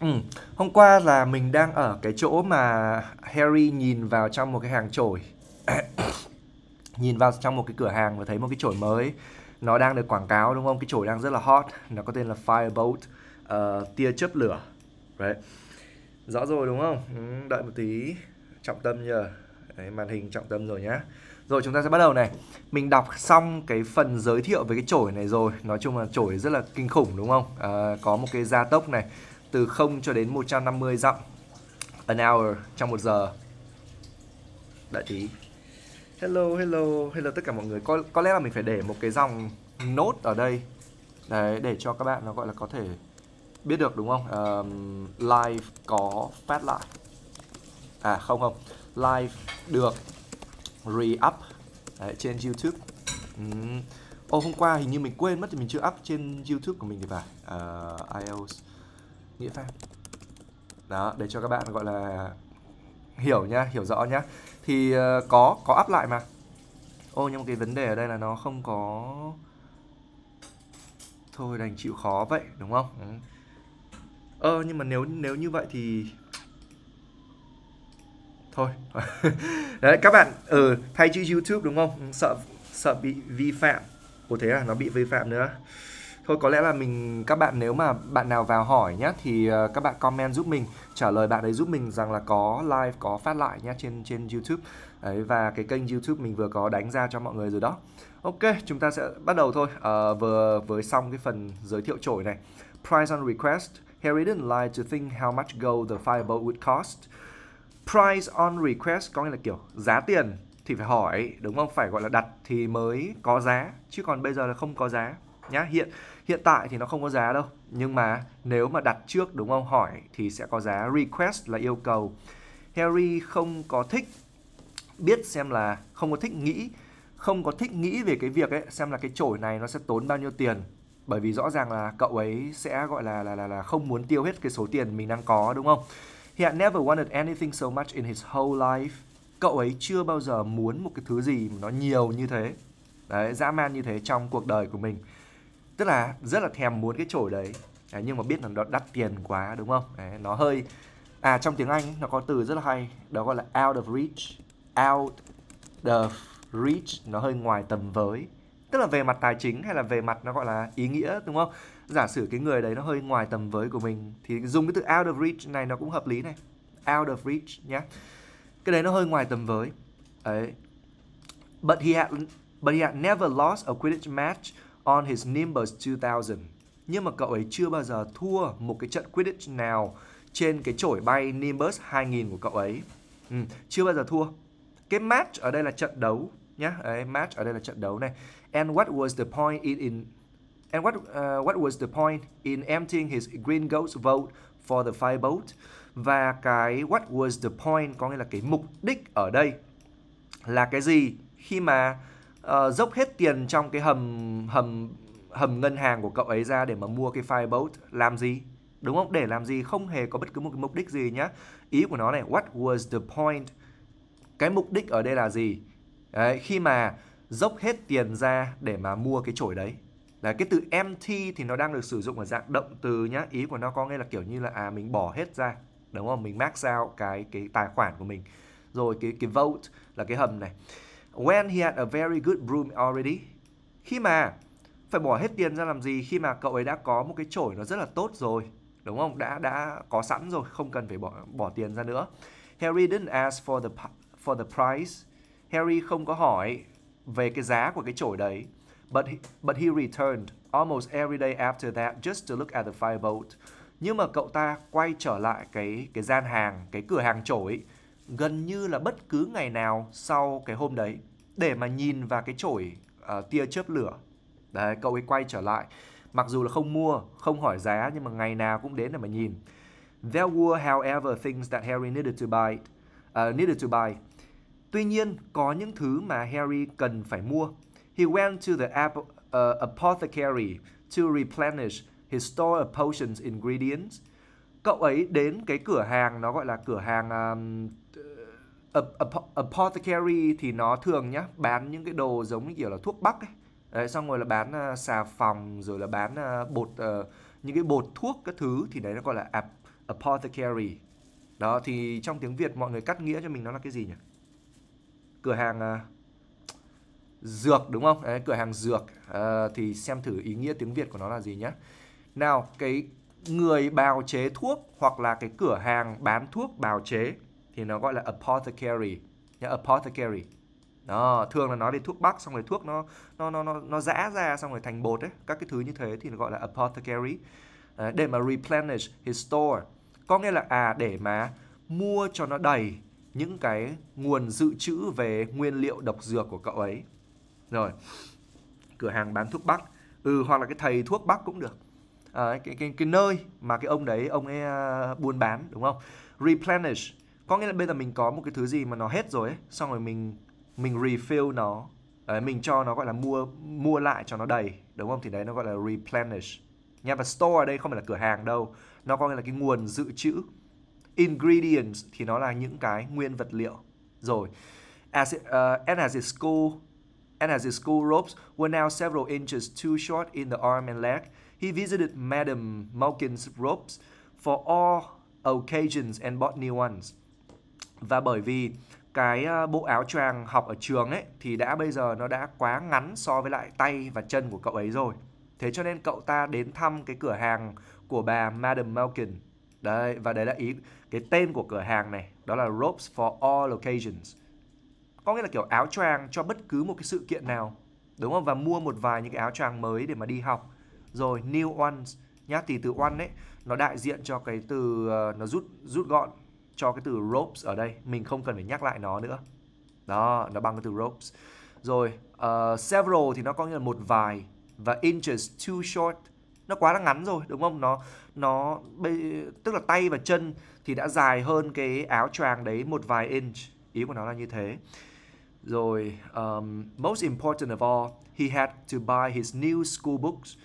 Ừm, hôm qua là mình đang ở cái chỗ mà Harry nhìn vào trong một cái hàng chổi. Nhìn vào trong một cái cửa hàng và thấy một cái chổi mới, nó đang được quảng cáo đúng không? Cái chổi đang rất là hot, nó có tên là Firebolt, uh, tia chớp lửa. Đấy. Rõ rồi đúng không? Ừ, đợi một tí, trọng tâm nhờ. Đấy, màn hình trọng tâm rồi nhá. Rồi chúng ta sẽ bắt đầu này. Mình đọc xong cái phần giới thiệu về cái chổi này rồi. Nói chung là chổi rất là kinh khủng đúng không? À, có một cái gia tốc này, từ 0 cho đến 150 dặm an hour trong một giờ đợi tí hello hello hello tất cả mọi người có có lẽ là mình phải để một cái dòng nốt ở đây đấy để cho các bạn nó gọi là có thể biết được đúng không um, live có phát lại à không không live được re-up đấy, trên YouTube uhm. Ô hôm qua hình như mình quên mất thì mình chưa up trên YouTube của mình thì phải uh, iOS nghĩa pháp đó để cho các bạn gọi là hiểu nhá hiểu rõ nhá thì uh, có có áp lại mà ô nhưng mà cái vấn đề ở đây là nó không có thôi đành chịu khó vậy đúng không ừ. ờ nhưng mà nếu nếu như vậy thì thôi đấy các bạn ở ừ, thay chữ YouTube đúng không sợ sợ bị vi phạm có thế là nó bị vi phạm nữa thôi có lẽ là mình các bạn nếu mà bạn nào vào hỏi nhá thì uh, các bạn comment giúp mình trả lời bạn ấy giúp mình rằng là có live có phát lại nhá trên trên YouTube đấy và cái kênh YouTube mình vừa có đánh ra cho mọi người rồi đó Ok chúng ta sẽ bắt đầu thôi uh, vừa với xong cái phần giới thiệu trổi này Price on request Harry didn't like to think how much gold the fireboat would cost Price on request có nghĩa là kiểu giá tiền thì phải hỏi đúng không phải gọi là đặt thì mới có giá chứ còn bây giờ là không có giá nhá hiện Hiện tại thì nó không có giá đâu, nhưng mà nếu mà đặt trước đúng không hỏi thì sẽ có giá request là yêu cầu. Harry không có thích biết xem là không có thích nghĩ, không có thích nghĩ về cái việc ấy xem là cái chổi này nó sẽ tốn bao nhiêu tiền bởi vì rõ ràng là cậu ấy sẽ gọi là là là, là không muốn tiêu hết cái số tiền mình đang có đúng không? He had never wanted anything so much in his whole life. Cậu ấy chưa bao giờ muốn một cái thứ gì nó nhiều như thế. Đấy, dã man như thế trong cuộc đời của mình rất là rất là thèm muốn cái chổi đấy à, nhưng mà biết là nó đắt tiền quá đúng không đấy, nó hơi à trong tiếng anh nó có từ rất là hay đó gọi là out of reach out of reach nó hơi ngoài tầm với tức là về mặt tài chính hay là về mặt nó gọi là ý nghĩa đúng không giả sử cái người đấy nó hơi ngoài tầm với của mình thì dùng cái từ out of reach này nó cũng hợp lý này out of reach nhé cái đấy nó hơi ngoài tầm với ấy but he had but he had never lost a Quidditch match on his Nimbus 2000. Nhưng mà cậu ấy chưa bao giờ thua một cái trận Quidditch nào trên cái chổi bay Nimbus 2000 của cậu ấy. Ừ, chưa bao giờ thua. Cái match ở đây là trận đấu nhá. Đấy, match ở đây là trận đấu này. And what was the point in, in And what uh, what was the point in emptying his green ghost vote for the fire Và cái what was the point có nghĩa là cái mục đích ở đây là cái gì khi mà uh, dốc hết tiền trong cái hầm hầm hầm ngân hàng của cậu ấy ra để mà mua cái Fireboat làm gì? Đúng không? Để làm gì? Không hề có bất cứ một cái mục đích gì nhá. Ý của nó này, what was the point? Cái mục đích ở đây là gì? Đấy, khi mà dốc hết tiền ra để mà mua cái chổi đấy. Là cái từ empty thì nó đang được sử dụng ở dạng động từ nhá. Ý của nó có nghĩa là kiểu như là à mình bỏ hết ra, đúng không? Mình max out cái cái tài khoản của mình. Rồi cái cái vote là cái hầm này when he had a very good broom already khi mà phải bỏ hết tiền ra làm gì khi mà cậu ấy đã có một cái chổi nó rất là tốt rồi đúng không đã đã có sẵn rồi không cần phải bỏ bỏ tiền ra nữa Harry didn't ask for the for the price Harry không có hỏi về cái giá của cái chổi đấy but he, but he returned almost every day after that just to look at the fireboat nhưng mà cậu ta quay trở lại cái cái gian hàng cái cửa hàng chổi gần như là bất cứ ngày nào sau cái hôm đấy để mà nhìn vào cái chổi uh, tia chớp lửa đấy cậu ấy quay trở lại mặc dù là không mua không hỏi giá nhưng mà ngày nào cũng đến để mà nhìn there were however things that Harry needed to buy uh, needed to buy tuy nhiên có những thứ mà Harry cần phải mua he went to the ap- uh, apothecary to replenish his store of potions ingredients cậu ấy đến cái cửa hàng nó gọi là cửa hàng um, apothecary thì nó thường nhá bán những cái đồ giống như kiểu là thuốc bắc ấy đấy xong rồi là bán uh, xà phòng rồi là bán uh, bột uh, những cái bột thuốc các thứ thì đấy nó gọi là ap apothecary đó thì trong tiếng việt mọi người cắt nghĩa cho mình nó là cái gì nhỉ cửa hàng uh, dược đúng không đấy, cửa hàng dược uh, thì xem thử ý nghĩa tiếng việt của nó là gì nhá? nào cái người bào chế thuốc hoặc là cái cửa hàng bán thuốc bào chế thì nó gọi là apothecary nhá apothecary đó thường là nói đến thuốc bắc xong rồi thuốc nó nó nó nó nó giã ra xong rồi thành bột ấy các cái thứ như thế thì nó gọi là apothecary ờ, để mà replenish his store có nghĩa là à để mà mua cho nó đầy những cái nguồn dự trữ về nguyên liệu độc dược của cậu ấy rồi cửa hàng bán thuốc bắc ừ hoặc là cái thầy thuốc bắc cũng được à, cái cái cái nơi mà cái ông đấy ông ấy uh, buôn bán đúng không replenish có nghĩa là bây giờ mình có một cái thứ gì mà nó hết rồi ấy xong rồi mình mình refill nó đấy, mình cho nó gọi là mua mua lại cho nó đầy đúng không thì đấy nó gọi là replenish nha và store ở đây không phải là cửa hàng đâu nó có nghĩa là cái nguồn dự trữ ingredients thì nó là những cái nguyên vật liệu rồi as it, uh, and as its school and as its school ropes were now several inches too short in the arm and leg he visited madam malkin's ropes for all occasions and bought new ones và bởi vì cái ờ, bộ áo choàng học ở trường ấy thì đã bây giờ nó đã quá ngắn so với lại tay và chân của cậu ấy rồi thế cho nên cậu ta đến thăm cái cửa hàng của bà Madam Malkin đấy và đấy là ý cái tên của cửa hàng này đó là robes for all occasions có nghĩa là kiểu áo choàng cho bất cứ một cái sự kiện nào đúng không và mua một vài những cái áo choàng mới để mà đi học rồi new ones nhá thì từ one ấy nó đại diện cho cái từ ờ, nó rút rút gọn cho cái từ ropes ở đây mình không cần phải nhắc lại nó nữa đó nó bằng cái từ ropes rồi uh, several thì nó có nghĩa là một vài và inches too short nó quá là ngắn rồi đúng không nó nó tức là tay và chân thì đã dài hơn cái áo choàng đấy một vài inch ý của nó là như thế rồi um, most important of all he had to buy his new school books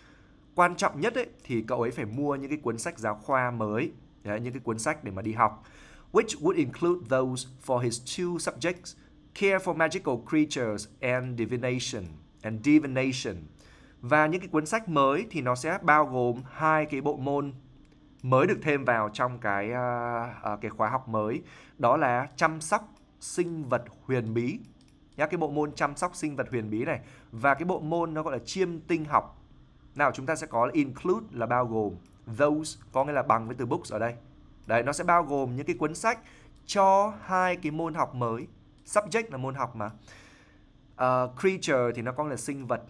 quan trọng nhất ấy, thì cậu ấy phải mua những cái cuốn sách giáo khoa mới đấy, những cái cuốn sách để mà đi học which would include those for his two subjects, care for magical creatures and divination and divination. Và những cái cuốn sách mới thì nó sẽ bao gồm hai cái bộ môn mới được thêm vào trong cái uh, uh, cái khóa học mới, đó là chăm sóc sinh vật huyền bí. Nhá, cái bộ môn chăm sóc sinh vật huyền bí này và cái bộ môn nó gọi là chiêm tinh học. Nào chúng ta sẽ có include là bao gồm, those có nghĩa là bằng với từ books ở đây Đấy, nó sẽ bao gồm những cái cuốn sách cho hai cái môn học mới. Subject là môn học mà. Uh, creature thì nó có là sinh vật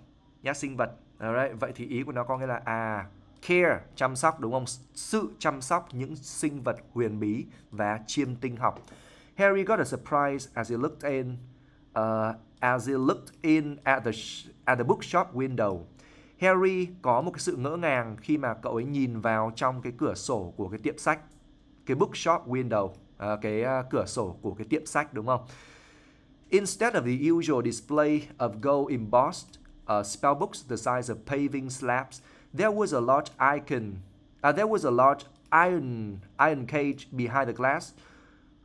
nhá, sinh vật. Alright, ờ, vậy thì ý của nó có nghĩa là à care chăm sóc đúng không? Sự chăm sóc những sinh vật huyền bí và chiêm tinh học. Harry got a surprise as he looked in uh, as he looked in at the at the bookshop window. Harry có một cái sự ngỡ ngàng khi mà cậu ấy nhìn vào trong cái cửa sổ của cái tiệm sách cái bookshop window, à, cái à, cửa sổ của cái tiệm sách đúng không? Instead of the usual display of gold embossed uh, spellbooks the size of paving slabs, there was a large icon, uh, there was a large iron iron cage behind the glass,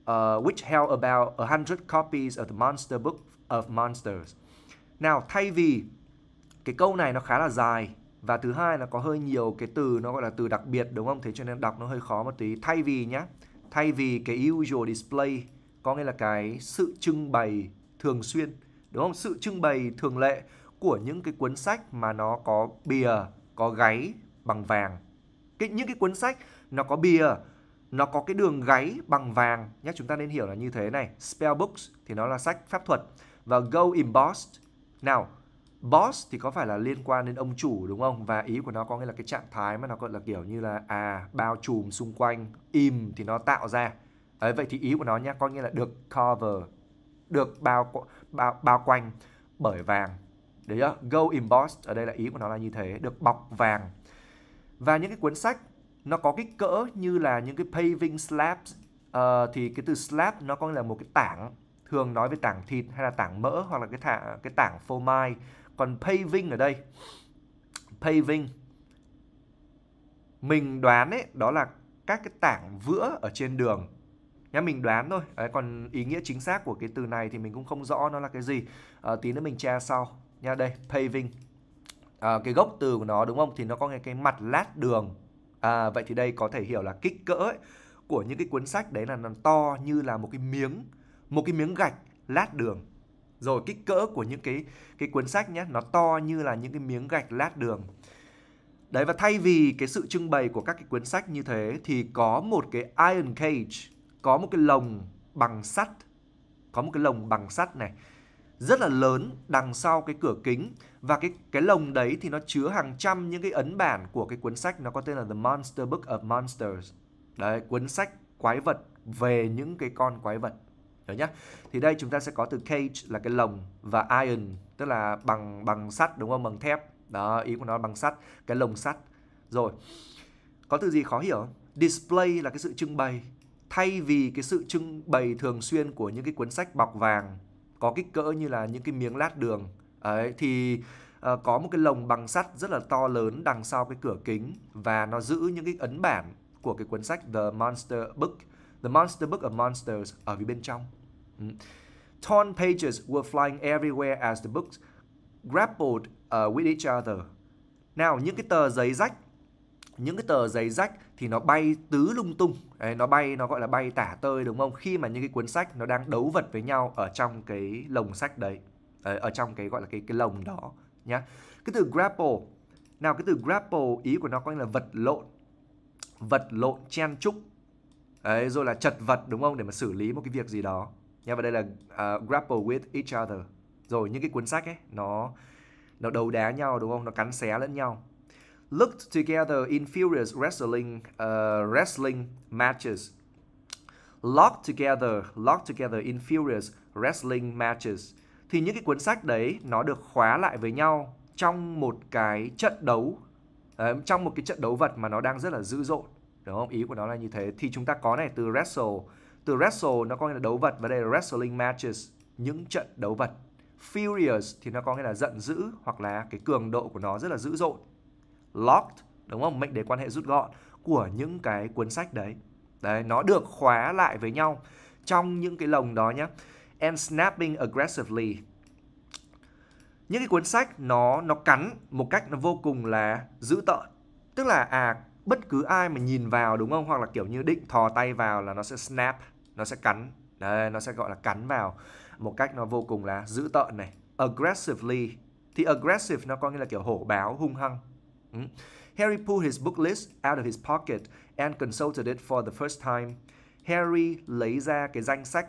uh, which held about a hundred copies of the Monster Book of Monsters. Now thay vì cái câu này nó khá là dài và thứ hai là có hơi nhiều cái từ nó gọi là từ đặc biệt đúng không thế cho nên đọc nó hơi khó một tí thay vì nhá thay vì cái usual display có nghĩa là cái sự trưng bày thường xuyên đúng không sự trưng bày thường lệ của những cái cuốn sách mà nó có bìa có gáy bằng vàng cái những cái cuốn sách nó có bìa nó có cái đường gáy bằng vàng nhé chúng ta nên hiểu là như thế này spell books thì nó là sách pháp thuật và go embossed nào boss thì có phải là liên quan đến ông chủ đúng không và ý của nó có nghĩa là cái trạng thái mà nó gọi là kiểu như là à bao trùm xung quanh im thì nó tạo ra ấy vậy thì ý của nó nhá có nghĩa là được cover được bao bao bao quanh bởi vàng đấy đó go embossed ở đây là ý của nó là như thế được bọc vàng và những cái cuốn sách nó có kích cỡ như là những cái paving slabs uh, thì cái từ slab nó có nghĩa là một cái tảng thường nói về tảng thịt hay là tảng mỡ hoặc là cái thả, cái tảng phô mai còn paving ở đây Paving Mình đoán ấy Đó là các cái tảng vữa ở trên đường Nhá, mình đoán thôi Đấy, Còn ý nghĩa chính xác của cái từ này Thì mình cũng không rõ nó là cái gì à, Tí nữa mình tra sau Nha đây paving à, Cái gốc từ của nó đúng không Thì nó có cái, cái mặt lát đường à, Vậy thì đây có thể hiểu là kích cỡ ấy, Của những cái cuốn sách đấy là nó to như là một cái miếng Một cái miếng gạch lát đường rồi kích cỡ của những cái cái cuốn sách nhé nó to như là những cái miếng gạch lát đường đấy và thay vì cái sự trưng bày của các cái cuốn sách như thế thì có một cái iron cage có một cái lồng bằng sắt có một cái lồng bằng sắt này rất là lớn đằng sau cái cửa kính và cái cái lồng đấy thì nó chứa hàng trăm những cái ấn bản của cái cuốn sách nó có tên là The Monster Book of Monsters. Đấy, cuốn sách quái vật về những cái con quái vật. Đó nhá. Thì đây chúng ta sẽ có từ cage là cái lồng và iron tức là bằng bằng sắt đúng không? Bằng thép. Đó, ý của nó là bằng sắt, cái lồng sắt. Rồi. Có từ gì khó hiểu Display là cái sự trưng bày. Thay vì cái sự trưng bày thường xuyên của những cái cuốn sách bọc vàng có kích cỡ như là những cái miếng lát đường ấy thì uh, có một cái lồng bằng sắt rất là to lớn đằng sau cái cửa kính và nó giữ những cái ấn bản của cái cuốn sách The Monster Book The Monster Book of Monsters ở phía bên trong Mm. Torn pages were flying everywhere as the books grappled uh, with each other. Nào, những cái tờ giấy rách, những cái tờ giấy rách thì nó bay tứ lung tung. Đấy, nó bay, nó gọi là bay tả tơi đúng không? Khi mà những cái cuốn sách nó đang đấu vật với nhau ở trong cái lồng sách đấy. Ờ, ở trong cái gọi là cái cái lồng đó nhá. Cái từ grapple. Nào cái từ grapple ý của nó có nghĩa là vật lộn. Vật lộn chen chúc Đấy, rồi là chật vật đúng không để mà xử lý một cái việc gì đó nha và đây là uh, grapple with each other rồi những cái cuốn sách ấy nó nó đấu đá nhau đúng không nó cắn xé lẫn nhau looked together in furious wrestling uh, wrestling matches locked together locked together in furious wrestling matches thì những cái cuốn sách đấy nó được khóa lại với nhau trong một cái trận đấu uh, trong một cái trận đấu vật mà nó đang rất là dữ dội đúng không ý của nó là như thế thì chúng ta có này từ wrestle từ wrestle nó có nghĩa là đấu vật và đây là wrestling matches những trận đấu vật furious thì nó có nghĩa là giận dữ hoặc là cái cường độ của nó rất là dữ dội locked đúng không mệnh đề quan hệ rút gọn của những cái cuốn sách đấy đấy nó được khóa lại với nhau trong những cái lồng đó nhé and snapping aggressively những cái cuốn sách nó nó cắn một cách nó vô cùng là dữ tợn tức là à bất cứ ai mà nhìn vào đúng không hoặc là kiểu như định thò tay vào là nó sẽ snap nó sẽ cắn đấy nó sẽ gọi là cắn vào một cách nó vô cùng là dữ tợn này aggressively thì aggressive nó có nghĩa là kiểu hổ báo hung hăng ừ. Harry pulled his book list out of his pocket and consulted it for the first time. Harry lấy ra cái danh sách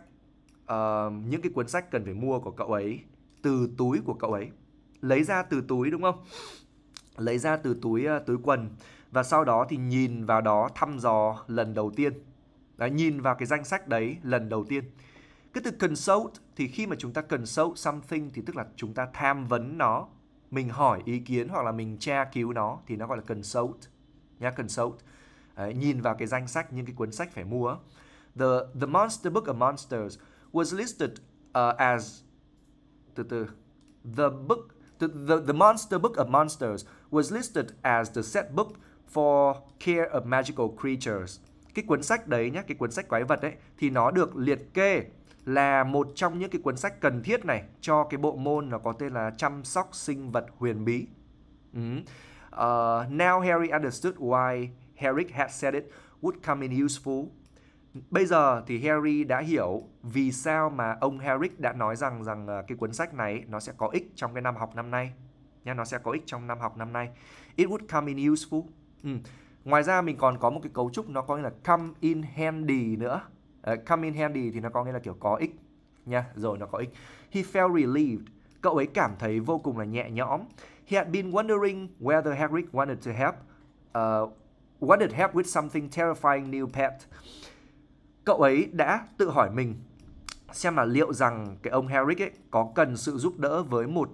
uh, những cái cuốn sách cần phải mua của cậu ấy từ túi của cậu ấy. Lấy ra từ túi đúng không? Lấy ra từ túi uh, túi quần và sau đó thì nhìn vào đó thăm dò lần đầu tiên đấy, nhìn vào cái danh sách đấy lần đầu tiên cái từ consult thì khi mà chúng ta consult something thì tức là chúng ta tham vấn nó mình hỏi ý kiến hoặc là mình tra cứu nó thì nó gọi là consult nhá consult đấy, nhìn vào cái danh sách những cái cuốn sách phải mua the the monster book of monsters was listed uh, as từ từ the book the, the the monster book of monsters was listed as the set book for Care of Magical Creatures. Cái cuốn sách đấy nhé, cái cuốn sách quái vật ấy thì nó được liệt kê là một trong những cái cuốn sách cần thiết này cho cái bộ môn nó có tên là chăm sóc sinh vật huyền bí. Ừ. Uh, now Harry understood why Harry had said it would come in useful. Bây giờ thì Harry đã hiểu vì sao mà ông Harry đã nói rằng rằng ờ, cái cuốn sách này nó sẽ có ích trong cái năm học năm nay. Nha, nó sẽ có ích trong năm học năm nay. It would come in useful Ừ. Ngoài ra mình còn có một cái cấu trúc nó có nghĩa là come in handy nữa. Uh, come in handy thì nó có nghĩa là kiểu có ích nha, rồi nó có ích. He felt relieved. Cậu ấy cảm thấy vô cùng là nhẹ nhõm. He had been wondering whether Hagrid wanted to help uh, wanted help with something terrifying new pet. Cậu ấy đã tự hỏi mình xem là liệu rằng cái ông Herrick ấy có cần sự giúp đỡ với một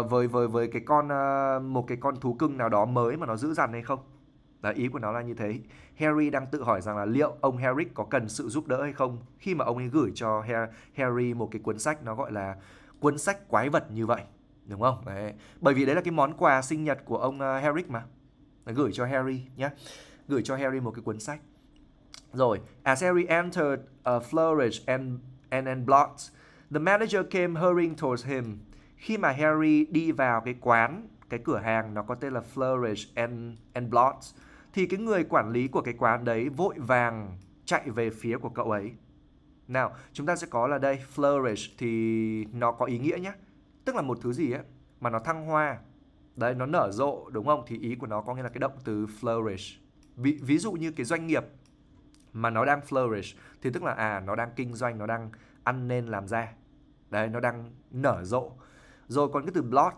uh, với với với cái con uh, một cái con thú cưng nào đó mới mà nó dữ dằn hay không là ý của nó là như thế Harry đang tự hỏi rằng là liệu ông Harry có cần sự giúp đỡ hay không khi mà ông ấy gửi cho Harry một cái cuốn sách nó gọi là cuốn sách quái vật như vậy đúng không đấy. bởi vì đấy là cái món quà sinh nhật của ông ờ, Harry mà nó gửi cho Harry nhé gửi cho Harry một cái cuốn sách rồi as Harry entered a flourish and and and blocked the manager came hurrying towards him khi mà Harry đi vào cái quán cái cửa hàng nó có tên là Flourish and and Blotts thì cái người quản lý của cái quán đấy vội vàng chạy về phía của cậu ấy. Nào, chúng ta sẽ có là đây flourish thì nó có ý nghĩa nhé. Tức là một thứ gì ấy mà nó thăng hoa. Đấy, nó nở rộ đúng không? Thì ý của nó có nghĩa là cái động từ flourish. Ví, ví dụ như cái doanh nghiệp mà nó đang flourish thì tức là à nó đang kinh doanh, nó đang ăn nên làm ra. Đấy, nó đang nở rộ rồi còn cái từ blot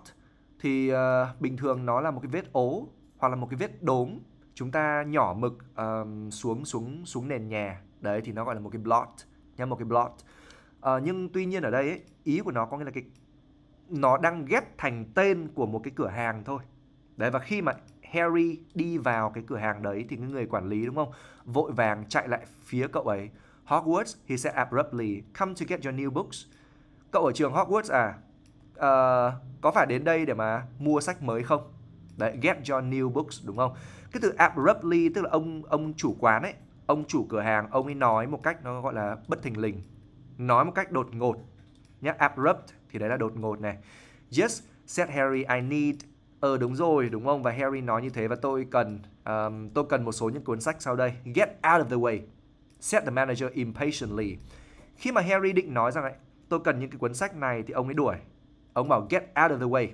thì uh, bình thường nó là một cái vết ố hoặc là một cái vết đốm chúng ta nhỏ mực um, xuống xuống xuống nền nhà đấy thì nó gọi là một cái blot nhá một cái blot uh, nhưng tuy nhiên ở đây ấy, ý của nó có nghĩa là cái nó đang ghép thành tên của một cái cửa hàng thôi đấy và khi mà Harry đi vào cái cửa hàng đấy thì những người quản lý đúng không vội vàng chạy lại phía cậu ấy Hogwarts he said abruptly come to get your new books cậu ở trường Hogwarts à uh, có phải đến đây để mà mua sách mới không đấy get your new books đúng không cái từ abruptly tức là ông ông chủ quán ấy ông chủ cửa hàng ông ấy nói một cách nó gọi là bất thình lình nói một cách đột ngột nhá abrupt thì đấy là đột ngột này Just said Harry I need ờ đúng rồi đúng không và Harry nói như thế và tôi cần um, tôi cần một số những cuốn sách sau đây get out of the way said the manager impatiently khi mà Harry định nói rằng ấy, tôi cần những cái cuốn sách này thì ông ấy đuổi ông bảo get out of the way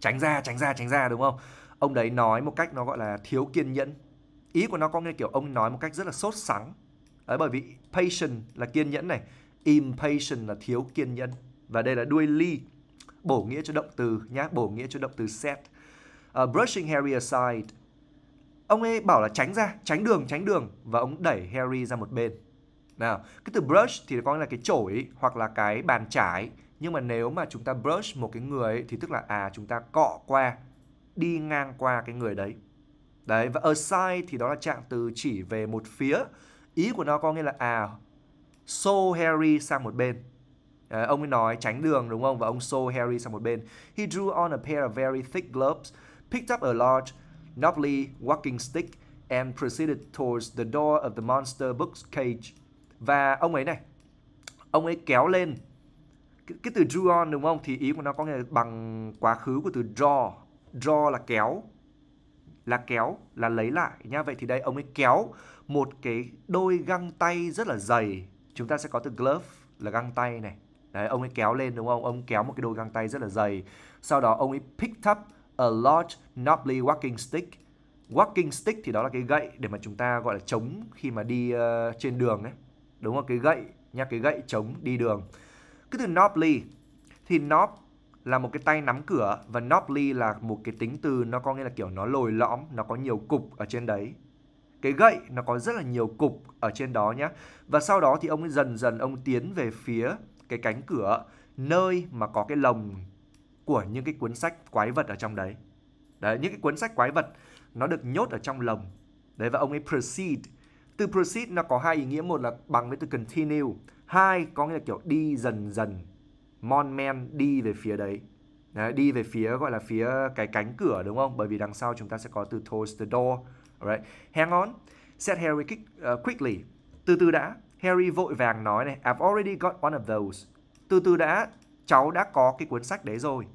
tránh ra tránh ra tránh ra đúng không ông đấy nói một cách nó gọi là thiếu kiên nhẫn ý của nó có nghĩa kiểu ông nói một cách rất là sốt sắng đấy bởi vì patient là kiên nhẫn này impatient là thiếu kiên nhẫn và đây là đuôi ly bổ nghĩa cho động từ nhá bổ nghĩa cho động từ set uh, brushing Harry aside ông ấy bảo là tránh ra tránh đường tránh đường và ông đẩy Harry ra một bên nào cái từ brush thì có nghĩa là cái chổi hoặc là cái bàn chải nhưng mà nếu mà chúng ta brush một cái người ấy, thì tức là à chúng ta cọ qua đi ngang qua cái người đấy đấy và aside thì đó là trạng từ chỉ về một phía ý của nó có nghĩa là à xô Harry sang một bên à, ông ấy nói tránh đường đúng không và ông xô Harry sang một bên he drew on a pair of very thick gloves picked up a large knobbly walking stick and proceeded towards the door of the monster books cage và ông ấy này ông ấy kéo lên cái, từ drew on đúng không thì ý của nó có nghĩa là bằng quá khứ của từ draw draw là kéo là kéo là lấy lại nha vậy thì đây ông ấy kéo một cái đôi găng tay rất là dày chúng ta sẽ có từ glove là găng tay này đấy ông ấy kéo lên đúng không ông kéo một cái đôi găng tay rất là dày sau đó ông ấy picked up a large knobbly walking stick walking stick thì đó là cái gậy để mà chúng ta gọi là chống khi mà đi uh, trên đường ấy đúng không cái gậy nha cái gậy chống đi đường cái từ nobly thì nob là một cái tay nắm cửa và nobly là một cái tính từ nó có nghĩa là kiểu nó lồi lõm, nó có nhiều cục ở trên đấy. Cái gậy nó có rất là nhiều cục ở trên đó nhá. Và sau đó thì ông ấy dần dần ông tiến về phía cái cánh cửa nơi mà có cái lồng của những cái cuốn sách quái vật ở trong đấy. Đấy, những cái cuốn sách quái vật nó được nhốt ở trong lồng. Đấy và ông ấy proceed. Từ proceed nó có hai ý nghĩa, một là bằng với từ continue hai có nghĩa là kiểu đi dần dần mon men đi về phía đấy Đấy, đi về phía gọi là phía cái cánh cửa đúng không? Bởi vì đằng sau chúng ta sẽ có từ towards the door. Alright. Hang on. Said Harry kick, uh, quickly. Từ từ đã. Harry vội vàng nói này. I've already got one of those. Từ từ đã. Cháu đã có cái cuốn sách đấy rồi.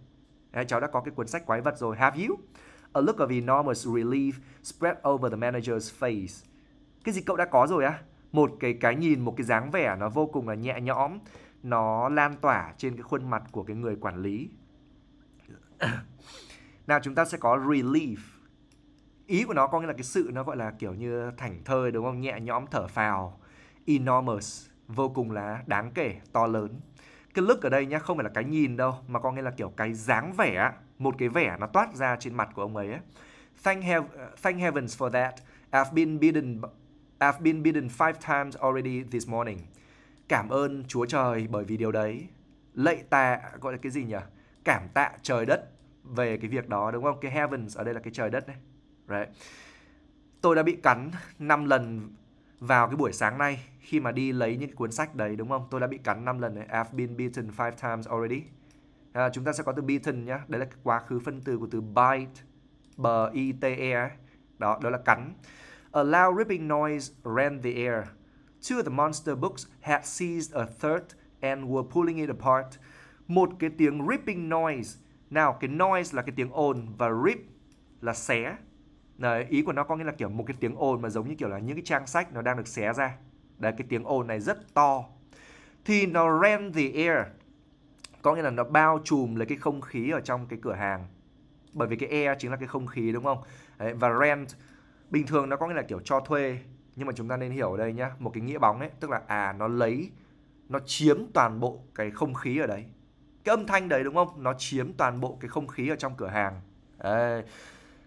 Đấy, cháu đã có cái cuốn sách quái vật rồi. Have you? A look of enormous relief spread over the manager's face. Cái gì cậu đã có rồi á? À? một cái cái nhìn một cái dáng vẻ nó vô cùng là nhẹ nhõm nó lan tỏa trên cái khuôn mặt của cái người quản lý nào chúng ta sẽ có relief ý của nó có nghĩa là cái sự nó gọi là kiểu như thảnh thơi đúng không nhẹ nhõm thở phào enormous vô cùng là đáng kể to lớn cái look ở đây nhá không phải là cái nhìn đâu mà có nghĩa là kiểu cái dáng vẻ một cái vẻ nó toát ra trên mặt của ông ấy, thank, hev- thank heavens for that I've been bidden I've been bitten five times already this morning. Cảm ơn Chúa Trời bởi vì điều đấy. Lạy tạ gọi là cái gì nhỉ? Cảm tạ trời đất về cái việc đó đúng không? Cái heavens ở đây là cái trời đất đấy. Right. Tôi đã bị cắn 5 lần vào cái buổi sáng nay khi mà đi lấy những cuốn sách đấy đúng không? Tôi đã bị cắn 5 lần đấy. I've been bitten five times already. À, chúng ta sẽ có từ bitten nhá. Đấy là quá khứ phân từ của từ bite. B I T E. Đó, đó là cắn. A loud ripping noise rent the air. Two of the monster books had seized a third and were pulling it apart. Một cái tiếng ripping noise. Nào, cái noise là cái tiếng ồn và rip là xé. Đấy, ý của nó có nghĩa là kiểu một cái tiếng ồn mà giống như kiểu là những cái trang sách nó đang được xé ra. Đấy, cái tiếng ồn này rất to. Thì nó rent the air. Có nghĩa là nó bao trùm lấy cái không khí ở trong cái cửa hàng. Bởi vì cái air chính là cái không khí đúng không? Đấy, và rent bình thường nó có nghĩa là kiểu cho thuê nhưng mà chúng ta nên hiểu ở đây nhá một cái nghĩa bóng ấy tức là à nó lấy nó chiếm toàn bộ cái không khí ở đấy cái âm thanh đấy đúng không nó chiếm toàn bộ cái không khí ở trong cửa hàng đấy.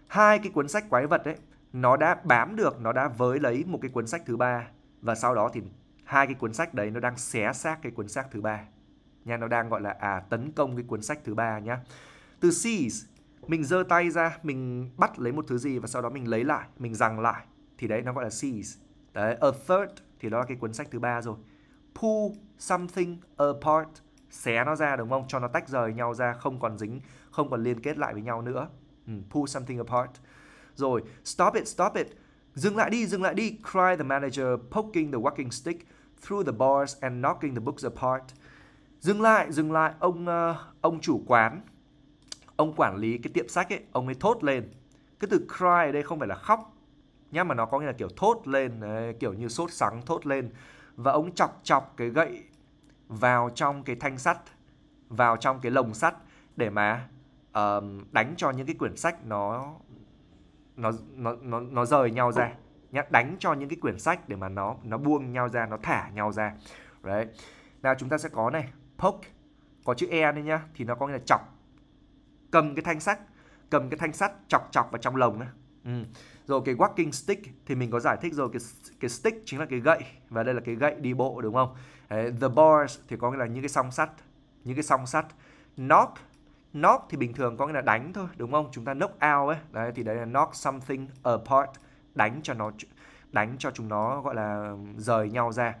hai cái cuốn sách quái vật ấy nó đã bám được nó đã với lấy một cái cuốn sách thứ ba và sau đó thì hai cái cuốn sách đấy nó đang xé xác cái cuốn sách thứ ba nha nó đang gọi là à tấn công cái cuốn sách thứ ba nhá từ seize mình giơ tay ra mình bắt lấy một thứ gì và sau đó mình lấy lại mình giằng lại thì đấy nó gọi là seize đấy a third thì đó là cái cuốn sách thứ ba rồi pull something apart xé nó ra đúng không cho nó tách rời nhau ra không còn dính không còn liên kết lại với nhau nữa ừ, pull something apart rồi stop it stop it dừng lại đi dừng lại đi cry the manager poking the walking stick through the bars and knocking the books apart dừng lại dừng lại ông uh, ông chủ quán ông quản lý cái tiệm sách ấy ông ấy thốt lên cái từ cry ở đây không phải là khóc nhá mà nó có nghĩa là kiểu thốt lên đấy, kiểu như sốt sắng thốt lên và ông chọc chọc cái gậy vào trong cái thanh sắt vào trong cái lồng sắt để mà uh, đánh cho những cái quyển sách nó nó nó nó, nó rời nhau ra nhá đánh cho những cái quyển sách để mà nó nó buông nhau ra nó thả nhau ra đấy nào chúng ta sẽ có này poke có chữ e đây nhá thì nó có nghĩa là chọc cầm cái thanh sắt cầm cái thanh sắt chọc chọc vào trong lồng đó. Ừ. Rồi cái walking stick thì mình có giải thích rồi cái cái stick chính là cái gậy và đây là cái gậy đi bộ đúng không? the bars thì có nghĩa là những cái song sắt, những cái song sắt. Knock knock thì bình thường có nghĩa là đánh thôi đúng không? Chúng ta knock out ấy. Đấy thì đấy là knock something apart, đánh cho nó đánh cho chúng nó gọi là rời nhau ra.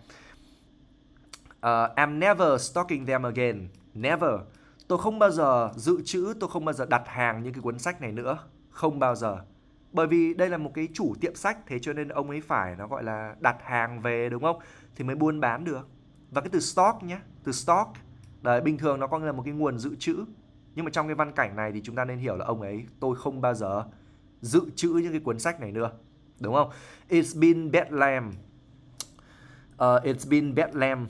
Uh, I'm never stalking them again. Never tôi không bao giờ dự trữ tôi không bao giờ đặt hàng những cái cuốn sách này nữa không bao giờ bởi vì đây là một cái chủ tiệm sách thế cho nên ông ấy phải nó gọi là đặt hàng về đúng không thì mới buôn bán được và cái từ stock nhé từ stock đấy bình thường nó coi là một cái nguồn dự trữ nhưng mà trong cái văn cảnh này thì chúng ta nên hiểu là ông ấy tôi không bao giờ dự trữ những cái cuốn sách này nữa đúng không it's been bedlam uh, it's been bedlam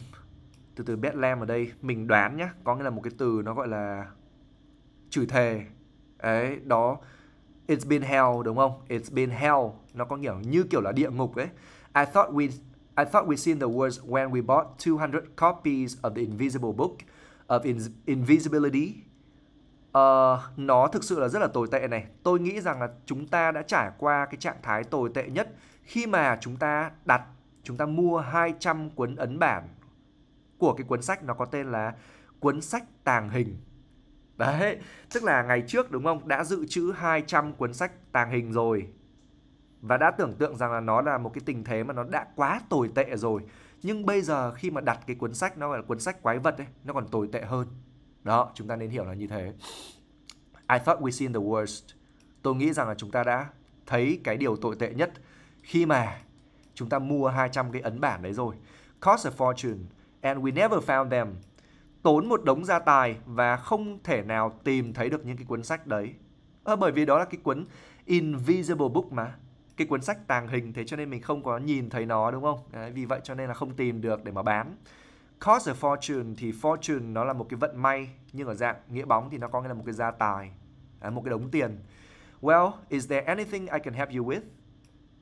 từ từ Bethlehem ở đây mình đoán nhá có nghĩa là một cái từ nó gọi là chửi thề ấy đó it's been hell đúng không it's been hell nó có kiểu như kiểu là địa ngục ấy I thought we I thought we seen the words when we bought 200 copies of the invisible book of in, invisibility Uh, nó thực sự là rất là tồi tệ này. Tôi nghĩ rằng là chúng ta đã trải qua cái trạng thái tồi tệ nhất khi mà chúng ta đặt, chúng ta mua 200 cuốn ấn bản của cái cuốn sách nó có tên là cuốn sách tàng hình Đấy, tức là ngày trước đúng không, đã dự trữ 200 cuốn sách tàng hình rồi Và đã tưởng tượng rằng là nó là một cái tình thế mà nó đã quá tồi tệ rồi Nhưng bây giờ khi mà đặt cái cuốn sách, nó là cuốn sách quái vật ấy, nó còn tồi tệ hơn Đó, chúng ta nên hiểu là như thế I thought we seen the worst Tôi nghĩ rằng là chúng ta đã thấy cái điều tồi tệ nhất Khi mà chúng ta mua 200 cái ấn bản đấy rồi Cost a fortune and we never found them. Tốn một đống gia tài và không thể nào tìm thấy được những cái cuốn sách đấy. À, bởi vì đó là cái cuốn invisible book mà. Cái cuốn sách tàng hình thế cho nên mình không có nhìn thấy nó đúng không? Đấy, vì vậy cho nên là không tìm được để mà bán. Cost a fortune thì fortune nó là một cái vận may nhưng ở dạng nghĩa bóng thì nó có nghĩa là một cái gia tài, à, một cái đống tiền. Well, is there anything I can help you with?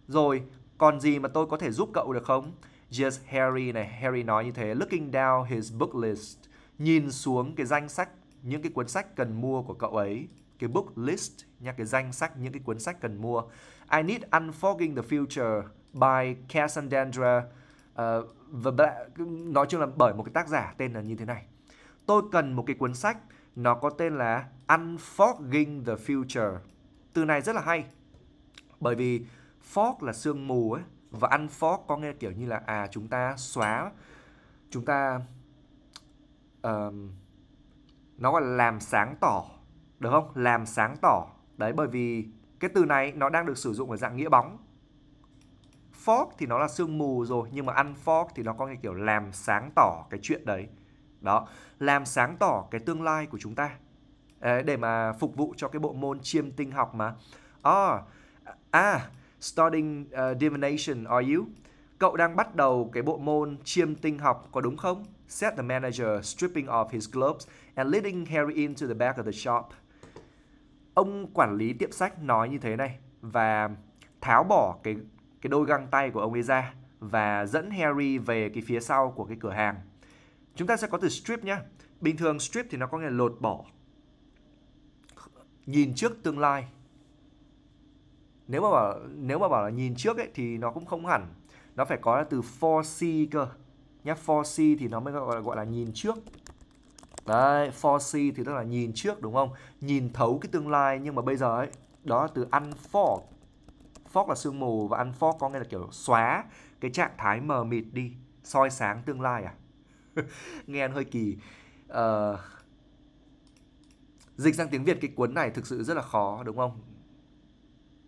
Rồi, còn gì mà tôi có thể giúp cậu được không? Just Harry này, Harry nói như thế, looking down his book list, nhìn xuống cái danh sách những cái cuốn sách cần mua của cậu ấy, cái book list nha, cái danh sách những cái cuốn sách cần mua. I need Unfogging the Future by Cassandra uh, và nói chung là bởi một cái tác giả tên là như thế này. Tôi cần một cái cuốn sách nó có tên là Unfogging the Future. Từ này rất là hay. Bởi vì fog là sương mù ấy và ăn fork có nghĩa kiểu như là à chúng ta xóa chúng ta um, nó gọi là làm sáng tỏ được không làm sáng tỏ đấy bởi vì cái từ này nó đang được sử dụng ở dạng nghĩa bóng fog thì nó là sương mù rồi nhưng mà ăn fog thì nó có cái kiểu làm sáng tỏ cái chuyện đấy đó làm sáng tỏ cái tương lai của chúng ta để mà phục vụ cho cái bộ môn chiêm tinh học mà ờ, à, à Studying uh, ờ, divination, are you? Cậu đang bắt đầu cái bộ môn chiêm tinh học, có đúng không? Said the manager, stripping off his gloves and leading Harry into the back of the shop. Ông quản lý tiệm sách nói như thế này và tháo bỏ cái cái đôi găng tay của ông ấy ra và dẫn Harry về cái phía sau của cái cửa hàng. Chúng ta sẽ có từ strip nhé. Bình thường strip thì nó có nghĩa là lột bỏ. Nhìn trước tương lai, nếu mà bảo nếu mà bảo là nhìn trước ấy thì nó cũng không hẳn nó phải có là từ foresee cơ nhá foresee thì nó mới gọi là gọi là nhìn trước đấy foresee thì tức là nhìn trước đúng không nhìn thấu cái tương lai nhưng mà bây giờ ấy đó là từ unfog fog là sương mù và unfog có nghĩa là kiểu xóa cái trạng thái mờ mịt đi soi sáng tương lai à nghe hơi kỳ uh, dịch sang tiếng việt cái cuốn này thực sự rất là khó đúng không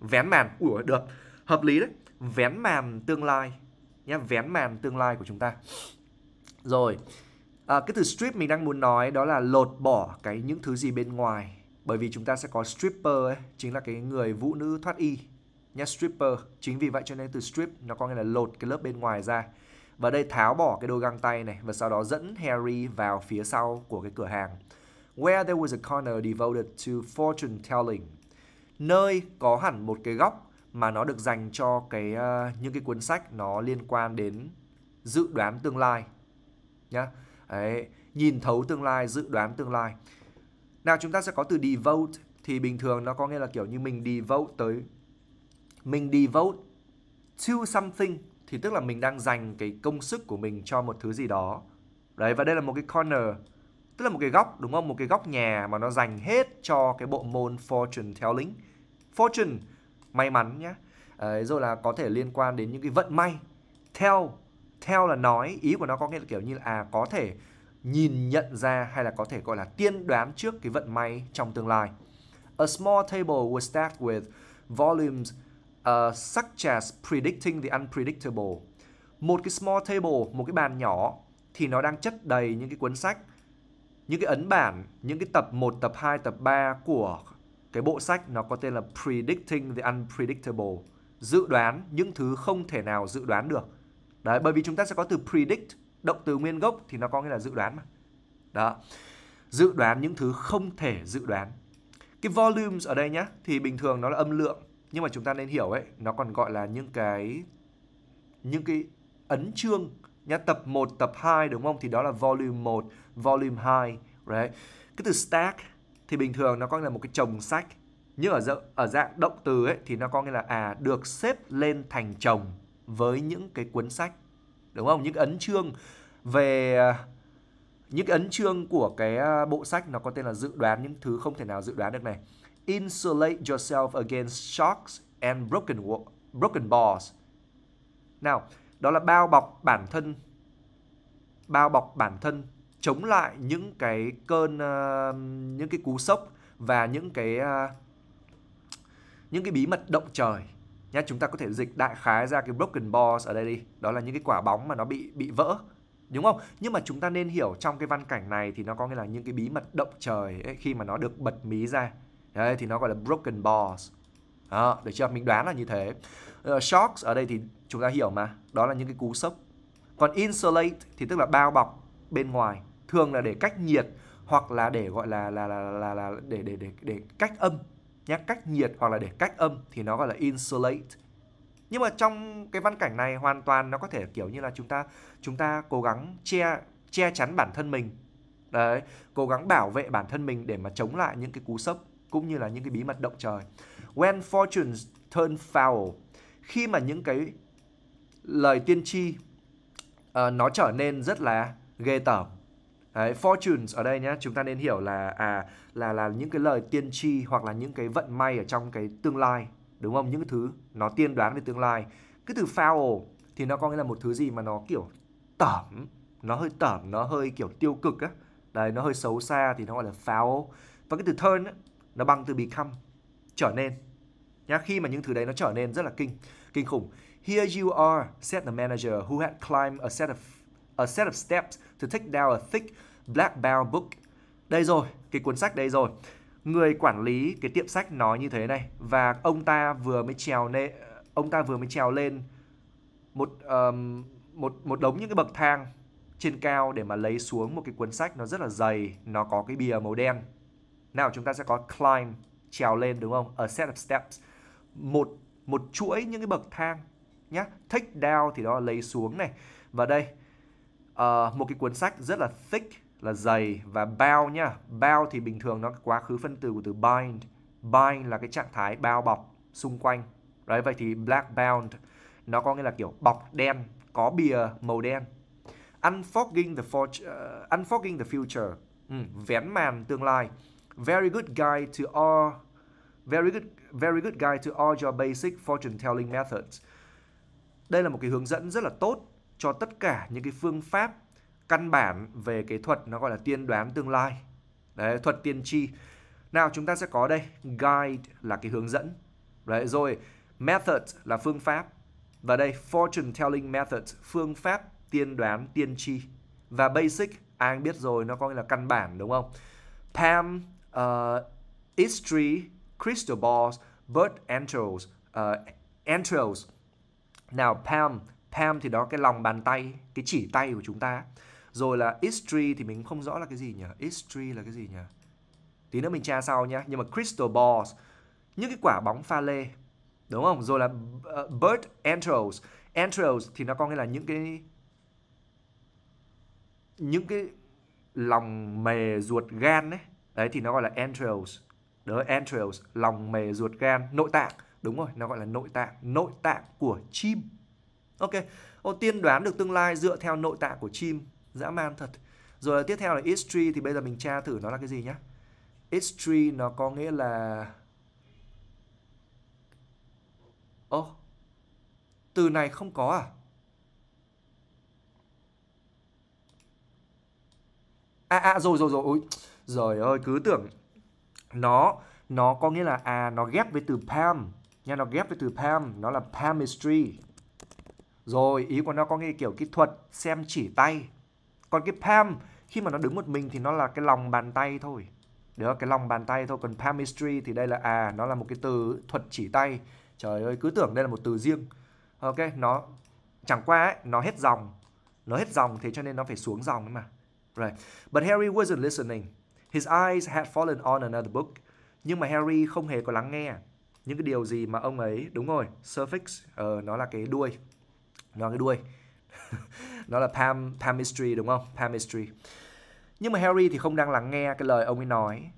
vén màn ủa được hợp lý đấy vén màn tương lai nhé vén màn tương lai của chúng ta rồi à, cái từ strip mình đang muốn nói đó là lột bỏ cái những thứ gì bên ngoài bởi vì chúng ta sẽ có stripper ấy, chính là cái người vũ nữ thoát y nhé stripper chính vì vậy cho nên từ strip nó có nghĩa là lột cái lớp bên ngoài ra và đây tháo bỏ cái đôi găng tay này và sau đó dẫn Harry vào phía sau của cái cửa hàng where there was a corner devoted to fortune telling nơi có hẳn một cái góc mà nó được dành cho cái uh, những cái cuốn sách nó liên quan đến dự đoán tương lai nhá. Đấy, nhìn thấu tương lai, dự đoán tương lai. Nào chúng ta sẽ có từ devote thì bình thường nó có nghĩa là kiểu như mình devote tới mình devote to something thì tức là mình đang dành cái công sức của mình cho một thứ gì đó. Đấy và đây là một cái corner tức là một cái góc đúng không? Một cái góc nhà mà nó dành hết cho cái bộ môn fortune telling fortune may mắn nhé rồi ờ, là có thể liên quan đến những cái vận may Theo, theo là nói ý của nó có nghĩa là kiểu như là à có thể nhìn nhận ra hay là có thể gọi là tiên đoán trước cái vận may trong tương lai a small table was stacked with volumes uh, such as predicting the unpredictable một cái small table một cái bàn nhỏ thì nó đang chất đầy những cái cuốn sách những cái ấn bản, những cái tập 1, tập 2, tập 3 của cái bộ sách nó có tên là Predicting the Unpredictable dự đoán những thứ không thể nào dự đoán được đấy bởi vì chúng ta sẽ có từ predict động từ nguyên gốc thì nó có nghĩa là dự đoán mà đó dự đoán những thứ không thể dự đoán cái volumes ở đây nhá thì bình thường nó là âm lượng nhưng mà chúng ta nên hiểu ấy nó còn gọi là những cái những cái ấn chương nhá tập 1, tập 2 đúng không thì đó là volume 1, volume 2 right cái từ stack thì bình thường nó có nghĩa là một cái chồng sách nhưng ở dạng, ở dạng động từ ấy thì nó có nghĩa là à được xếp lên thành chồng với những cái cuốn sách đúng không những ấn chương về à, những ấn chương của cái à, bộ sách nó có tên là dự đoán những thứ không thể nào dự đoán được này insulate yourself against shocks and broken broken balls nào đó là bao bọc bản thân bao bọc bản thân chống lại những cái cơn ờ, những cái cú sốc và những cái ờ, những cái bí mật động trời nhá chúng ta có thể dịch đại khái ra cái broken balls ở đây đi đó là những cái quả bóng mà nó bị bị vỡ đúng không nhưng mà chúng ta nên hiểu trong cái văn cảnh này thì nó có nghĩa là những cái bí mật động trời ấy, khi mà nó được bật mí ra đấy thì nó gọi là broken balls đó, được chưa mình đoán là như thế uh, shocks ở đây thì chúng ta hiểu mà đó là những cái cú sốc còn insulate thì tức là bao bọc bên ngoài thường là để cách nhiệt hoặc là để gọi là là là là, là để để để để cách âm nhé cách nhiệt hoặc là để cách âm thì nó gọi là insulate nhưng mà trong cái văn cảnh này hoàn toàn nó có thể kiểu như là chúng ta chúng ta cố gắng che che chắn bản thân mình đấy cố gắng bảo vệ bản thân mình để mà chống lại những cái cú sốc cũng như là những cái bí mật động trời when fortunes turn foul khi mà những cái lời tiên tri uh, nó trở nên rất là ghê tởm Đấy, fortunes ở đây nhé chúng ta nên hiểu là à là là những cái lời tiên tri hoặc là những cái vận may ở trong cái tương lai đúng không những thứ nó tiên đoán về tương lai cái từ foul thì nó có nghĩa là một thứ gì mà nó kiểu tẩm nó hơi tẩm nó hơi kiểu tiêu cực á đấy nó hơi xấu xa thì nó gọi là foul và cái từ turn á, nó bằng từ become trở nên nhá khi mà những thứ đấy nó trở nên rất là kinh kinh khủng here you are said the manager who had climbed a set of a set of steps to take down a thick black bound book. Đây rồi, cái cuốn sách đây rồi. Người quản lý cái tiệm sách nói như thế này và ông ta vừa mới trèo lên ông ta vừa mới trèo lên một um, một một đống những cái bậc thang trên cao để mà lấy xuống một cái cuốn sách nó rất là dày, nó có cái bìa màu đen. Nào chúng ta sẽ có climb, trèo lên đúng không? A set of steps. Một một chuỗi những cái bậc thang nhá. Take down thì đó là lấy xuống này. Và đây uh, một cái cuốn sách rất là thick là dày và bound nhá. Bound thì bình thường nó quá khứ phân từ của từ bind. Bind là cái trạng thái bao bọc xung quanh. Đấy vậy thì black bound nó có nghĩa là kiểu bọc đen, có bìa màu đen. Unfogging the forge, uh, ờ, unfogging the future. Ừ, vén màn tương lai. Very good guide to all very good very good guide to all your basic fortune telling methods. Đây là một cái hướng dẫn rất là tốt cho tất cả những cái phương pháp căn bản về cái thuật nó gọi là tiên đoán tương lai. Đấy, thuật tiên tri. Nào chúng ta sẽ có đây, guide là cái hướng dẫn. Đấy rồi, method là phương pháp. Và đây fortune telling method, phương pháp tiên đoán tiên tri. Và basic ai biết rồi nó có nghĩa là căn bản đúng không? Pam, uh, history, crystal balls, bird entrails, uh, entrails. Nào Pam palm thì đó cái lòng bàn tay cái chỉ tay của chúng ta rồi là istri thì mình không rõ là cái gì nhỉ istri là cái gì nhỉ tí nữa mình tra sau nhé nhưng mà crystal balls những cái quả bóng pha lê đúng không rồi là ờ, bird entrails entrails thì nó có nghĩa là những cái những cái lòng mề ruột gan ấy đấy thì nó gọi là entrails đó entrails lòng mề ruột gan nội tạng đúng rồi nó gọi là nội tạng nội tạng của chim Ok, Ô, tiên đoán được tương lai dựa theo nội tạng của chim, dã man thật. Rồi tiếp theo là history thì bây giờ mình tra thử nó là cái gì nhá. History nó có nghĩa là Ô, từ này không có à? À, à rồi rồi rồi Rồi ơi cứ tưởng Nó Nó có nghĩa là à nó ghép với từ palm Nha nó ghép với từ palm Nó là palmistry rồi, ý của nó có nghe kiểu kỹ thuật xem chỉ tay. Còn cái palm khi mà nó đứng một mình thì nó là cái lòng bàn tay thôi. Được, cái lòng bàn tay thôi. Còn palmistry thì đây là à, nó là một cái từ thuật chỉ tay. Trời ơi, cứ tưởng đây là một từ riêng. Ok, nó chẳng qua ấy, nó hết dòng. Nó hết dòng thế cho nên nó phải xuống dòng ấy mà. Right. But Harry wasn't listening. His eyes had fallen on another book. Nhưng mà Harry không hề có lắng nghe những cái điều gì mà ông ấy đúng rồi suffix uh, nó là cái đuôi nó cái đuôi nó là palm Palmistry đúng không Palmistry nhưng mà Harry thì không đang lắng nghe cái lời ông ấy nói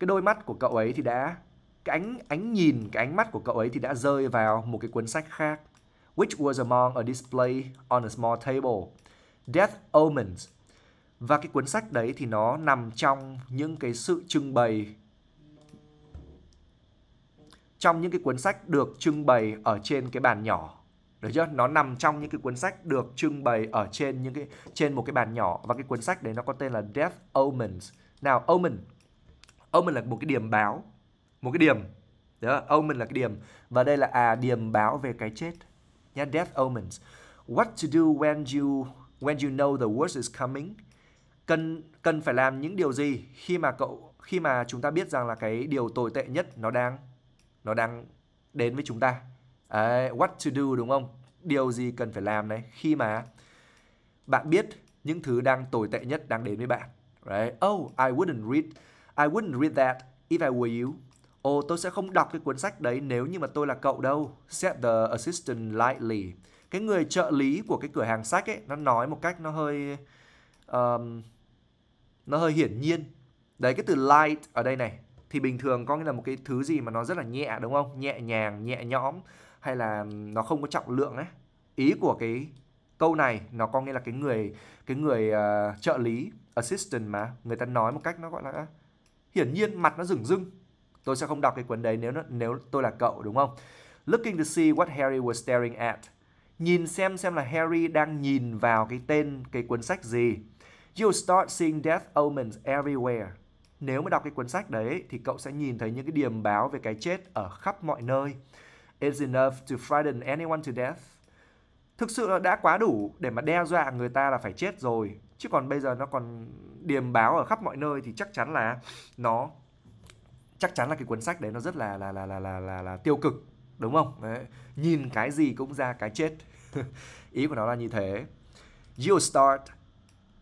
cái đôi mắt của cậu ấy thì đã cái ánh ánh nhìn cái ánh mắt của cậu ấy thì đã rơi vào một cái cuốn sách khác which was among a display on a small table death omens và cái cuốn sách đấy thì nó nằm trong những cái sự trưng bày trong những cái cuốn sách được trưng bày ở trên cái bàn nhỏ được chưa nó nằm trong những cái cuốn sách được trưng bày ở trên những cái trên một cái bàn nhỏ và cái cuốn sách đấy nó có tên là Death Omens nào omen omen là một cái điểm báo một cái điểm đó omen là cái điểm và đây là à điểm báo về cái chết nhá yeah, Death Omens what to do when you when you know the worst is coming cần cần phải làm những điều gì khi mà cậu khi mà chúng ta biết rằng là cái điều tồi tệ nhất nó đang nó đang đến với chúng ta Đấy, what to do đúng không? Điều gì cần phải làm này khi mà bạn biết những thứ đang tồi tệ nhất đang đến với bạn. Right? Oh, I wouldn't read I wouldn't read that if I were you. oh, tôi sẽ không đọc cái cuốn sách đấy nếu như mà tôi là cậu đâu. Said the assistant lightly. Cái người trợ lý của cái cửa hàng sách ấy, nó nói một cách nó hơi um, nó hơi hiển nhiên. Đấy, cái từ light ở đây này thì bình thường có nghĩa là một cái thứ gì mà nó rất là nhẹ đúng không? Nhẹ nhàng, nhẹ nhõm hay là nó không có trọng lượng ấy ý của cái câu này nó có nghĩa là cái người cái người uh, trợ lý assistant mà người ta nói một cách nó gọi là hiển nhiên mặt nó rừng rưng tôi sẽ không đọc cái cuốn đấy nếu nó, nếu tôi là cậu đúng không looking to see what Harry was staring at nhìn xem xem là Harry đang nhìn vào cái tên cái cuốn sách gì you start seeing death omens everywhere nếu mà đọc cái cuốn sách đấy thì cậu sẽ nhìn thấy những cái điềm báo về cái chết ở khắp mọi nơi is enough to frighten anyone to death. Thực sự là đã quá đủ để mà đe dọa người ta là phải chết rồi. Chứ còn bây giờ nó còn điềm báo ở khắp mọi nơi thì chắc chắn là nó chắc chắn là cái cuốn sách đấy nó rất là là là là là là, là tiêu cực đúng không? Đấy. Nhìn cái gì cũng ra cái chết. Ý của nó là như thế. You start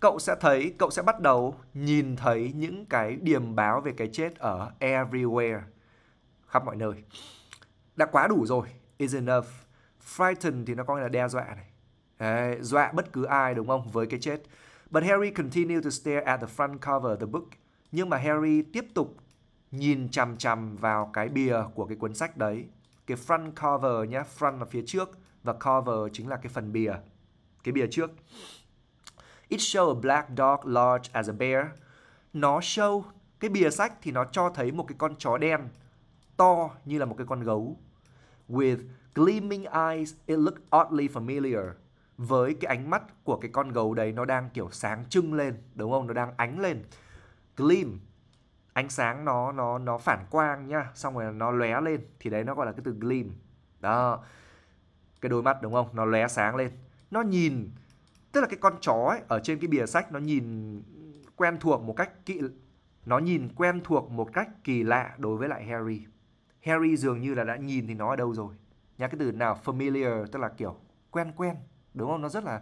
cậu sẽ thấy, cậu sẽ bắt đầu nhìn thấy những cái điềm báo về cái chết ở everywhere, khắp mọi nơi đã quá đủ rồi is enough frightened thì nó có nghĩa là đe dọa này Đấy, dọa bất cứ ai đúng không với cái chết but Harry continued to stare at the front cover of the book nhưng mà Harry tiếp tục nhìn chằm chằm vào cái bìa của cái cuốn sách đấy cái front cover nhé front là phía trước và cover chính là cái phần bìa cái bìa trước it show a black dog large as a bear nó show cái bìa sách thì nó cho thấy một cái con chó đen to như là một cái con gấu With gleaming eyes, it looked oddly familiar. Với cái ánh mắt của cái con gấu đấy nó đang kiểu sáng trưng lên, đúng không? Nó đang ánh lên. Gleam, ánh sáng nó nó nó phản quang nhá, xong rồi nó lóe lên thì đấy nó gọi là cái từ gleam. Đó. Cái đôi mắt đúng không? Nó lóe sáng lên. Nó nhìn tức là cái con chó ấy ở trên cái bìa sách nó nhìn quen thuộc một cách kỵ nó nhìn quen thuộc một cách kỳ lạ đối với lại Harry. Harry dường như là đã nhìn thì nó ở đâu rồi nhá cái từ nào familiar tức là kiểu quen quen đúng không nó rất là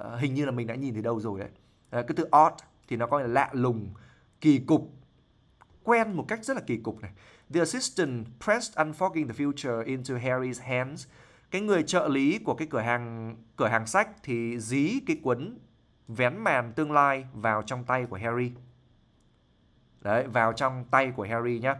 uh, hình như là mình đã nhìn thấy đâu rồi đấy uh, cái từ odd thì nó coi là lạ lùng kỳ cục quen một cách rất là kỳ cục này the assistant pressed unfogging the future into Harry's hands cái người trợ lý của cái cửa hàng cửa hàng sách thì dí cái cuốn vén màn tương lai vào trong tay của Harry đấy vào trong tay của Harry nhá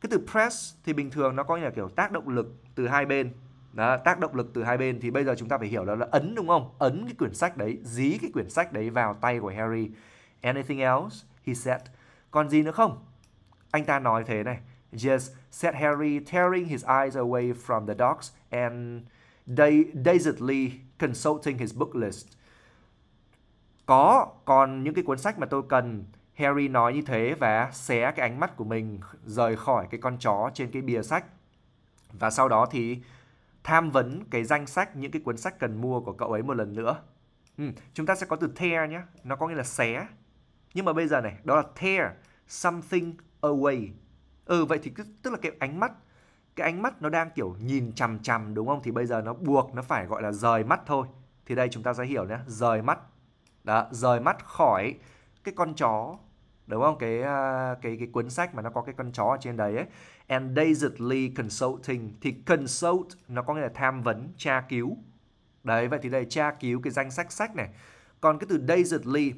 cái từ press thì bình thường nó có nghĩa là kiểu tác động lực từ hai bên đó, tác động lực từ hai bên thì bây giờ chúng ta phải hiểu đó là ấn đúng không ấn cái quyển sách đấy dí cái quyển sách đấy vào tay của Harry anything else he said còn gì nữa không anh ta nói thế này just said Harry tearing his eyes away from the dogs and day, dazedly consulting his book list có còn những cái cuốn sách mà tôi cần Harry nói như thế và xé cái ánh mắt của mình rời khỏi cái con chó trên cái bìa sách. Và sau đó thì tham vấn cái danh sách những cái cuốn sách cần mua của cậu ấy một lần nữa. Ừ, chúng ta sẽ có từ tear nhé, nó có nghĩa là xé. Nhưng mà bây giờ này, đó là tear something away. Ừ, vậy thì tức là cái ánh mắt, cái ánh mắt nó đang kiểu nhìn chằm chằm đúng không? Thì bây giờ nó buộc nó phải gọi là rời mắt thôi. Thì đây chúng ta sẽ hiểu nhé, rời mắt. Đó, rời mắt khỏi cái con chó đúng không cái à, cái cái cuốn sách mà nó có cái con chó ở trên đấy ấy and dazedly consulting thì consult nó có nghĩa là tham vấn tra cứu đấy vậy thì đây tra cứu cái danh sách sách này còn cái từ dazedly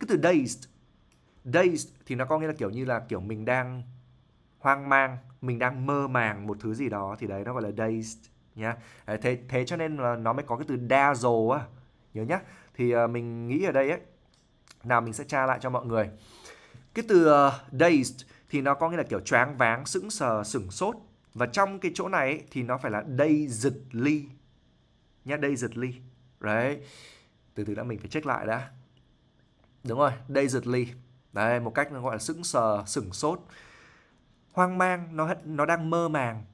cái từ dazed dazed thì nó có nghĩa là kiểu như là kiểu mình đang hoang mang mình đang mơ màng một thứ gì đó thì đấy nó gọi là dazed nhá thế thế cho nên là nó mới có cái từ dazzle á nhớ nhá thì à, mình nghĩ ở đây ấy nào mình sẽ tra lại cho mọi người cái từ uh, dazed thì nó có nghĩa là kiểu choáng váng, sững sờ, sửng sốt. Và trong cái chỗ này ấy, thì nó phải là dazedly. Nhá, dazedly. Đấy. Từ từ đã mình phải check lại đã. Đúng rồi, dazedly. Đấy, một cách nó gọi là sững sờ, sửng sốt. Hoang mang, nó nó đang mơ màng.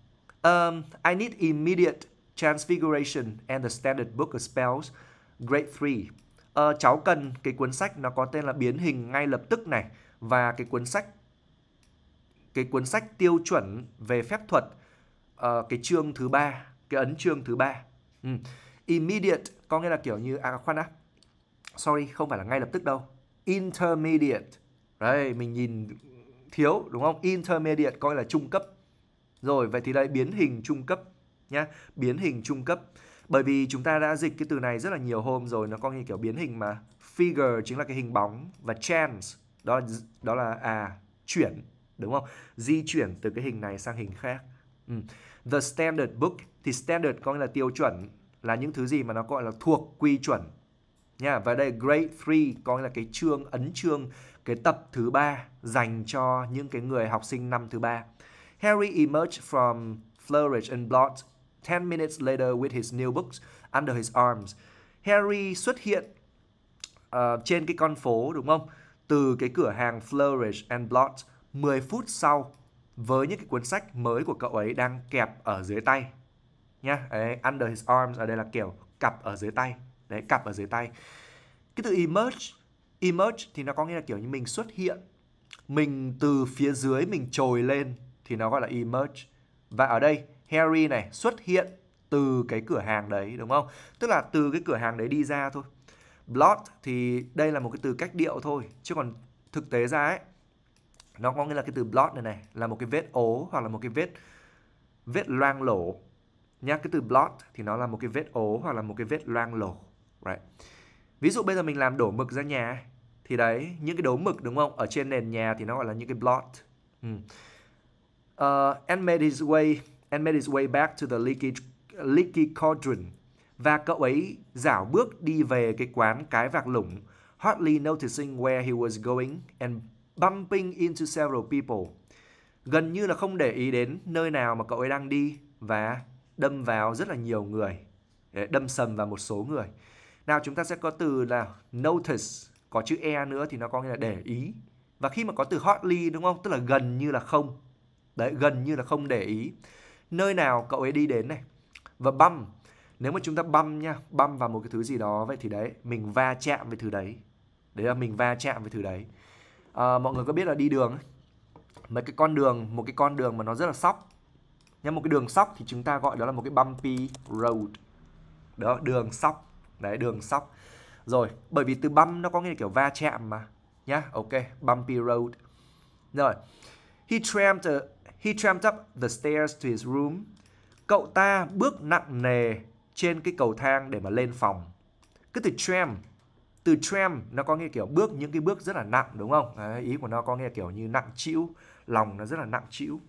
Um, I need immediate transfiguration and the standard book of spells, grade 3. Uh, ờ, cháu cần cái cuốn sách nó có tên là biến hình ngay lập tức này và cái cuốn sách cái cuốn sách tiêu chuẩn về phép thuật uh, cái chương thứ ba cái ấn chương thứ ba ừ. immediate có nghĩa là kiểu như à khoan đã sorry không phải là ngay lập tức đâu intermediate đây mình nhìn thiếu đúng không intermediate coi là trung cấp rồi vậy thì đây biến hình trung cấp nhá biến hình trung cấp bởi vì chúng ta đã dịch cái từ này rất là nhiều hôm rồi nó có như kiểu biến hình mà figure chính là cái hình bóng và chance đó đó là à chuyển đúng không di chuyển từ cái hình này sang hình khác ừ. the standard book thì standard có nghĩa là tiêu chuẩn là những thứ gì mà nó gọi là thuộc quy chuẩn nha và đây grade 3 có nghĩa là cái chương ấn chương cái tập thứ ba dành cho những cái người học sinh năm thứ ba Harry emerged from Flourish and Blot 10 minutes later with his new books under his arms Harry xuất hiện uh, trên cái con phố đúng không từ cái cửa hàng Flourish and Blot 10 phút sau với những cái cuốn sách mới của cậu ấy đang kẹp ở dưới tay nha. đấy, under his arms ở đây là kiểu cặp ở dưới tay đấy cặp ở dưới tay cái từ emerge emerge thì nó có nghĩa là kiểu như mình xuất hiện mình từ phía dưới mình trồi lên thì nó gọi là emerge và ở đây Harry này xuất hiện từ cái cửa hàng đấy đúng không tức là từ cái cửa hàng đấy đi ra thôi Blot thì đây là một cái từ cách điệu thôi chứ còn thực tế ra ấy nó có nghĩa là cái từ blot này này là một cái vết ố hoặc là một cái vết vết loang lổ nhá cái từ blot thì nó là một cái vết ố hoặc là một cái vết loang lổ right ví dụ bây giờ mình làm đổ mực ra nhà thì đấy những cái đố mực đúng không ở trên nền nhà thì nó gọi là những cái blot ừ. uh, and made his way and made his way back to the leaky leaky cauldron và cậu ấy dảo bước đi về cái quán cái vạc lủng, hardly noticing where he was going and bumping into several people. Gần như là không để ý đến nơi nào mà cậu ấy đang đi và đâm vào rất là nhiều người, đâm sầm vào một số người. Nào chúng ta sẽ có từ là notice, có chữ e nữa thì nó có nghĩa là để ý. Và khi mà có từ hardly đúng không? Tức là gần như là không. Đấy, gần như là không để ý. Nơi nào cậu ấy đi đến này. Và bump nếu mà chúng ta băm nha băm vào một cái thứ gì đó vậy thì đấy mình va chạm với thứ đấy đấy là mình va chạm với thứ đấy à, mọi người có biết là đi đường mấy cái con đường một cái con đường mà nó rất là sóc nhá một cái đường sóc thì chúng ta gọi đó là một cái bumpy road đó đường sóc đấy đường sóc rồi bởi vì từ bump nó có nghĩa là kiểu va chạm mà nhá ok bumpy road rồi he tramped a, he tramped up the stairs to his room cậu ta bước nặng nề trên cái cầu thang để mà lên phòng cái từ tram từ tram nó có nghĩa kiểu bước những cái bước rất là nặng đúng không Đấy, ý của nó có nghĩa kiểu như nặng chịu lòng nó rất là nặng chịu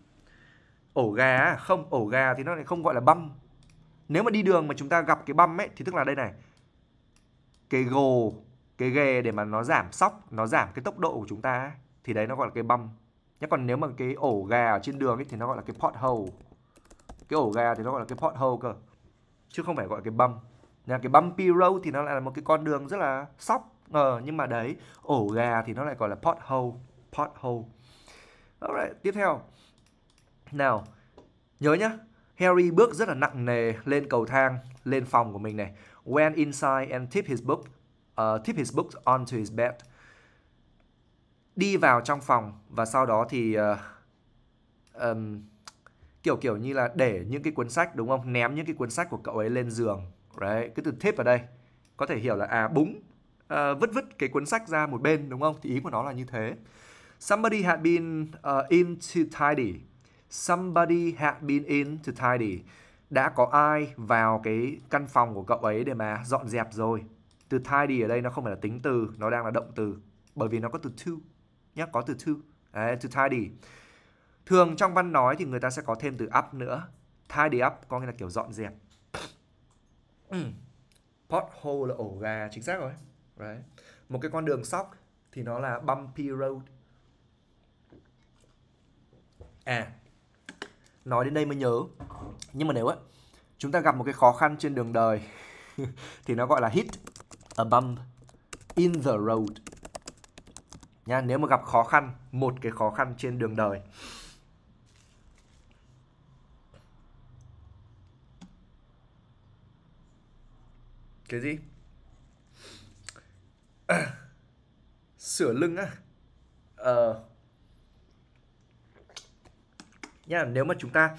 ổ gà không ổ gà thì nó lại không gọi là băm nếu mà đi đường mà chúng ta gặp cái băm ấy thì tức là đây này cái gồ cái ghề để mà nó giảm sóc nó giảm cái tốc độ của chúng ta ấy, thì đấy nó gọi là cái băm nhé còn nếu mà cái ổ gà ở trên đường ấy thì nó gọi là cái pothole cái ổ gà thì nó gọi là cái pothole cơ chứ không phải gọi cái bump nha cái bumpy road thì nó lại là một cái con đường rất là sóc ờ, nhưng mà đấy ổ gà thì nó lại gọi là pothole pothole Alright, tiếp theo nào nhớ nhá Harry bước rất là nặng nề lên cầu thang lên phòng của mình này went inside and tip his book uh, tipped his book ờ, onto his bed đi vào trong phòng và sau đó thì uh, um, kiểu kiểu như là để những cái cuốn sách đúng không ném những cái cuốn sách của cậu ấy lên giường đấy cái từ thếp ở đây có thể hiểu là à búng à, vứt vứt cái cuốn sách ra một bên đúng không thì ý của nó là như thế somebody had been uh, ờ, to tidy somebody had been in to tidy đã có ai vào cái căn phòng của cậu ấy để mà dọn dẹp rồi từ tidy ở đây nó không phải là tính từ nó đang là động từ bởi vì nó có từ to nhé có từ to đấy, to tidy Thường trong văn nói thì người ta sẽ có thêm từ up nữa. Tidy up có nghĩa là kiểu dọn dẹp. Ừ. Pothole là ổ gà, chính xác rồi. Đấy. Một cái con đường sóc thì nó là bumpy road. À, nói đến đây mới nhớ. Nhưng mà nếu á chúng ta gặp một cái khó khăn trên đường đời thì nó gọi là hit a bump in the road. Nha, nếu mà gặp khó khăn, một cái khó khăn trên đường đời cái gì à, sửa lưng á à, nhá nếu mà chúng ta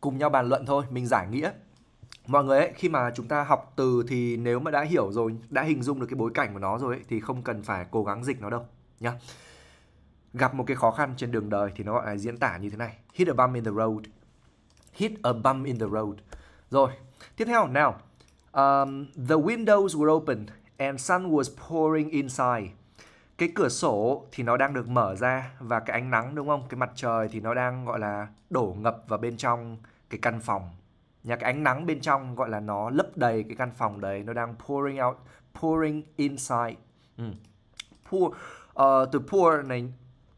cùng nhau bàn luận thôi mình giải nghĩa mọi người ấy, khi mà chúng ta học từ thì nếu mà đã hiểu rồi đã hình dung được cái bối cảnh của nó rồi ấy, thì không cần phải cố gắng dịch nó đâu nhá gặp một cái khó khăn trên đường đời thì nó gọi là diễn tả như thế này hit a bump in the road hit a bump in the road rồi tiếp theo nào Um, the windows were open and sun was pouring inside. Cái cửa sổ thì nó đang được mở ra và cái ánh nắng đúng không? Cái mặt trời thì nó đang gọi là đổ ngập vào bên trong cái căn phòng. Nhà cái ánh nắng bên trong gọi là nó lấp đầy cái căn phòng đấy, nó đang pouring out, pouring inside. Ừ. Pour, uh, từ pour này,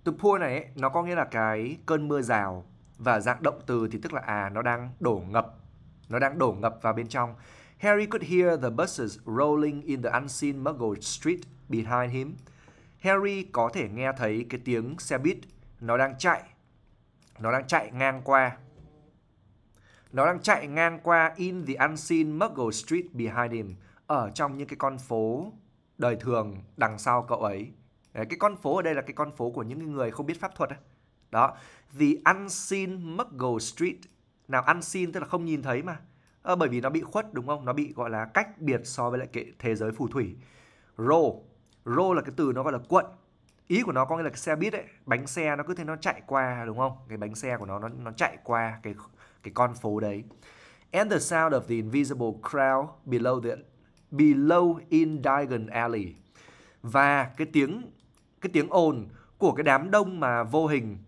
từ pour này nó có nghĩa là cái cơn mưa rào và dạng động từ thì tức là à nó đang đổ ngập, nó đang đổ ngập vào bên trong Harry could hear the buses rolling in the unseen Muggle Street behind him. Harry có thể nghe thấy cái tiếng xe buýt nó đang chạy. Nó đang chạy ngang qua. Nó đang chạy ngang qua in the unseen Muggle Street behind him, ở trong những cái con phố đời thường đằng sau cậu ấy. cái con phố ở đây là cái con phố của những người không biết pháp thuật Đó, the unseen Muggle Street. Nào unseen tức là không nhìn thấy mà à, bởi vì nó bị khuất đúng không nó bị gọi là cách biệt so với lại cái thế giới phù thủy row row là cái từ nó gọi là quận ý của nó có nghĩa là cái xe buýt ấy bánh xe nó cứ thế nó chạy qua đúng không cái bánh xe của nó nó, nó chạy qua cái cái con phố đấy and the sound of the invisible crowd below the below in Diagon Alley và cái tiếng cái tiếng ồn của cái đám đông mà vô hình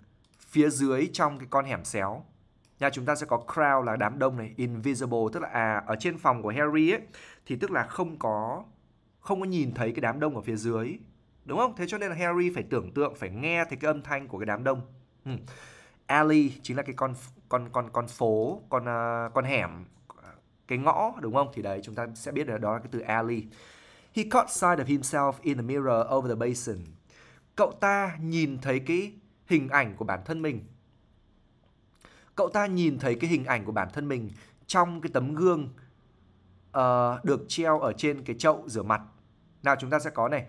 phía dưới trong cái con hẻm xéo Nha, chúng ta sẽ có crowd là đám đông này, invisible tức là à ở trên phòng của Harry ấy thì tức là không có không có nhìn thấy cái đám đông ở phía dưới. Đúng không? Thế cho nên là Harry phải tưởng tượng, phải nghe thấy cái âm thanh của cái đám đông. Ừ. Hmm. Alley chính là cái con con con con phố, con uh, con hẻm, cái ngõ đúng không? Thì đấy chúng ta sẽ biết là đó là cái từ alley. He caught sight of himself in the mirror over the basin. Cậu ta nhìn thấy cái hình ảnh của bản thân mình cậu ta nhìn thấy cái hình ảnh của bản thân mình trong cái tấm gương uh, được treo ở trên cái chậu rửa mặt. Nào chúng ta sẽ có này,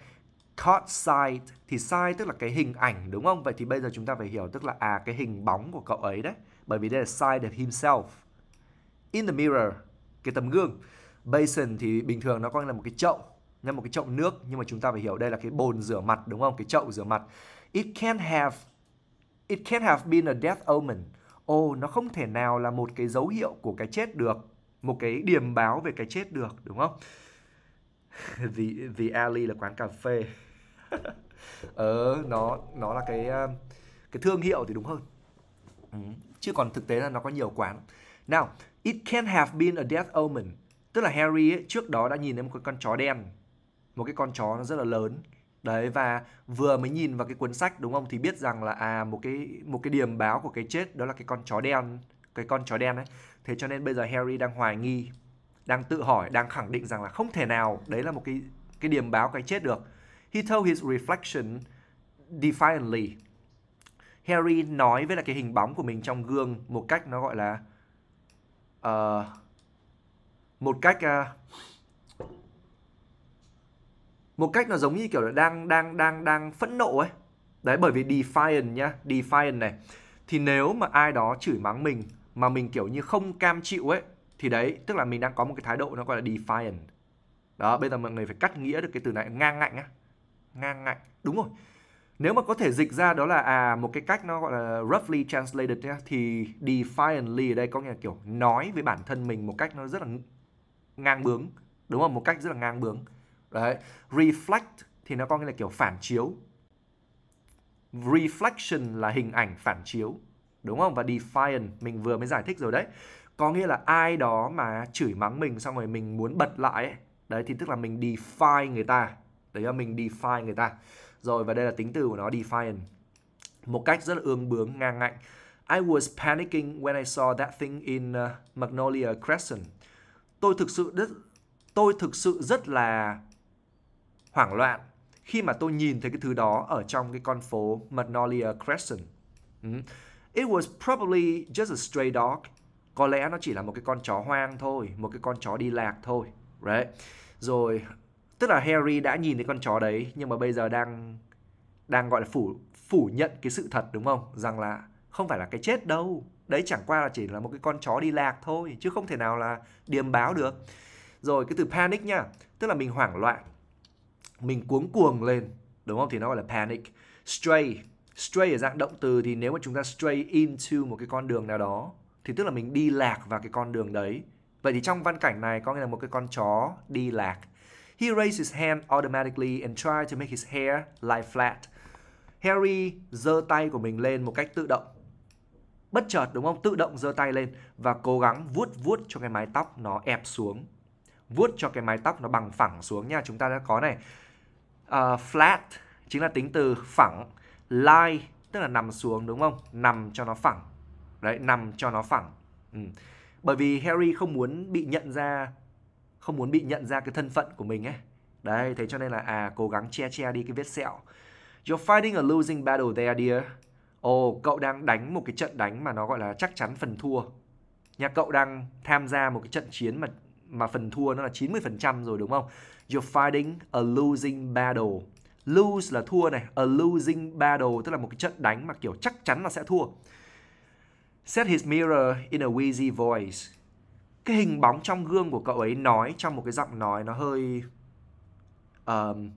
caught sight thì sight tức là cái hình ảnh đúng không? Vậy thì bây giờ chúng ta phải hiểu tức là à cái hình bóng của cậu ấy đấy, bởi vì đây là sight of himself. In the mirror, cái tấm gương. Basin thì bình thường nó coi là một cái chậu, là một cái chậu nước nhưng mà chúng ta phải hiểu đây là cái bồn rửa mặt đúng không? Cái chậu rửa mặt. It can have it can have been a death omen ô nó không thể nào là một cái dấu hiệu của cái chết được một cái điềm báo về cái chết được đúng không Vì vì Ali là quán cà phê ờ nó nó là cái ờ, cái thương hiệu thì đúng hơn ừ. chứ còn thực tế là nó có nhiều quán Nào, it can have been a death omen tức là Harry ấy, trước đó đã nhìn thấy một cái con chó đen một cái con chó nó rất là lớn Đấy và vừa mới nhìn vào cái cuốn sách đúng không thì biết rằng là à một cái một cái điểm báo của cái chết đó là cái con chó đen, cái con chó đen ấy. Thế cho nên bây giờ Harry đang hoài nghi, đang tự hỏi, đang khẳng định rằng là không thể nào đấy là một cái cái điểm báo cái chết được. He told his reflection defiantly. Harry nói với là cái hình bóng của mình trong gương một cách nó gọi là uh, một cách uh, một cách nó giống như kiểu là đang đang đang đang phẫn nộ ấy đấy bởi vì defiant nhá defiant này thì nếu mà ai đó chửi mắng mình mà mình kiểu như không cam chịu ấy thì đấy tức là mình đang có một cái thái độ nó gọi là defiant đó bây giờ mọi người phải cắt nghĩa được cái từ này ngang ngạnh á ngang ngạnh đúng rồi nếu mà có thể dịch ra đó là à một cái cách nó gọi là roughly translated nhá, thì defiantly ở đây có nghĩa là kiểu nói với bản thân mình một cách nó rất là ngang bướng đúng không một cách rất là ngang bướng đấy reflect thì nó có nghĩa là kiểu phản chiếu reflection là hình ảnh phản chiếu đúng không và defiant mình vừa mới giải thích rồi đấy có nghĩa là ai đó mà chửi mắng mình xong rồi mình muốn bật lại ấy. đấy thì tức là mình define người ta đấy là mình define người ta rồi và đây là tính từ của nó defiant một cách rất là ương bướng ngang ngạnh I was panicking when I saw that thing in uh, Magnolia Crescent. Tôi thực sự rất tôi thực sự rất là hoảng loạn khi mà tôi nhìn thấy cái thứ đó ở trong cái con phố Magnolia Crescent. It was probably just a stray dog. Có lẽ nó chỉ là một cái con chó hoang thôi, một cái con chó đi lạc thôi. Right. Rồi tức là Harry đã nhìn thấy con chó đấy nhưng mà bây giờ đang đang gọi là phủ phủ nhận cái sự thật đúng không? Rằng là không phải là cái chết đâu. Đấy chẳng qua là chỉ là một cái con chó đi lạc thôi chứ không thể nào là điềm báo được. Rồi cái từ panic nha, tức là mình hoảng loạn mình cuống cuồng lên đúng không thì nó gọi là panic stray stray ở dạng động từ thì nếu mà chúng ta stray into một cái con đường nào đó thì tức là mình đi lạc vào cái con đường đấy vậy thì trong văn cảnh này có nghĩa là một cái con chó đi lạc he raised his hand automatically and tried to make his hair lie flat Harry giơ tay của mình lên một cách tự động bất chợt đúng không tự động giơ tay lên và cố gắng vuốt vuốt cho cái mái tóc nó ép xuống vuốt cho cái mái tóc nó bằng phẳng xuống nha chúng ta đã có này uh, flat chính là tính từ phẳng lie tức là nằm xuống đúng không nằm cho nó phẳng đấy nằm cho nó phẳng ừ. bởi vì Harry không muốn bị nhận ra không muốn bị nhận ra cái thân phận của mình ấy đấy thế cho nên là à cố gắng che che đi cái vết sẹo you're fighting a losing battle there dear ồ oh, cậu đang đánh một cái trận đánh mà nó gọi là chắc chắn phần thua nhà cậu đang tham gia một cái trận chiến mà mà phần thua nó là 90% rồi đúng không You're fighting a losing battle. Lose là thua này, a losing battle tức là một cái trận đánh mà kiểu chắc chắn là sẽ thua. Set his mirror in a wheezy voice. Cái hình bóng trong gương của cậu ấy nói trong một cái giọng nói nó hơi um,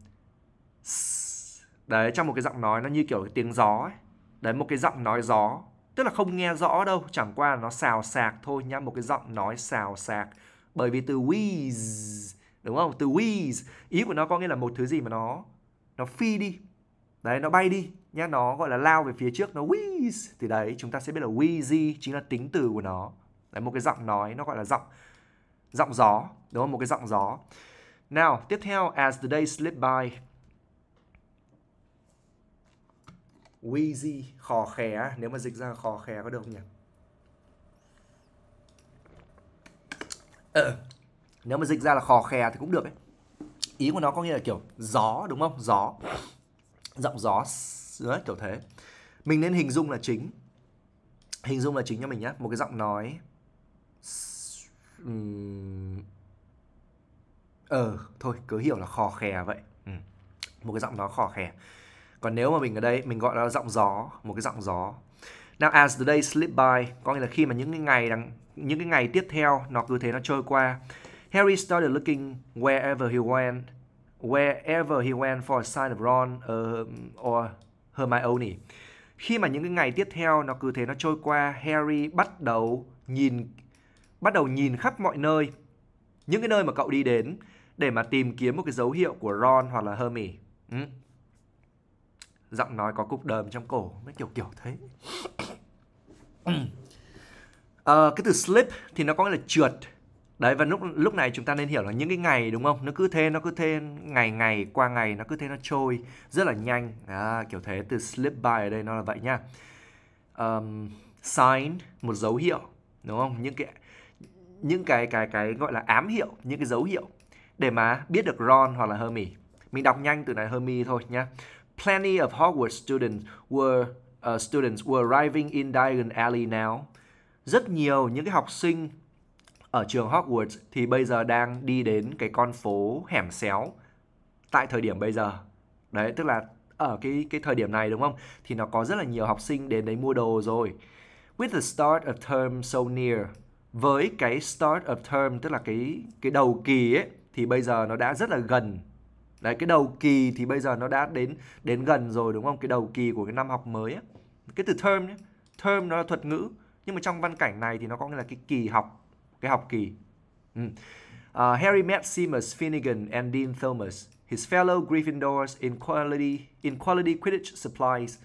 đấy trong một cái giọng nói nó như kiểu tiếng gió ấy. Đấy một cái giọng nói gió, tức là không nghe rõ đâu, chẳng qua là nó xào xạc thôi nhá, một cái giọng nói xào xạc bởi vì từ wheeze đúng không từ wheeze ý của nó có nghĩa là một thứ gì mà nó nó phi đi đấy nó bay đi nhá nó gọi là lao về phía trước nó wheeze thì đấy chúng ta sẽ biết là wheezy chính là tính từ của nó đấy một cái giọng nói nó gọi là giọng giọng gió đúng không một cái giọng gió nào tiếp theo as the day slip by wheezy khò khè nếu mà dịch ra khò khè có được không nhỉ ờ nếu mà dịch ra là khò khè thì cũng được ấy ý của nó có nghĩa là kiểu gió đúng không gió giọng gió đấy, kiểu thế mình nên hình dung là chính hình dung là chính cho mình nhé một cái giọng nói ờ thôi cứ hiểu là khò khè vậy ừ. một cái giọng nói khò khè còn nếu mà mình ở đây mình gọi là giọng gió một cái giọng gió now as the day slip by có nghĩa là khi mà những cái ngày đằng những cái ngày tiếp theo nó cứ thế nó trôi qua Harry started looking wherever he went, wherever he went for a sign of Ron uh, or Hermione. Khi mà những cái ngày tiếp theo nó cứ thế nó trôi qua, Harry bắt đầu nhìn bắt đầu nhìn khắp mọi nơi, những cái nơi mà cậu đi đến để mà tìm kiếm một cái dấu hiệu của Ron hoặc là Hermione. Ừ. Giọng nói có cục đờm trong cổ, nó kiểu kiểu thế. à, cái từ slip thì nó có nghĩa là trượt đấy và lúc lúc này chúng ta nên hiểu là những cái ngày đúng không nó cứ thế nó cứ thế ngày ngày qua ngày nó cứ thế nó trôi rất là nhanh à, kiểu thế từ slip by ở đây nó là vậy nhá um, sign một dấu hiệu đúng không những cái những cái cái cái gọi là ám hiệu những cái dấu hiệu để mà biết được Ron hoặc là Hermione mình đọc nhanh từ này Hermione thôi nhá plenty of Hogwarts students were uh, students were arriving in Diagon Alley now rất nhiều những cái học sinh ở trường Hogwarts thì bây giờ đang đi đến cái con phố hẻm xéo tại thời điểm bây giờ. Đấy, tức là ở cái cái thời điểm này đúng không? Thì nó có rất là nhiều học sinh đến đấy mua đồ rồi. With the start of term so near. Với cái start of term tức là cái cái đầu kỳ ấy thì bây giờ nó đã rất là gần. Đấy cái đầu kỳ thì bây giờ nó đã đến đến gần rồi đúng không? Cái đầu kỳ của cái năm học mới ấy. Cái từ term nhé. Term nó là thuật ngữ nhưng mà trong văn cảnh này thì nó có nghĩa là cái kỳ học cái học kỳ. Ừ. Uh, Harry met Seamus Finnegan and Dean Thomas, his fellow Gryffindors in quality in quality Quidditch supplies.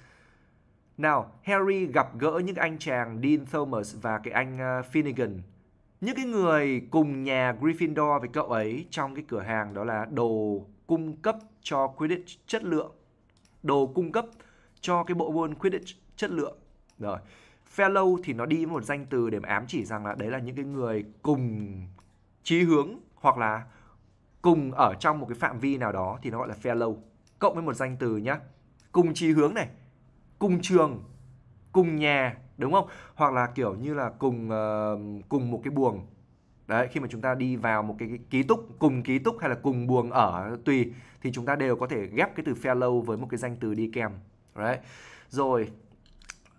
Nào, Harry gặp gỡ những anh chàng Dean Thomas và cái anh uh, Finnegan, những cái người cùng nhà Gryffindor với cậu ấy trong cái cửa hàng đó là đồ cung cấp cho Quidditch chất lượng, đồ cung cấp cho cái bộ môn Quidditch chất lượng. Rồi fellow thì nó đi với một danh từ để mà ám chỉ rằng là đấy là những cái người cùng chí hướng hoặc là cùng ở trong một cái phạm vi nào đó thì nó gọi là fellow cộng với một danh từ nhá cùng chí hướng này cùng trường cùng nhà đúng không hoặc là kiểu như là cùng uh, cùng một cái buồng đấy khi mà chúng ta đi vào một cái, ký túc cùng ký túc hay là cùng buồng ở tùy thì chúng ta đều có thể ghép cái từ fellow với một cái danh từ đi kèm đấy rồi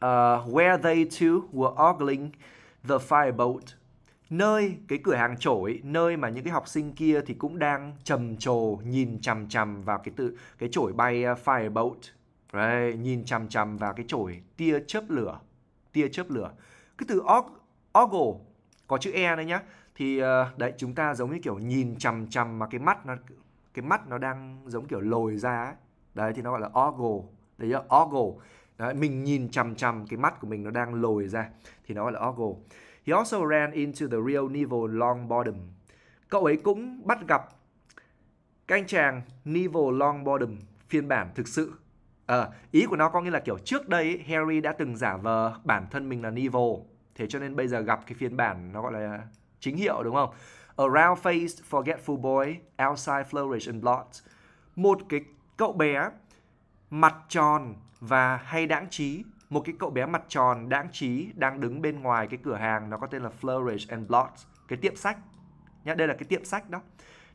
uh, where they two were ogling the fireboat nơi cái cửa hàng chổi nơi mà những cái học sinh kia thì cũng đang trầm trồ nhìn chằm chằm vào cái tự cái chổi bay uh, fireboat right, nhìn chằm chằm vào cái chổi tia chớp lửa tia chớp lửa cái từ og, ogle có chữ e đấy nhá thì uh, đấy chúng ta giống như kiểu nhìn chằm chằm mà cái mắt nó cái mắt nó đang giống kiểu lồi ra ấy. đấy thì nó gọi là ogle đấy là ogle Đấy, mình nhìn chằm chằm cái mắt của mình nó đang lồi ra thì nó gọi là ogle. He also ran into the real Neville Longbottom. Cậu ấy cũng bắt gặp canh chàng Neville Longbottom phiên bản thực sự. À, ý của nó có nghĩa là kiểu trước đây Harry đã từng giả vờ bản thân mình là Neville. Thế cho nên bây giờ gặp cái phiên bản nó gọi là chính hiệu đúng không? A round-faced forgetful boy outside flourish and blot. Một cái cậu bé mặt tròn và hay đáng trí, một cái cậu bé mặt tròn đáng trí đang đứng bên ngoài cái cửa hàng nó có tên là Flourish and Blotts, cái tiệm sách. Nhá, đây là cái tiệm sách đó.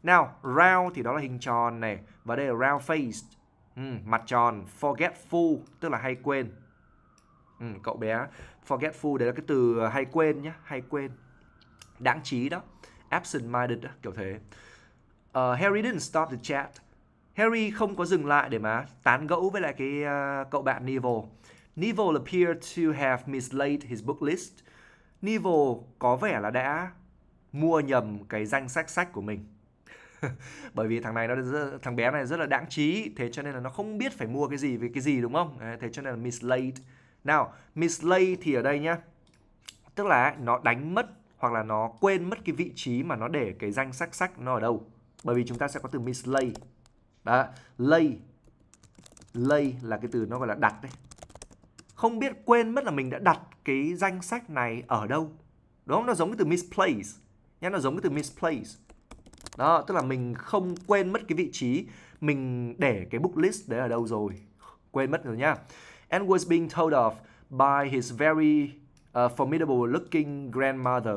Nào, round thì đó là hình tròn này và đây là round faced. Ừ, mặt tròn, forgetful tức là hay quên. Ừ, cậu bé forgetful đấy là cái từ hay quên nhá, hay quên. Đáng trí đó. Absent minded kiểu thế. Uh, Harry didn't stop the chat. Harry không có dừng lại để mà tán gẫu với lại cái uh, cậu bạn Neville. Neville appeared to have mislaid his book list. Neville có vẻ là đã mua nhầm cái danh sách sách của mình. Bởi vì thằng này nó thằng bé này rất là đáng trí, thế cho nên là nó không biết phải mua cái gì với cái gì đúng không? Thế cho nên là mislaid. Nào, mislaid thì ở đây nhá. Tức là nó đánh mất hoặc là nó quên mất cái vị trí mà nó để cái danh sách sách nó ở đâu. Bởi vì chúng ta sẽ có từ mislaid đó lay lay là cái từ nó gọi là đặt đấy không biết quên mất là mình đã đặt cái danh sách này ở đâu đúng không nó giống cái từ misplace nhá nó giống cái từ misplace đó tức là mình không quên mất cái vị trí mình để cái book list đấy ở đâu rồi quên mất rồi nhá and was being told off by his very uh, formidable looking grandmother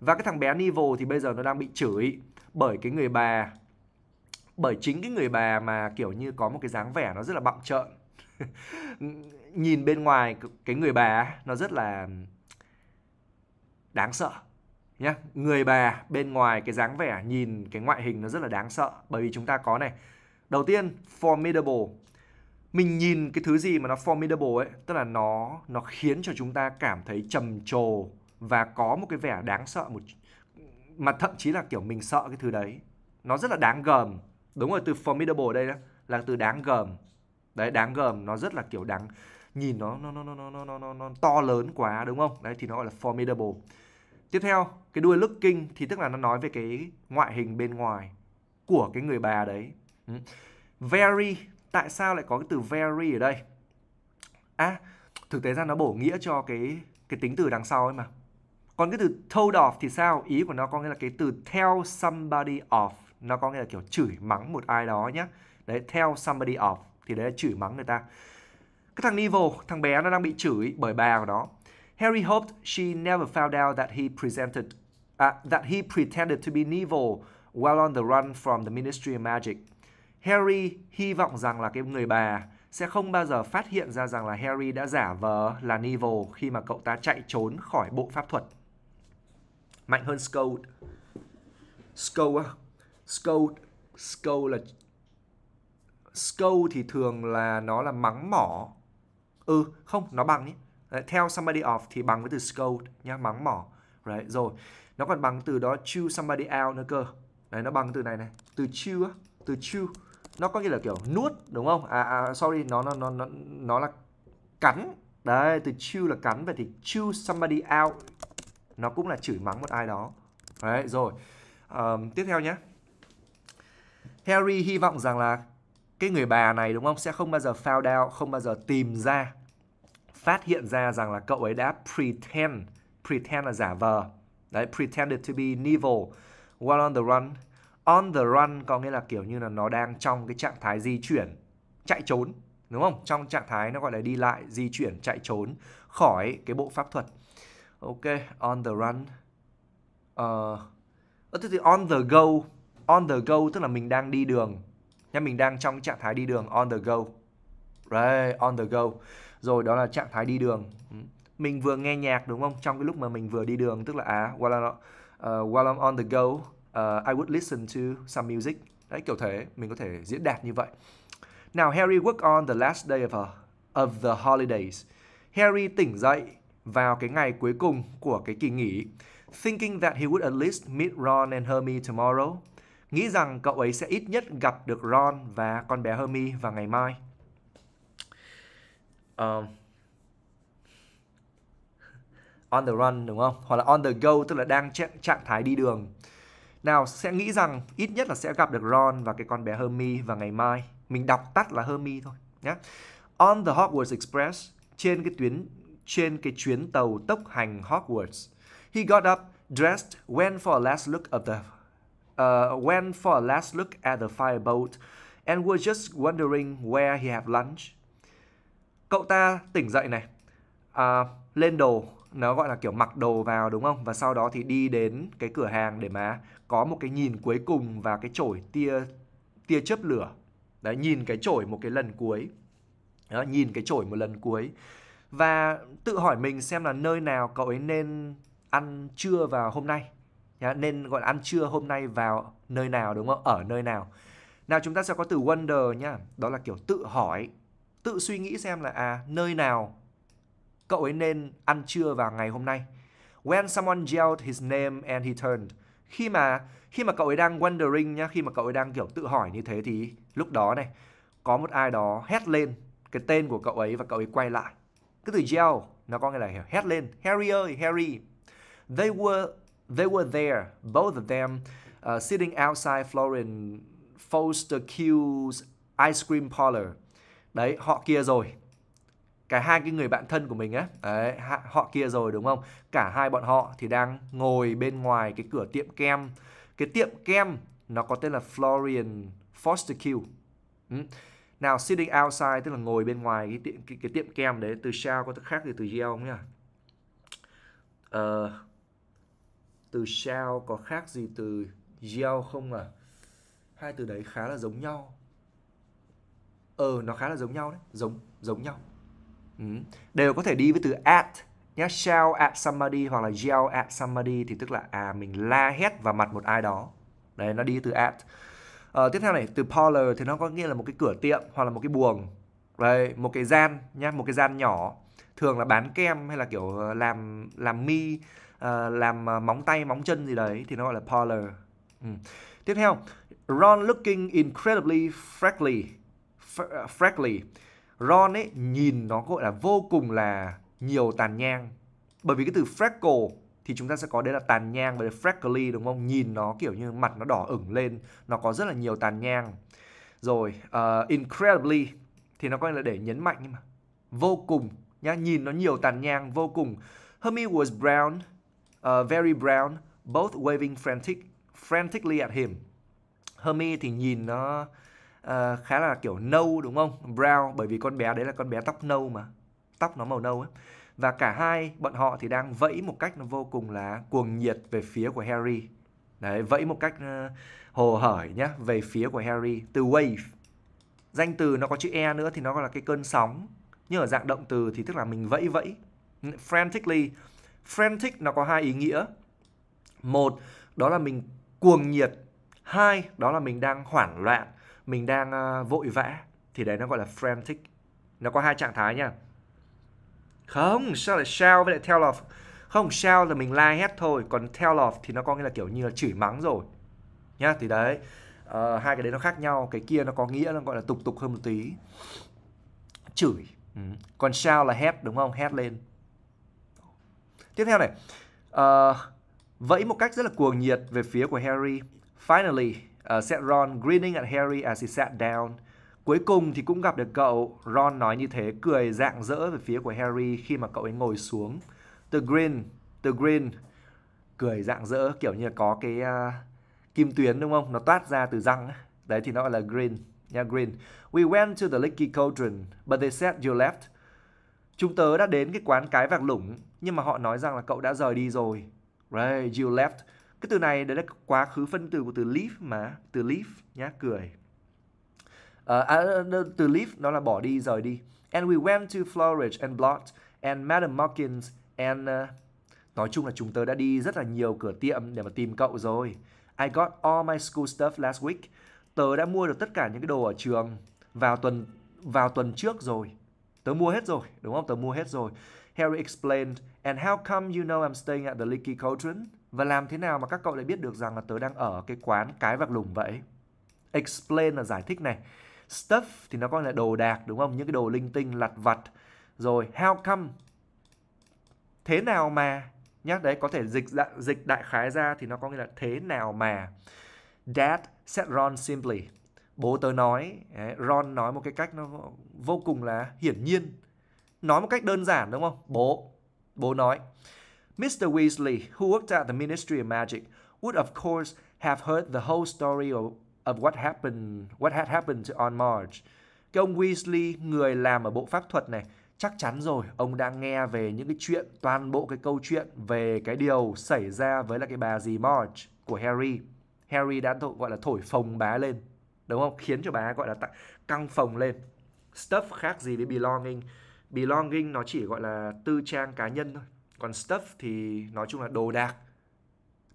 và cái thằng bé Nivel thì bây giờ nó đang bị chửi bởi cái người bà bởi chính cái người bà mà kiểu như có một cái dáng vẻ nó rất là bặm trợn nhìn bên ngoài cái người bà nó rất là đáng sợ nhá người bà bên ngoài cái dáng vẻ nhìn cái ngoại hình nó rất là đáng sợ bởi vì chúng ta có này đầu tiên formidable mình nhìn cái thứ gì mà nó formidable ấy tức là nó nó khiến cho chúng ta cảm thấy trầm trồ và có một cái vẻ đáng sợ một mà thậm chí là kiểu mình sợ cái thứ đấy nó rất là đáng gờm đúng rồi từ formidable đây đó là từ đáng gờm đấy đáng gờm nó rất là kiểu đáng nhìn nó nó nó nó nó nó nó, nó to lớn quá đúng không đấy thì nó gọi là formidable tiếp theo cái đuôi looking thì tức là nó nói về cái ngoại hình bên ngoài của cái người bà đấy ừ. very tại sao lại có cái từ very ở đây à thực tế ra nó bổ nghĩa cho cái cái tính từ đằng sau ấy mà còn cái từ told off thì sao ý của nó có nghĩa là cái từ tell somebody off nó có nghĩa là kiểu chửi mắng một ai đó nhé đấy theo somebody off thì đấy là chửi mắng người ta cái thằng Neville thằng bé nó đang bị chửi bởi bà của nó Harry hoped she never found out that he presented uh, that he pretended to be Neville while on the run from the Ministry of Magic Harry hy vọng rằng là cái người bà sẽ không bao giờ phát hiện ra rằng là Harry đã giả vờ là Neville khi mà cậu ta chạy trốn khỏi bộ pháp thuật. Mạnh hơn Scout. Scout scold scold là scold thì thường là nó là mắng mỏ ừ không nó bằng ý Đấy, tell somebody off thì bằng với từ scold nhá mắng mỏ Đấy, rồi nó còn bằng từ đó chew somebody out nữa cơ Đấy, nó bằng từ này này từ chew á từ chew nó có nghĩa là kiểu nuốt đúng không à, à sorry nó nó nó nó nó là cắn đấy từ chew là cắn vậy thì chew somebody out nó cũng là chửi mắng một ai đó đấy rồi um, tiếp theo nhé Harry hy vọng rằng là cái người bà này đúng không sẽ không bao giờ found out, không bao giờ tìm ra phát hiện ra rằng là cậu ấy đã pretend, pretend là giả vờ. Đấy, pretended to be Neville while on the run. On the run có nghĩa là kiểu như là nó đang trong cái trạng thái di chuyển, chạy trốn, đúng không? Trong trạng thái nó gọi là đi lại, di chuyển, chạy trốn khỏi cái bộ pháp thuật. Ok, on the run. Ờ uh, thì on the go on the go tức là mình đang đi đường nha mình đang trong trạng thái đi đường on the go right on the go rồi đó là trạng thái đi đường mình vừa nghe nhạc đúng không trong cái lúc mà mình vừa đi đường tức là à while I'm, uh, while I'm on the go uh, I would listen to some music đấy kiểu thế mình có thể diễn đạt như vậy nào Harry work on the last day of, a, of the holidays Harry tỉnh dậy vào cái ngày cuối cùng của cái kỳ nghỉ thinking that he would at least meet Ron and Hermione tomorrow nghĩ rằng cậu ấy sẽ ít nhất gặp được Ron và con bé Hermione vào ngày mai. Um, on the run đúng không? Hoặc là on the go tức là đang trạng thái đi đường. Nào sẽ nghĩ rằng ít nhất là sẽ gặp được Ron và cái con bé Hermione vào ngày mai. Mình đọc tắt là Hermione thôi nhé. On the Hogwarts Express trên cái tuyến trên cái chuyến tàu tốc hành Hogwarts. He got up, dressed, went for a last look of the uh, went for a last look at the fireboat and were just wondering where he had lunch. Cậu ta tỉnh dậy này, uh, lên đồ, nó gọi là kiểu mặc đồ vào đúng không? Và sau đó thì đi đến cái cửa hàng để mà có một cái nhìn cuối cùng và cái chổi tia tia chớp lửa. Đấy, nhìn cái chổi một cái lần cuối. Đó, nhìn cái chổi một lần cuối. Và tự hỏi mình xem là nơi nào cậu ấy nên ăn trưa vào hôm nay nên gọi là ăn trưa hôm nay vào nơi nào đúng không ở nơi nào nào chúng ta sẽ có từ wonder nhá đó là kiểu tự hỏi tự suy nghĩ xem là à nơi nào cậu ấy nên ăn trưa vào ngày hôm nay when someone yelled his name and he turned khi mà khi mà cậu ấy đang wondering nhá khi mà cậu ấy đang kiểu tự hỏi như thế thì lúc đó này có một ai đó hét lên cái tên của cậu ấy và cậu ấy quay lại cái từ yell nó có nghĩa là hét lên Harry ơi Harry they were They were there, both of them, uh, sitting outside Florian Foster-Q's ice cream parlor. Đấy, họ kia rồi. Cả hai cái người bạn thân của mình á, đấy, họ kia rồi đúng không? Cả hai bọn họ thì đang ngồi bên ngoài cái cửa tiệm kem. Cái tiệm kem nó có tên là Florian Foster-Q. Ừ. Nào, sitting outside tức là ngồi bên ngoài cái tiệm, cái, cái tiệm kem đấy. Từ sao có khác gì từ gel không nhỉ? Uh, từ shall có khác gì từ gel không à hai từ đấy khá là giống nhau ờ nó khá là giống nhau đấy giống giống nhau ừ. đều có thể đi với từ at nhé shout at somebody hoặc là yell at somebody thì tức là à mình la hét vào mặt một ai đó đấy nó đi từ at ờ, tiếp theo này từ parlor thì nó có nghĩa là một cái cửa tiệm hoặc là một cái buồng đấy một cái gian nhé một cái gian nhỏ thường là bán kem hay là kiểu ờ, làm làm mi Ờ, làm ờ, móng tay móng chân gì đấy thì nó gọi là parlor ừ. tiếp theo Ron looking incredibly freckly. F ờ, Ron ấy nhìn nó gọi là vô cùng là nhiều tàn nhang bởi vì cái từ freckle thì chúng ta sẽ có đấy là tàn nhang và freckly đúng không nhìn nó kiểu như mặt nó đỏ ửng lên nó có rất là nhiều tàn nhang rồi uh, incredibly thì nó coi là để nhấn mạnh nhưng mà vô cùng nhá nhìn nó nhiều tàn nhang vô cùng Hermione was brown uh, very brown, both waving frantic, frantically at him. Hermie thì nhìn nó uh, khá là kiểu nâu đúng không? Brown bởi vì con bé đấy là con bé tóc nâu mà. Tóc nó màu nâu ấy. Và cả hai bọn họ thì đang vẫy một cách nó vô cùng là cuồng nhiệt về phía của Harry. Đấy, vẫy một cách uh, hồ hởi nhá, về phía của Harry từ wave. Danh từ nó có chữ e nữa thì nó gọi là cái cơn sóng. Nhưng ở dạng động từ thì tức là mình vẫy vẫy. Frantically frantic nó có hai ý nghĩa một đó là mình cuồng nhiệt hai đó là mình đang hoảng loạn mình đang uh, vội vã thì đấy nó gọi là frantic nó có hai trạng thái nha không sao lại shout với lại tell off không shout là mình la hét thôi còn tell off thì nó có nghĩa là kiểu như là chửi mắng rồi nhá thì đấy uh, hai cái đấy nó khác nhau cái kia nó có nghĩa nó gọi là tục tục hơn một tí chửi ừ. còn shout là hét đúng không hét lên Tiếp theo này, uh, vẫy một cách rất là cuồng nhiệt về phía của Harry. Finally, uh, ờ, said Ron, grinning at Harry as he sat down. Cuối cùng thì cũng gặp được cậu. Ron nói như thế, cười rạng rỡ về phía của Harry khi mà cậu ấy ngồi xuống. The grin, the grin, cười rạng rỡ kiểu như là có cái uh, kim tuyến đúng không? Nó toát ra từ răng. Đấy thì nó gọi là grin. Nha yeah, Green. We went to the Leaky Cauldron, but they said you left. Chúng tớ đã đến cái quán cái vạc lủng, nhưng mà họ nói rằng là cậu đã rời đi rồi. Right, you left. Cái từ này đấy là quá khứ phân từ của từ leave mà, từ leave nhá, cười. Uh, à, ờ, ờ, từ leave nó là bỏ đi, rời đi. And we went to Flourish and Blot and Madam Mawkins and uh, nói chung là chúng tôi đã đi rất là nhiều cửa tiệm để mà tìm cậu rồi. I got all my school stuff last week. Tớ đã mua được tất cả những cái đồ ở trường vào tuần vào tuần trước rồi. Tớ mua hết rồi, đúng không? Tớ mua hết rồi. Harry explained And how come you know I'm staying at the Leaky Cauldron? Và làm thế nào mà các cậu lại biết được rằng là tớ đang ở cái quán cái vạc lùng vậy? Explain là giải thích này. Stuff thì nó có là đồ đạc đúng không? Những cái đồ linh tinh lặt vặt. Rồi how come? Thế nào mà nhá, đấy có thể dịch đại, dịch đại khái ra thì nó có nghĩa là thế nào mà. Dad said Ron simply. Bố tớ nói, Ron nói một cái cách nó vô cùng là hiển nhiên. Nói một cách đơn giản đúng không? Bố Bố nói, Mr. Weasley, who worked at the Ministry of Magic, would of course have heard the whole story of, of what happened, what had happened to Aunt Marge. Cái ông Weasley, người làm ở bộ pháp thuật này, chắc chắn rồi, ông đang nghe về những cái chuyện, toàn bộ cái câu chuyện về cái điều xảy ra với là cái bà gì Marge của Harry. Harry đã thổi, gọi là thổi phồng bá lên, đúng không? Khiến cho bà gọi là căng phồng lên. Stuff khác gì với belonging belonging nó chỉ gọi là tư trang cá nhân thôi còn stuff thì nói chung là đồ đạc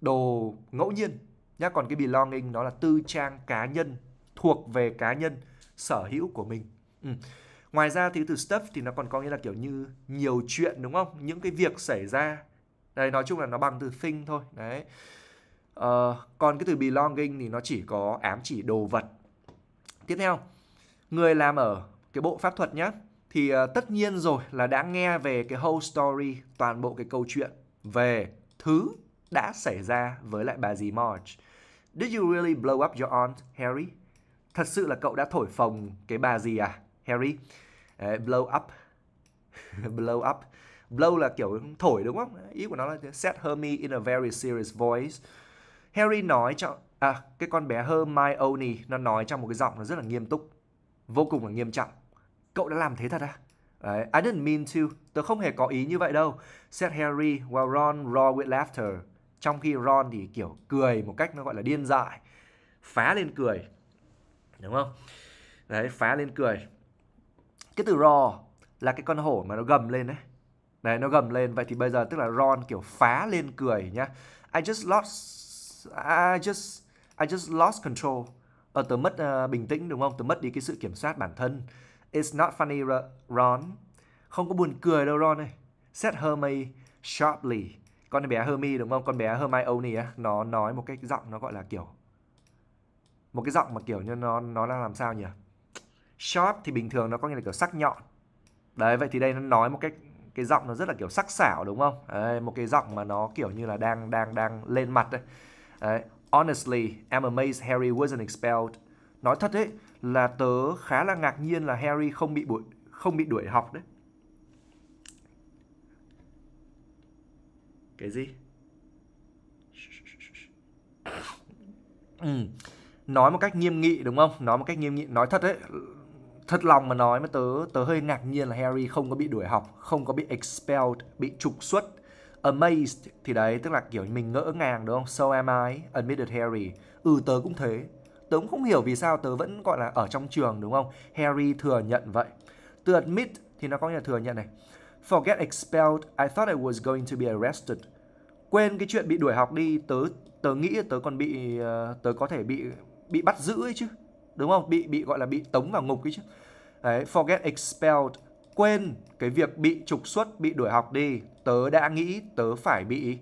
đồ ngẫu nhiên nhá còn cái belonging nó là tư trang cá nhân thuộc về cá nhân sở hữu của mình ừ. ngoài ra thì từ stuff thì nó còn có nghĩa là kiểu như nhiều chuyện đúng không những cái việc xảy ra đây nói chung là nó bằng từ thing thôi đấy uh, còn cái từ belonging thì nó chỉ có ám chỉ đồ vật tiếp theo người làm ở cái bộ pháp thuật nhé thì uh, tất nhiên rồi là đã nghe về cái whole story, toàn bộ cái câu chuyện về thứ đã xảy ra với lại bà dì Marge. Did you really blow up your aunt, Harry? Thật sự là cậu đã thổi phồng cái bà gì à, Harry? Đấy, blow up. blow up. Blow là kiểu thổi đúng không? Ý của nó là set Hermione in a very serious voice. Harry nói cho à cái con bé Hermione nó nói trong một cái giọng nó rất là nghiêm túc, vô cùng là nghiêm trọng. Cậu đã làm thế thật à? Đấy, I didn't mean to. Tớ không hề có ý như vậy đâu. Said Harry, while Ron roared with laughter. Trong khi Ron thì kiểu cười một cách nó gọi là điên dại. Phá lên cười. Đúng không? Đấy, phá lên cười. Cái từ roar là cái con hổ mà nó gầm lên đấy. Đấy, nó gầm lên. Vậy thì bây giờ tức là Ron kiểu phá lên cười nhá. I just lost... I just... I just lost control. Ờ, tớ mất uh, bình tĩnh đúng không? Tớ mất đi cái sự kiểm soát bản thân. It's not funny, Ron. Không có buồn cười đâu Ron ơi. Said Hermione sharply. Con bé Hermione đúng không? Con bé Hermione á, nó nói một cái giọng nó gọi là kiểu một cái giọng mà kiểu như nó nó là làm sao nhỉ? Sharp thì bình thường nó có nghĩa là kiểu sắc nhọn. Đấy vậy thì đây nó nói một cái cái giọng nó rất là kiểu sắc sảo đúng không? Đấy, một cái giọng mà nó kiểu như là đang đang đang lên mặt đấy. đấy. Honestly, I'm amazed Harry wasn't expelled. Nói thật đấy, là tớ khá là ngạc nhiên là Harry không bị đuổi không bị đuổi học đấy. Cái gì? Ừ. Nói một cách nghiêm nghị đúng không? Nói một cách nghiêm nghị, nói thật đấy. Thật lòng mà nói mà tớ tớ hơi ngạc nhiên là Harry không có bị đuổi học, không có bị expelled, bị trục xuất. Amazed thì đấy, tức là kiểu mình ngỡ ngàng đúng không? So am I, admitted Harry. Ừ tớ cũng thế, tớ cũng không hiểu vì sao tớ vẫn gọi là ở trong trường đúng không Harry thừa nhận vậy từ admit thì nó có nghĩa là thừa nhận này forget expelled I thought I was going to be arrested quên cái chuyện bị đuổi học đi tớ tớ nghĩ tớ còn bị ờ, tớ có thể bị bị bắt giữ ấy chứ đúng không bị bị gọi là bị tống vào ngục ấy chứ đấy forget expelled quên cái việc bị trục xuất bị đuổi học đi tớ đã nghĩ tớ phải bị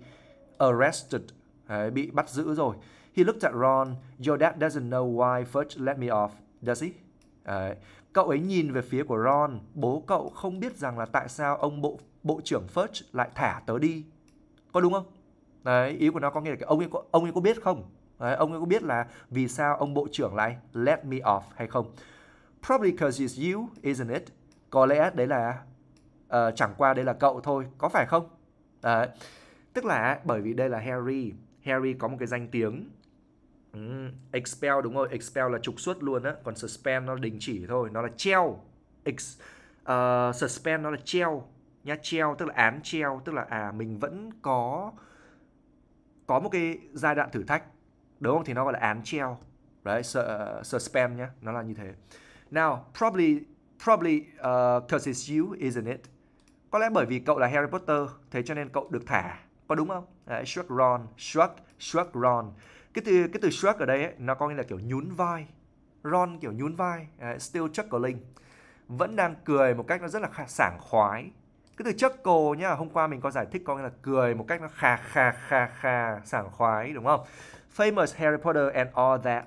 arrested đấy, bị bắt giữ rồi He looked at Ron. Your dad doesn't know why Fudge let me off, does he? Đấy. Cậu ấy nhìn về phía của Ron. Bố cậu không biết rằng là tại sao ông bộ bộ trưởng Fudge lại thả tớ đi. Có đúng không? Đấy, ý của nó có nghĩa là ông ấy có, ông ấy có biết không? Đấy, ông ấy có biết là vì sao ông bộ trưởng lại let me off hay không? Probably because it's you, isn't it? Có lẽ đấy là uh, chẳng qua đây là cậu thôi, có phải không? Đấy. Tức là bởi vì đây là Harry, Harry có một cái danh tiếng Ừ, expel đúng rồi, expel là trục xuất luôn á, còn suspend nó đình chỉ thôi, nó là treo. Ex, uh, suspend nó là treo nhá, treo tức là án treo, tức là à mình vẫn có có một cái giai đoạn thử thách. Đúng không? Thì nó gọi là án treo. Đấy, su uh, suspend nhá, nó là như thế. Now, probably probably uh, ờ, cause it's you, isn't it? Có lẽ bởi vì cậu là Harry Potter, thế cho nên cậu được thả. Có đúng không? Đấy, Shrek Ron, Shrek, Shrek Ron cái từ cái từ shrug ở đây ấy, nó có nghĩa là kiểu nhún vai Ron kiểu nhún vai uh, still chuckling vẫn đang cười một cách nó rất là sảng khoái cái từ chuckle nhá hôm qua mình có giải thích có nghĩa là cười một cách nó khà khà khà khà sảng khoái đúng không famous Harry Potter and all that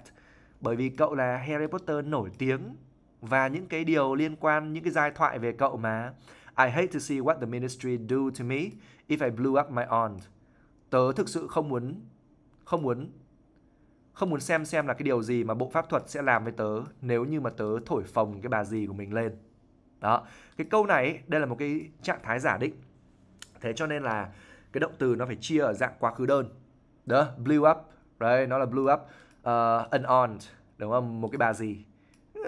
bởi vì cậu là Harry Potter nổi tiếng và những cái điều liên quan những cái giai thoại về cậu mà I hate to see what the ministry do to me if I blew up my aunt. Tớ thực sự không muốn không muốn không muốn xem xem là cái điều gì mà bộ pháp thuật sẽ làm với tớ nếu như mà tớ thổi phồng cái bà gì của mình lên đó cái câu này đây là một cái trạng thái giả định thế cho nên là cái động từ nó phải chia ở dạng quá khứ đơn đó blew up đấy nó là blew up uh, an aunt đúng không một cái bà gì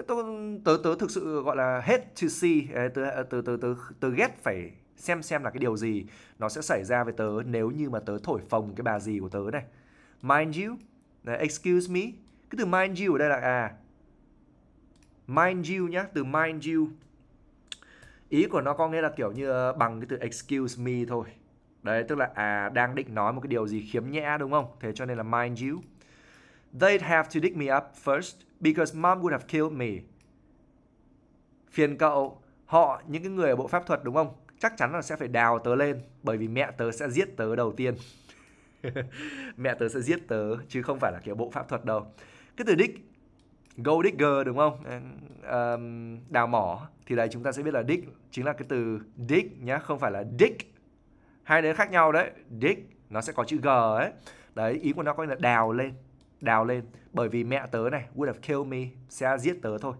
tôi tớ tớ thực sự gọi là hết to see tớ tớ tớ tớ, tớ ghét phải xem xem là cái điều gì nó sẽ xảy ra với tớ nếu như mà tớ thổi phồng cái bà gì của tớ này mind you Đấy, excuse me. Cái từ mind you ở đây là à mind you nhá, từ mind you. Ý của nó có nghĩa là kiểu như ờ, bằng cái từ excuse me thôi. Đấy, tức là à đang định nói một cái điều gì khiếm nhã đúng không? Thế cho nên là mind you. They'd have to dig me up first because mom would have killed me. Phiền cậu, họ những cái người ở bộ pháp thuật đúng không? Chắc chắn là sẽ phải đào tớ lên bởi vì mẹ tớ sẽ giết tớ đầu tiên. mẹ tớ sẽ giết tớ chứ không phải là kiểu bộ pháp thuật đâu cái từ dig gold digger đúng không um, đào mỏ thì đây chúng ta sẽ biết là dig chính là cái từ dig nhá không phải là dig. hai đấy khác nhau đấy dig nó sẽ có chữ g ấy đấy ý của nó coi là đào lên đào lên bởi vì mẹ tớ này would have killed me sẽ giết tớ thôi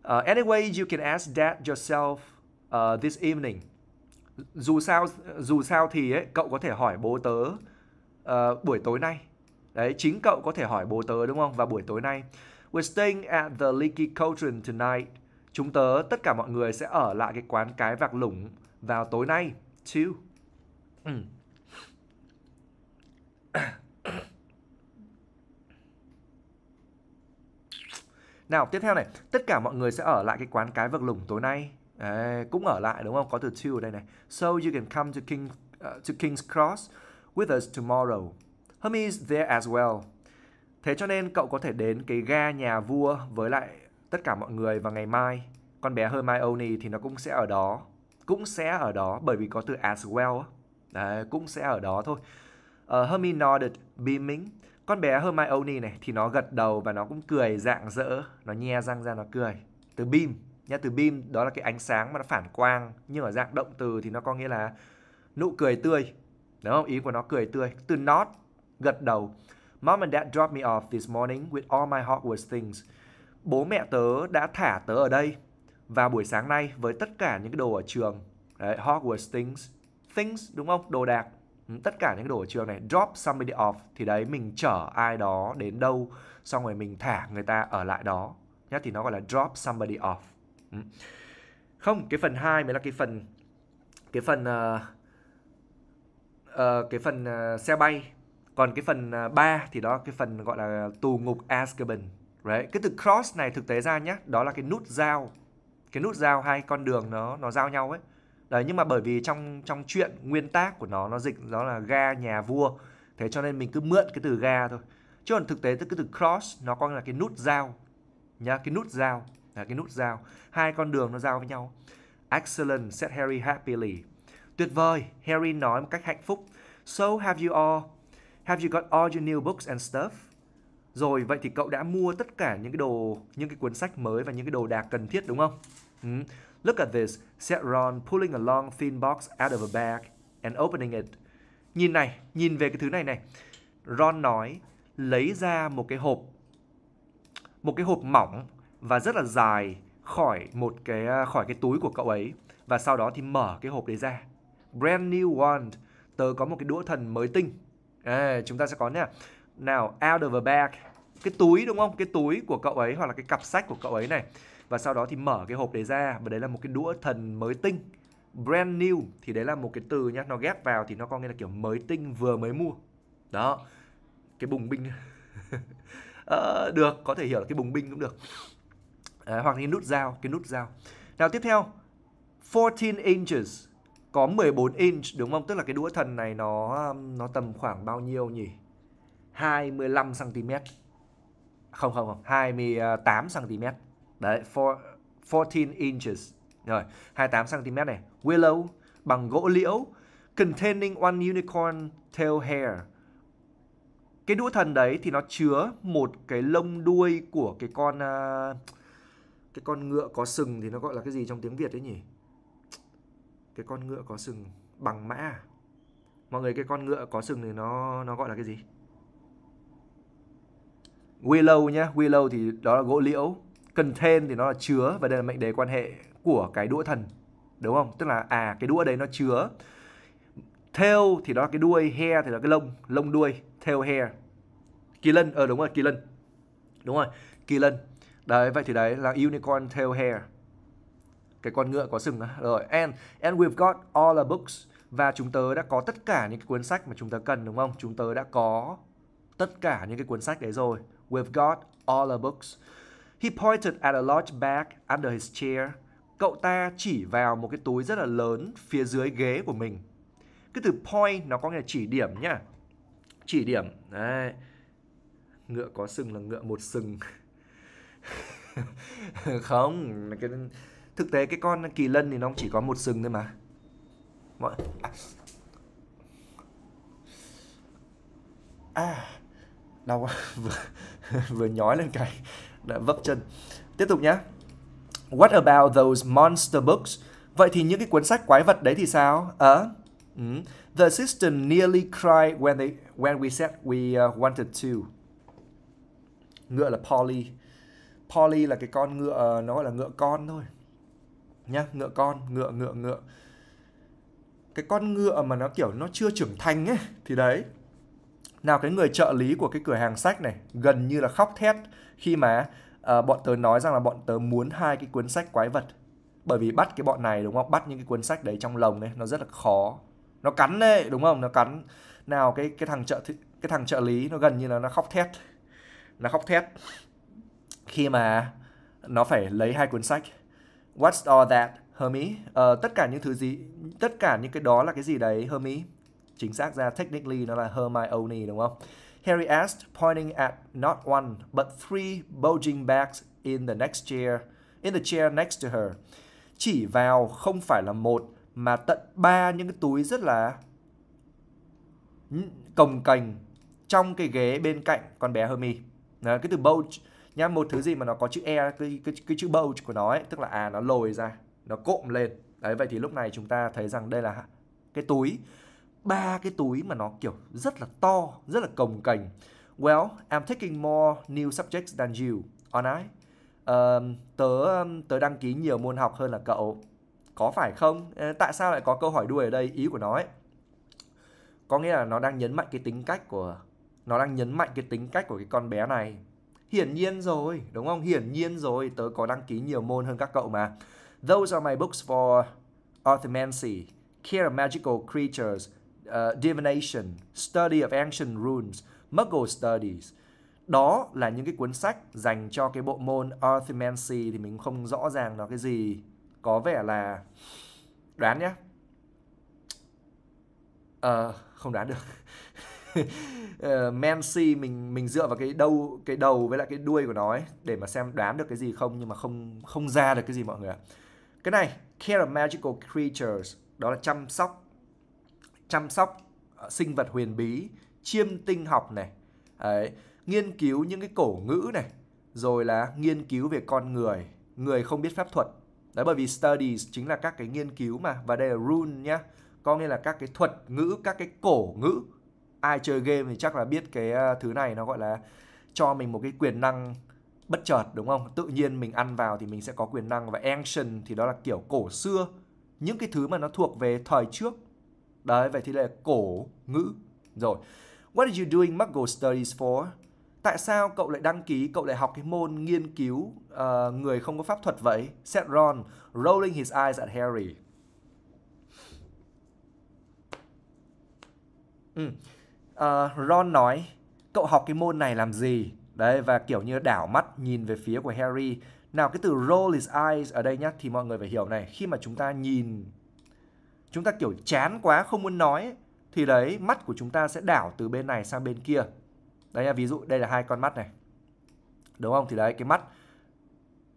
Uh, anyway you can ask dad yourself uh, this evening dù sao dù sao thì ấy, cậu có thể hỏi bố tớ uh, buổi tối nay đấy chính cậu có thể hỏi bố tớ đúng không và buổi tối nay we're staying at the leaky cauldron tonight chúng tớ tất cả mọi người sẽ ở lại cái quán cái vạc lủng vào tối nay too ừ. Nào tiếp theo này, tất cả mọi người sẽ ở lại cái quán cái vạc lủng tối nay. Đấy, cũng ở lại đúng không? Có từ to ở đây này. So you can come to King uh, to King's Cross with us tomorrow. Hermes there as well. Thế cho nên cậu có thể đến cái ga nhà vua với lại tất cả mọi người vào ngày mai. Con bé Hermione thì nó cũng sẽ ở đó. Cũng sẽ ở đó bởi vì có từ as well. Đấy, cũng sẽ ở đó thôi. Uh, ờ, Hermione nodded, beaming. Con bé Hermione này thì nó gật đầu và nó cũng cười rạng rỡ. Nó nhe răng ra nó cười. Từ beam nhá từ beam đó là cái ánh sáng mà nó phản quang nhưng ở dạng động từ thì nó có nghĩa là nụ cười tươi đúng không ý của nó cười tươi từ not gật đầu mom and dad dropped me off this morning with all my Hogwarts things bố mẹ tớ đã thả tớ ở đây vào buổi sáng nay với tất cả những cái đồ ở trường Đấy, Hogwarts things things đúng không đồ đạc ừ, tất cả những cái đồ ở trường này drop somebody off thì đấy mình chở ai đó đến đâu xong rồi mình thả người ta ở lại đó nhá thì nó gọi là drop somebody off Ừ. Không, cái phần 2 mới là cái phần cái phần uh, uh, cái phần uh, xe bay. Còn cái phần uh, 3 thì đó cái phần gọi là tù ngục Azkaban. Đấy, cái từ cross này thực tế ra nhá, đó là cái nút giao. Cái nút giao hai con đường nó nó giao nhau ấy. Đấy nhưng mà bởi vì trong trong chuyện nguyên tác của nó nó dịch đó là ga nhà vua. Thế cho nên mình cứ mượn cái từ ga thôi. Chứ còn thực tế cái từ cross nó coi là cái nút giao nhá, cái nút giao là cái nút giao hai con đường nó giao với nhau excellent said Harry happily tuyệt vời Harry nói một cách hạnh phúc so have you all have you got all your new books and stuff rồi vậy thì cậu đã mua tất cả những cái đồ những cái cuốn sách mới và những cái đồ đạc cần thiết đúng không ừ. look at this said Ron pulling a long thin box out of a bag and opening it nhìn này nhìn về cái thứ này này Ron nói lấy ra một cái hộp một cái hộp mỏng và rất là dài khỏi một cái à, khỏi cái túi của cậu ấy và sau đó thì mở cái hộp đấy ra. Brand new wand. Tớ có một cái đũa thần mới tinh. À, chúng ta sẽ có nha. Nào, out of a bag. Cái túi đúng không? Cái túi của cậu ấy hoặc là cái cặp sách của cậu ấy này. Và sau đó thì mở cái hộp đấy ra và đấy là một cái đũa thần mới tinh. Brand new thì đấy là một cái từ nhá, nó ghép vào thì nó có nghĩa là kiểu mới tinh vừa mới mua. Đó. Cái bùng binh. à, được, có thể hiểu là cái bùng binh cũng được à, hoặc là cái nút dao cái nút dao nào tiếp theo 14 inches có 14 inch đúng không tức là cái đũa thần này nó um, nó tầm khoảng bao nhiêu nhỉ 25 cm không không không 28 cm đấy for 14 inches rồi 28 cm này willow bằng gỗ liễu containing one unicorn tail hair cái đũa thần đấy thì nó chứa một cái lông đuôi của cái con uh, cái con ngựa có sừng thì nó gọi là cái gì trong tiếng Việt ấy nhỉ? Cái con ngựa có sừng bằng mã à? Mọi người cái con ngựa có sừng thì nó nó gọi là cái gì? Willow nhá, Willow thì đó là gỗ liễu, cần thêm thì nó là chứa và đây là mệnh đề quan hệ của cái đũa thần. Đúng không? Tức là à cái đũa đấy nó chứa theo thì đó là cái đuôi, he thì là cái lông, lông đuôi, theo he Kỳ lân, ờ đúng rồi, kỳ lân. Đúng rồi, kỳ lân Đấy, vậy thì đấy là unicorn tail hair. Cái con ngựa có sừng đó. Rồi, and, and we've got all the books. Và chúng tớ đã có tất cả những cái cuốn sách mà chúng tớ cần đúng không? Chúng tớ đã có tất cả những cái cuốn sách đấy rồi. We've got all the books. He pointed at a large bag under his chair. Cậu ta chỉ vào một cái túi rất là lớn phía dưới ghế của mình. Cái từ point nó có nghĩa là chỉ điểm nhá. Chỉ điểm. Đấy. Ngựa có sừng là ngựa một sừng. không cái thực tế cái con kỳ lân thì nó chỉ có một sừng thôi mà mọi à, à đau quá vừa, vừa nhói lên cái đã vấp chân tiếp tục nhé what about those monster books vậy thì những cái cuốn sách quái vật đấy thì sao ờ à? the assistant nearly cried when they when we said we uh, wanted to ngựa là Polly Polly là cái con ngựa ờ, nó gọi là ngựa con thôi nhá ngựa con ngựa ngựa ngựa cái con ngựa mà nó kiểu nó chưa trưởng thành ấy thì đấy nào cái người trợ lý của cái cửa hàng sách này gần như là khóc thét khi mà uh, bọn tớ nói rằng là bọn tớ muốn hai cái cuốn sách quái vật bởi vì bắt cái bọn này đúng không bắt những cái cuốn sách đấy trong lồng này nó rất là khó nó cắn đấy đúng không nó cắn nào cái cái thằng trợ cái thằng trợ lý nó gần như là nó khóc thét nó khóc thét khi mà nó phải lấy hai cuốn sách What's all that Hermes uh, tất cả những thứ gì tất cả những cái đó là cái gì đấy Hermes chính xác ra technically nó là Hermione đúng không Harry asked pointing at not one but three bulging bags in the next chair in the chair next to her chỉ vào không phải là một mà tận ba những cái túi rất là cồng cành trong cái ghế bên cạnh con bé Hermione. Đó, cái từ bulge nhá một thứ gì mà nó có chữ e cái cái, cái chữ bầu của nó ấy tức là à nó lồi ra nó cộm lên đấy vậy thì lúc này chúng ta thấy rằng đây là cái túi ba cái túi mà nó kiểu rất là to rất là cồng cành well I'm taking more new subjects than you aren't I um, tớ tớ đăng ký nhiều môn học hơn là cậu có phải không tại sao lại có câu hỏi đuôi ở đây ý của nó ấy có nghĩa là nó đang nhấn mạnh cái tính cách của nó đang nhấn mạnh cái tính cách của cái con bé này Hiển nhiên rồi, đúng không? Hiển nhiên rồi, tớ có đăng ký nhiều môn hơn các cậu mà. Those are my books for Orthomancy, Care of Magical Creatures, uh, Divination, Study of Ancient Runes, Muggle Studies. Đó là những cái cuốn sách dành cho cái bộ môn Orthomancy thì mình không rõ ràng nó cái gì. Có vẻ là... Đoán nhé. Ờ, uh, không đoán được uh, ờ, Mency mình mình dựa vào cái đầu cái đầu với lại cái đuôi của nó ấy để mà xem đoán được cái gì không nhưng mà không không ra được cái gì mọi người ạ. Cái này care of magical creatures đó là chăm sóc chăm sóc ờ, sinh vật huyền bí, chiêm tinh học này. Đấy, nghiên cứu những cái cổ ngữ này, rồi là nghiên cứu về con người, người không biết phép thuật. Đấy bởi vì studies chính là các cái nghiên cứu mà và đây là rune nhá. Có nghĩa là các cái thuật ngữ, các cái cổ ngữ ai chơi game thì chắc là biết cái ờ, thứ này nó gọi là cho mình một cái quyền năng bất chợt đúng không? Tự nhiên mình ăn vào thì mình sẽ có quyền năng và action thì đó là kiểu cổ xưa, những cái thứ mà nó thuộc về thời trước. Đấy, vậy thì là cổ ngữ. Rồi. What are you doing Muggle studies for? Tại sao cậu lại đăng ký, cậu lại học cái môn nghiên cứu uh, người không có pháp thuật vậy? Said Ron, rolling his eyes at Harry. Ừ uh, Ron nói cậu học cái môn này làm gì đấy và kiểu như đảo mắt nhìn về phía của Harry nào cái từ roll his eyes ở đây nhá thì mọi người phải hiểu này khi mà chúng ta nhìn chúng ta kiểu chán quá không muốn nói thì đấy mắt của chúng ta sẽ đảo từ bên này sang bên kia đấy là ví dụ đây là hai con mắt này đúng không thì đấy cái mắt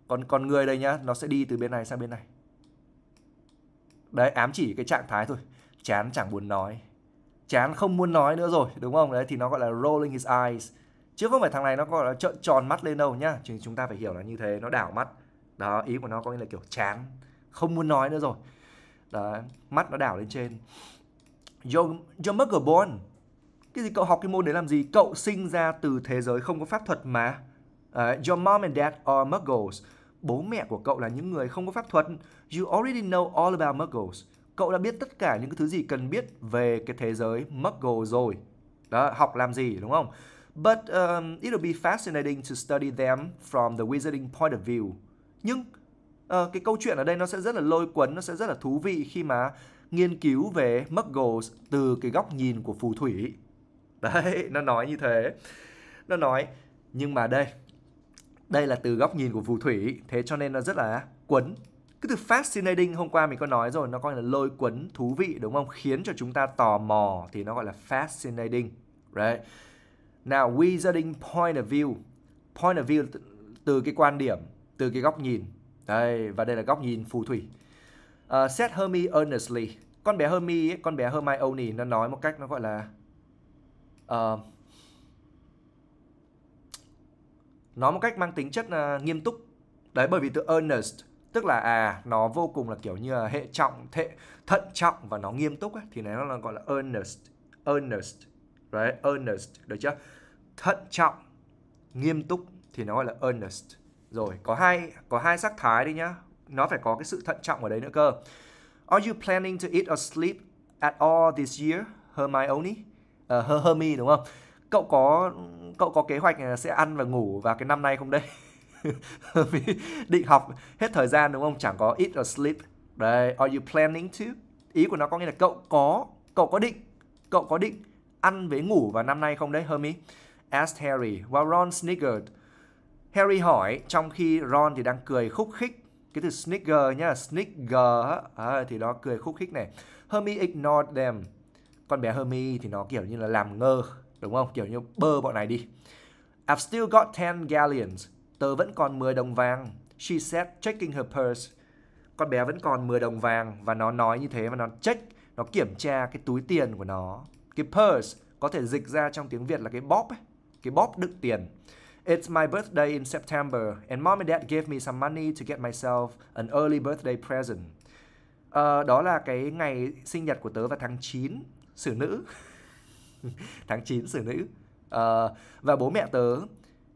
còn con người đây nhá nó sẽ đi từ bên này sang bên này đấy ám chỉ cái trạng thái thôi chán chẳng muốn nói chán không muốn nói nữa rồi đúng không đấy thì nó gọi là rolling his eyes chứ không phải thằng này nó gọi là trợn tròn mắt lên đâu nhá chứ chúng ta phải hiểu là như thế nó đảo mắt đó ý của nó có nghĩa là kiểu chán không muốn nói nữa rồi đó, mắt nó đảo lên trên John, John Muggerborn cái gì cậu học cái môn đấy làm gì cậu sinh ra từ thế giới không có pháp thuật mà uh, your mom and dad are muggles bố mẹ của cậu là những người không có pháp thuật you already know all about muggles cậu đã biết tất cả những cái thứ gì cần biết về cái thế giới Muggle rồi. Đó, học làm gì đúng không? But um, it would be fascinating to study them from the wizarding point of view. Nhưng uh, cái câu chuyện ở đây nó sẽ rất là lôi cuốn, nó sẽ rất là thú vị khi mà nghiên cứu về Muggles từ cái góc nhìn của phù thủy. Đấy, nó nói như thế. Nó nói, nhưng mà đây, đây là từ góc nhìn của phù thủy, thế cho nên nó rất là quấn cái từ fascinating hôm qua mình có nói rồi, nó coi là lôi cuốn, thú vị đúng không? Khiến cho chúng ta tò mò thì nó gọi là fascinating. Right. Now, wizarding point of view. Point of view từ cái quan điểm, từ cái góc nhìn. Đây, và đây là góc nhìn phù thủy. Uh, ờ, said Hermione earnestly. Con bé Hermione, con bé Hermione nó nói một cách nó gọi là uh, nói một cách mang tính chất uh, nghiêm túc. Đấy bởi vì từ earnest tức là à nó vô cùng là kiểu như là hệ trọng thệ thận trọng và nó nghiêm túc ấy, thì nó là gọi là earnest earnest right earnest được chưa thận trọng nghiêm túc thì nó gọi là earnest rồi có hai có hai sắc thái đi nhá nó phải có cái sự thận trọng ở đấy nữa cơ are you planning to eat or sleep at all this year Hermione uh, ờ, Hermione đúng không cậu có cậu có kế hoạch ờ, sẽ ăn và ngủ vào cái năm nay không đây? định học hết thời gian đúng không chẳng có eat or sleep đấy are you planning to ý của nó có nghĩa là cậu có cậu có định cậu có định ăn với ngủ vào năm nay không đấy Hermie asked Harry while Ron sniggered Harry hỏi trong khi Ron thì đang cười khúc khích cái từ snigger nhá snigger à, thì nó cười khúc khích này Hermione ignored them con bé Hermione thì nó kiểu như là làm ngơ đúng không kiểu như bơ bọn này đi I've still got 10 galleons Tớ vẫn còn 10 đồng vàng. She said checking her purse. Con bé vẫn còn 10 đồng vàng và nó nói như thế và nó check, nó kiểm tra cái túi tiền của nó. Cái purse có thể dịch ra trong tiếng Việt là cái bóp ấy, cái bóp đựng tiền. It's my birthday in September and mom and dad gave me some money to get myself an early birthday present. Uh, đó là cái ngày sinh nhật của tớ vào tháng 9, Sử nữ. tháng 9 Sử nữ. Uh, và bố mẹ tớ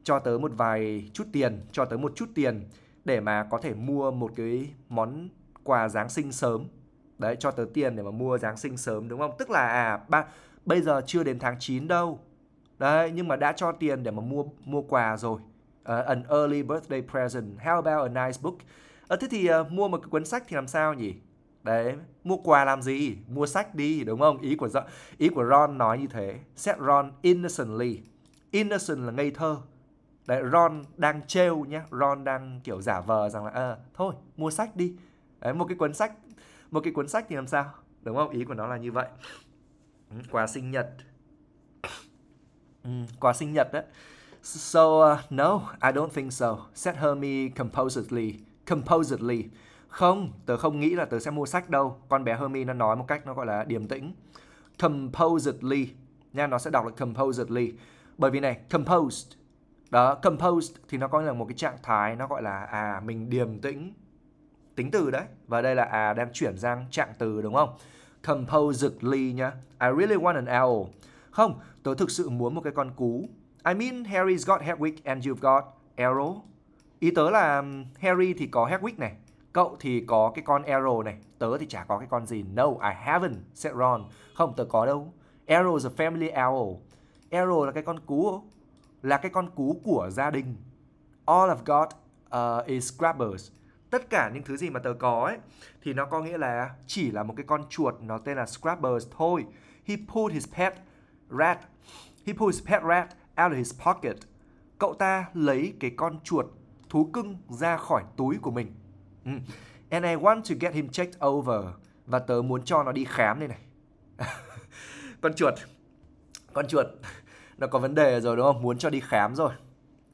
cho tớ một vài chút tiền, cho tớ một chút tiền để mà có thể mua một cái món quà Giáng sinh sớm. Đấy, cho tớ tiền để mà mua Giáng sinh sớm đúng không? Tức là à ba bây giờ chưa đến tháng 9 đâu. Đấy, nhưng mà đã cho tiền để mà mua mua quà rồi. Uh, an early birthday present. How about a nice book? À, thế thì uh, mua một cái cuốn sách thì làm sao nhỉ? Đấy, mua quà làm gì? Mua sách đi, đúng không? Ý của ý của Ron nói như thế. Said Ron innocently. Innocent là ngây thơ. Đấy, Ron đang trêu nhé Ron đang kiểu giả vờ rằng là à, thôi mua sách đi Đấy, một cái cuốn sách một cái cuốn sách thì làm sao đúng không ý của nó là như vậy ừ, quà sinh nhật ừ, quà sinh nhật đấy so uh, no I don't think so said hermy composedly composedly không tớ không nghĩ là tớ sẽ mua sách đâu con bé Hermione nó nói một cách nó gọi là điềm tĩnh composedly nha nó sẽ đọc là composedly bởi vì này composed đó composed thì nó có là một cái trạng thái nó gọi là à mình điềm tĩnh tính từ đấy và đây là à đang chuyển sang trạng từ đúng không composedly nhá I really want an owl không tớ thực sự muốn một cái con cú I mean Harry's got Hedwig and you've got Arrow ý tớ là Harry thì có Hedwig này cậu thì có cái con Arrow này tớ thì chả có cái con gì no I haven't said Ron không tớ có đâu Arrow is a family owl Arrow là cái con cú là cái con cú của gia đình. All I've got uh, is Scrabbers. Tất cả những thứ gì mà tớ có ấy thì nó có nghĩa là chỉ là một cái con chuột nó tên là Scrabbers thôi. He pulled his pet rat. He pulled his pet rat out of his pocket. Cậu ta lấy cái con chuột thú cưng ra khỏi túi của mình. Mm. And I want to get him checked over. Và tớ muốn cho nó đi khám đây này. con chuột. Con chuột nó có vấn đề rồi đúng không muốn cho đi khám rồi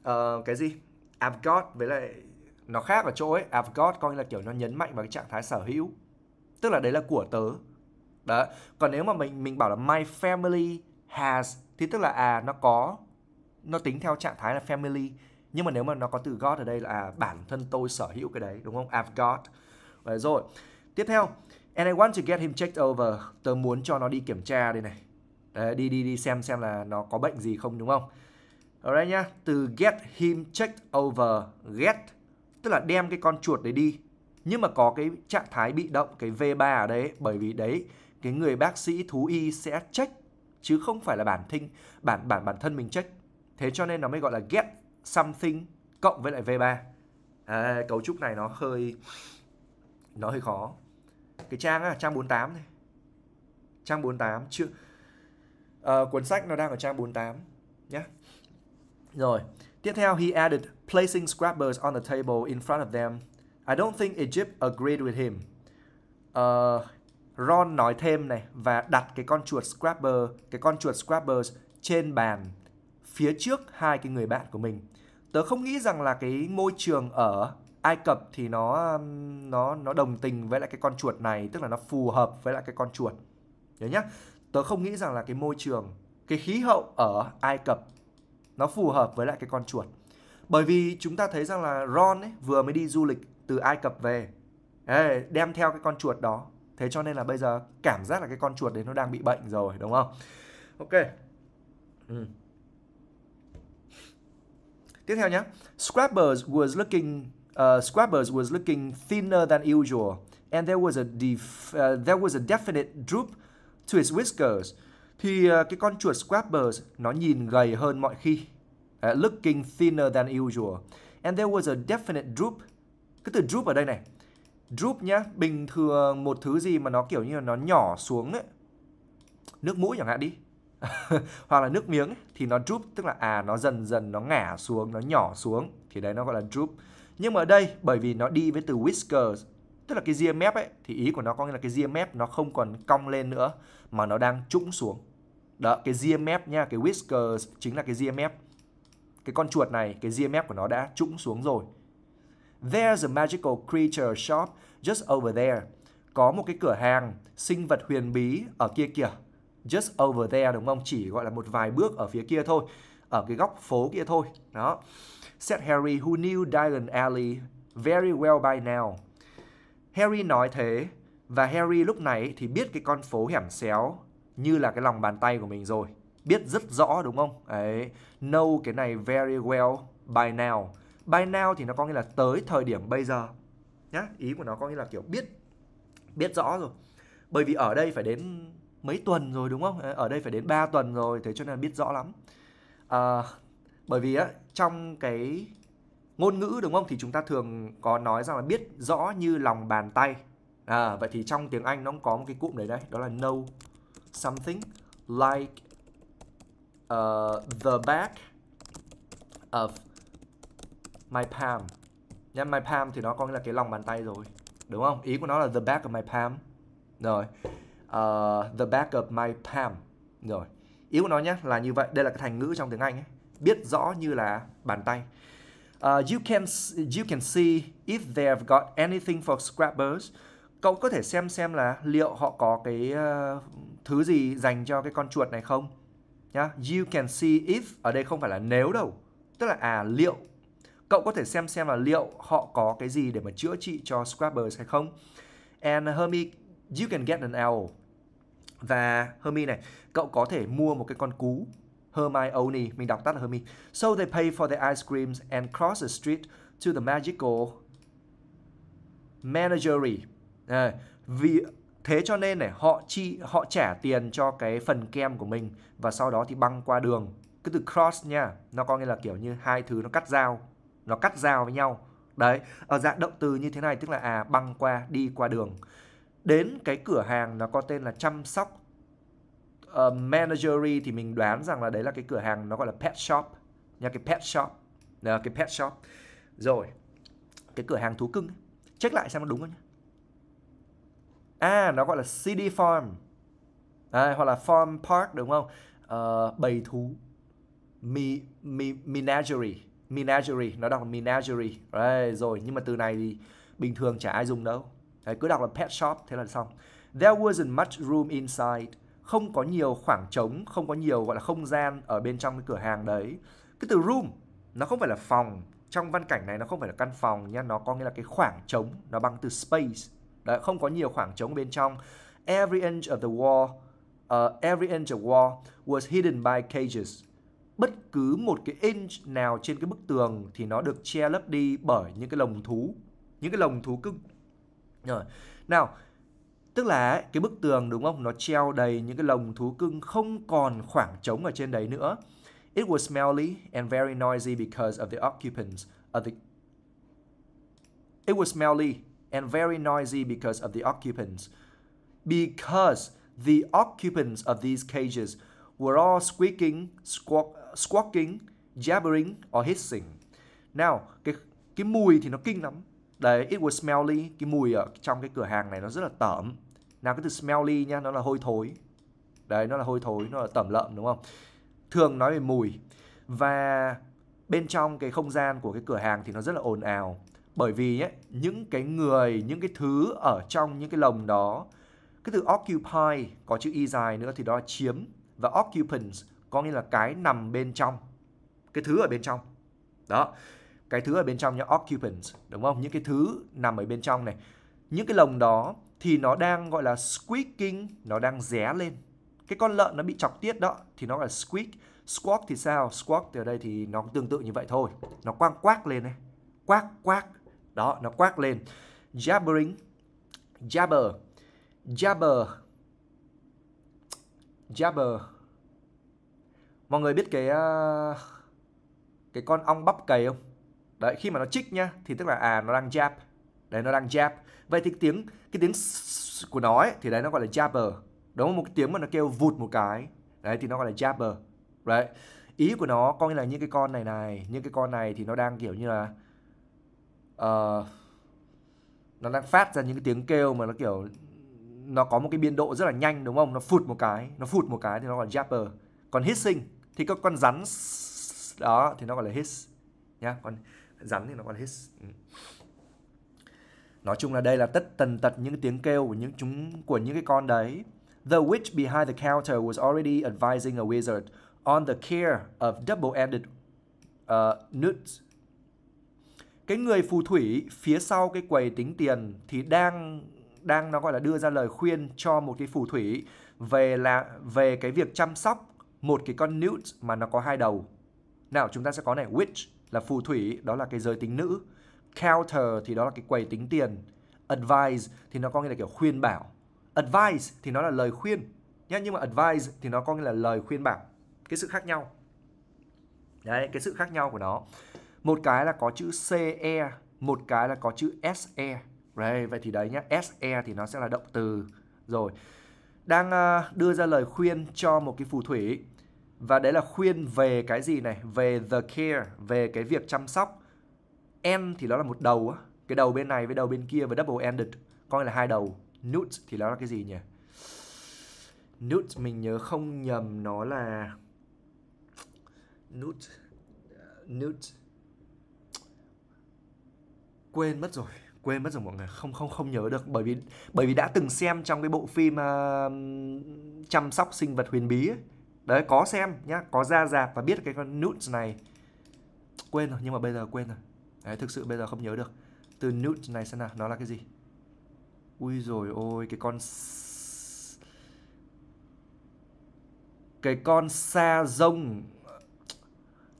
uh, cái gì I've got với lại nó khác ở chỗ ấy I've got coi như là kiểu nó nhấn mạnh vào cái trạng thái sở hữu tức là đấy là của tớ đó còn nếu mà mình mình bảo là my family has thì tức là à nó có nó tính theo trạng thái là family nhưng mà nếu mà nó có từ got ở đây là à, bản thân tôi sở hữu cái đấy đúng không I've got đấy rồi tiếp theo and I want to get him checked over tớ muốn cho nó đi kiểm tra đây này Đấy, đi đi đi xem xem là nó có bệnh gì không đúng không? Ở đây nhá, từ get him checked over get tức là đem cái con chuột đấy đi. Nhưng mà có cái trạng thái bị động cái V3 ở đấy bởi vì đấy cái người bác sĩ thú y sẽ check chứ không phải là bản thân bản bản bản thân mình check. Thế cho nên nó mới gọi là get something cộng với lại V3. À, cấu trúc này nó hơi nó hơi khó. Cái trang á, trang 48 này. Trang 48 chưa uh, cuốn sách nó đang ở trang 48 nhé. Rồi, tiếp theo he added placing scrappers on the table in front of them. I don't think Egypt agreed with him. Uh, Ron nói thêm này và đặt cái con chuột scrapper, cái con chuột scrappers trên bàn phía trước hai cái người bạn của mình. Tớ không nghĩ rằng là cái môi trường ở Ai Cập thì nó um, nó nó đồng tình với lại cái con chuột này, tức là nó phù hợp với lại cái con chuột. Nhớ nhá tớ không nghĩ rằng là cái môi trường cái khí hậu ở Ai Cập nó phù hợp với lại cái con chuột bởi vì chúng ta thấy rằng là Ron ấy vừa mới đi du lịch từ Ai Cập về Ê, đem theo cái con chuột đó thế cho nên là bây giờ cảm giác là cái con chuột đấy nó đang bị bệnh rồi đúng không ok ừ. tiếp theo nhé Scrappers was looking uh, Scrappers was looking thinner than usual and there was a def- uh, there was a definite droop chuột Whiskers thì ờ, cái con chuột Scrappers nó nhìn gầy hơn mọi khi. Uh, looking thinner than usual. And there was a definite droop. Cái từ droop ở đây này. Droop nhá, bình thường một thứ gì mà nó kiểu như là nó nhỏ xuống ấy. Nước mũi chẳng hạn đi. Hoặc là nước miếng ấy, thì nó droop tức là à nó dần dần nó ngả xuống, nó nhỏ xuống thì đấy nó gọi là droop. Nhưng mà ở đây bởi vì nó đi với từ whiskers tức là cái GMF ấy thì ý của nó có nghĩa là cái GMF nó không còn cong lên nữa mà nó đang trũng xuống đó cái GMF nha cái whiskers chính là cái GMF cái con chuột này cái GMF của nó đã trũng xuống rồi There's a magical creature shop just over there có một cái cửa hàng sinh vật huyền bí ở kia kìa just over there đúng không chỉ gọi là một vài bước ở phía kia thôi ở cái góc phố kia thôi đó said Harry who knew Diagon Alley very well by now Harry nói thế và Harry lúc này thì biết cái con phố hẻm xéo như là cái lòng bàn tay của mình rồi. Biết rất rõ đúng không? Ấy, know cái này very well by now. By now thì nó có nghĩa là tới thời điểm bây giờ. Nhá, ý của nó có nghĩa là kiểu biết biết rõ rồi. Bởi vì ở đây phải đến mấy tuần rồi đúng không? Ở đây phải đến 3 tuần rồi, thế cho nên biết rõ lắm. À, bởi vì á, trong cái ngôn ngữ đúng không thì chúng ta thường có nói rằng là biết rõ như lòng bàn tay à, vậy thì trong tiếng anh nó cũng có một cái cụm đấy đấy đó là know something like uh, the back of my palm nha my palm thì nó có nghĩa là cái lòng bàn tay rồi đúng không ý của nó là the back of my palm rồi uh, the back of my palm rồi ý của nó nhé là như vậy đây là cái thành ngữ trong tiếng anh ấy. biết rõ như là bàn tay Uh, you can you can see if they've got anything for scrappers. Cậu có thể xem xem là liệu họ có cái uh, thứ gì dành cho cái con chuột này không. Nhá, you can see if ở đây không phải là nếu đâu, tức là à liệu cậu có thể xem xem là liệu họ có cái gì để mà chữa trị cho scrappers hay không. And Hermie, you can get an owl. Và Hermie này, cậu có thể mua một cái con cú Hermione, mình đọc tắt là Hermione. So they pay for the ice creams and cross the street to the magical menagerie. À, vì thế cho nên này họ chi họ trả tiền cho cái phần kem của mình và sau đó thì băng qua đường. Cái từ cross nha, nó có nghĩa là kiểu như hai thứ nó cắt dao, nó cắt dao với nhau. Đấy, ở dạng động từ như thế này tức là à băng qua, đi qua đường. Đến cái cửa hàng nó có tên là chăm sóc uh, ờ, managerie thì mình đoán rằng là đấy là cái cửa hàng nó gọi là pet shop nha cái pet shop là ờ, cái pet shop rồi cái cửa hàng thú cưng check lại xem nó đúng không nhá à nó gọi là city farm à, hoặc là farm park đúng không uh, bầy thú mi, mi, menagerie menagerie nó đọc là menagerie right, rồi nhưng mà từ này thì bình thường chả ai dùng đâu Đấy, cứ đọc là pet shop thế là xong there wasn't much room inside không có nhiều khoảng trống không có nhiều gọi là không gian ở bên trong cái cửa hàng đấy cái từ room nó không phải là phòng trong văn cảnh này nó không phải là căn phòng nha nó có nghĩa là cái khoảng trống nó bằng từ space đấy không có nhiều khoảng trống bên trong every inch of the wall uh, every inch of wall was hidden by cages bất cứ một cái inch nào trên cái bức tường thì nó được che lấp đi bởi những cái lồng thú những cái lồng thú cưng rồi nào Tức là cái bức tường đúng không? Nó treo đầy những cái lồng thú cưng không còn khoảng trống ở trên đấy nữa. It was smelly and very noisy because of the occupants of the It was smelly and very noisy because of the occupants. Because the occupants of these cages were all squeaking, squawk, squawking, jabbering or hissing. Now, cái cái mùi thì nó kinh lắm. Đấy, it was smelly, cái mùi ở trong cái cửa hàng này nó rất là tởm nào cái từ smelly nhá nó là hôi thối đấy nó là hôi thối nó là tẩm lợm đúng không thường nói về mùi và bên trong cái không gian của cái cửa hàng thì nó rất là ồn ào bởi vì ấy, những cái người những cái thứ ở trong những cái lồng đó cái từ occupy có chữ y dài nữa thì đó là chiếm và occupants có nghĩa là cái nằm bên trong cái thứ ở bên trong đó cái thứ ở bên trong như occupants đúng không những cái thứ nằm ở bên trong này những cái lồng đó thì nó đang gọi là squeaking, nó đang ré lên. Cái con lợn nó bị chọc tiết đó thì nó gọi là squeak. Squawk thì sao? Squawk thì ở đây thì nó tương tự như vậy thôi. Nó quang quác lên này. Quác quác. Đó, nó quác lên. Jabbering. Jabber. Jabber. Jabber. Mọi người biết cái ờ, cái con ong bắp cày không? Đấy, khi mà nó chích nhá thì tức là à nó đang jab. Đấy nó đang jab vậy thì tiếng cái tiếng của nó ấy, thì đấy nó gọi là jabber đúng không một cái tiếng mà nó kêu vụt một cái đấy thì nó gọi là jabber đấy ý của nó coi như là những cái con này này những cái con này thì nó đang kiểu như là uh, nó đang phát ra những cái tiếng kêu mà nó kiểu nó có một cái biên độ rất là nhanh đúng không nó phụt một cái nó phụt một cái thì nó gọi là japper còn hissing thì các con rắn đó thì nó gọi là hiss nhá con rắn thì nó gọi là hiss ừ. Nói chung là đây là tất tần tật những tiếng kêu của những chúng của những cái con đấy. The witch behind the counter was already advising a wizard on the care of double-ended uh, ờ, nudes. Cái người phù thủy phía sau cái quầy tính tiền thì đang đang nó gọi là đưa ra lời khuyên cho một cái phù thủy về là về cái việc chăm sóc một cái con nude mà nó có hai đầu. Nào chúng ta sẽ có này witch là phù thủy, đó là cái giới tính nữ Counter thì đó là cái quầy tính tiền. Advise thì nó có nghĩa là kiểu khuyên bảo. Advice thì nó là lời khuyên. Nhá, nhưng mà advice thì nó có nghĩa là lời khuyên bảo. Cái sự khác nhau. Đấy, cái sự khác nhau của nó. Một cái là có chữ CE, một cái là có chữ SE. Right, vậy thì đấy nhá, SE thì nó sẽ là động từ rồi. Đang à, đưa ra lời khuyên cho một cái phù thủy và đấy là khuyên về cái gì này, về the care, về cái việc chăm sóc N thì nó là một đầu á Cái đầu bên này với đầu bên kia và double ended Coi là hai đầu Newt thì nó là cái gì nhỉ Newt mình nhớ không nhầm nó là Newt Newt Quên mất rồi quên mất rồi mọi người không không không nhớ được bởi vì bởi vì đã từng xem trong cái bộ phim uh, chăm sóc sinh vật huyền bí ấy. đấy có xem nhá có ra rạp và biết cái con newt này quên rồi nhưng mà bây giờ quên rồi Đấy, thực sự bây giờ không nhớ được Từ newt này xem nào, nó là cái gì Ui rồi ôi, cái con Cái con sa rông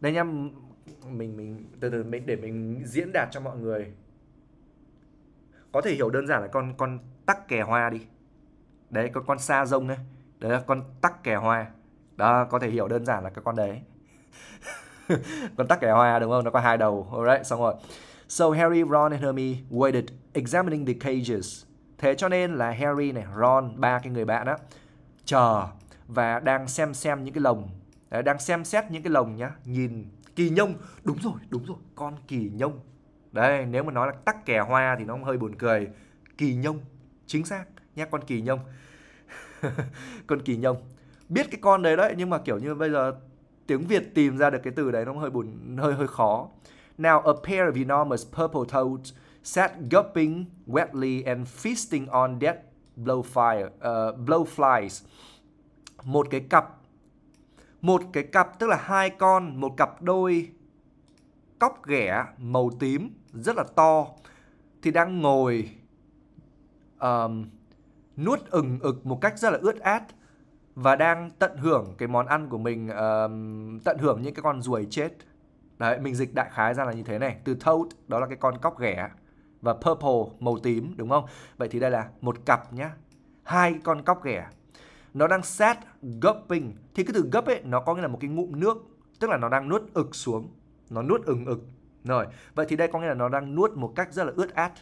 Đây nha, mình mình từ từ mình để mình diễn đạt cho mọi người có thể hiểu đơn giản là con con tắc kè hoa đi đấy con con sa rông đấy đấy là con tắc kè hoa đó có thể hiểu đơn giản là cái con đấy con tắc kẻ hoa đúng không? Nó có hai đầu. Alright, xong rồi. So Harry, Ron and Hermione waited examining the cages. Thế cho nên là Harry này, Ron, ba cái người bạn đó chờ và đang xem xem những cái lồng Đấy, đang xem xét những cái lồng nhá nhìn kỳ nhông đúng rồi đúng rồi con kỳ nhông đây nếu mà nói là tắc kè hoa thì nó hơi buồn cười kỳ nhông chính xác nhá con kỳ nhông con kỳ nhông biết cái con đấy đấy nhưng mà kiểu như bây giờ tiếng Việt tìm ra được cái từ đấy nó hơi buồn hơi hơi khó. Now a pair of enormous purple toads sat gulping wetly and feasting on dead blowfly uh, blowflies. Một cái cặp một cái cặp tức là hai con, một cặp đôi cóc ghẻ màu tím rất là to thì đang ngồi um, nuốt ừng ực một cách rất là ướt át và đang tận hưởng cái món ăn của mình uh, tận hưởng những cái con ruồi chết đấy mình dịch đại khái ra là như thế này từ toad đó là cái con cóc ghẻ và purple màu tím đúng không vậy thì đây là một cặp nhá hai con cóc ghẻ nó đang sát gulping thì cái từ gấp ấy nó có nghĩa là một cái ngụm nước tức là nó đang nuốt ực xuống nó nuốt ừng ực rồi vậy thì đây có nghĩa là nó đang nuốt một cách rất là ướt át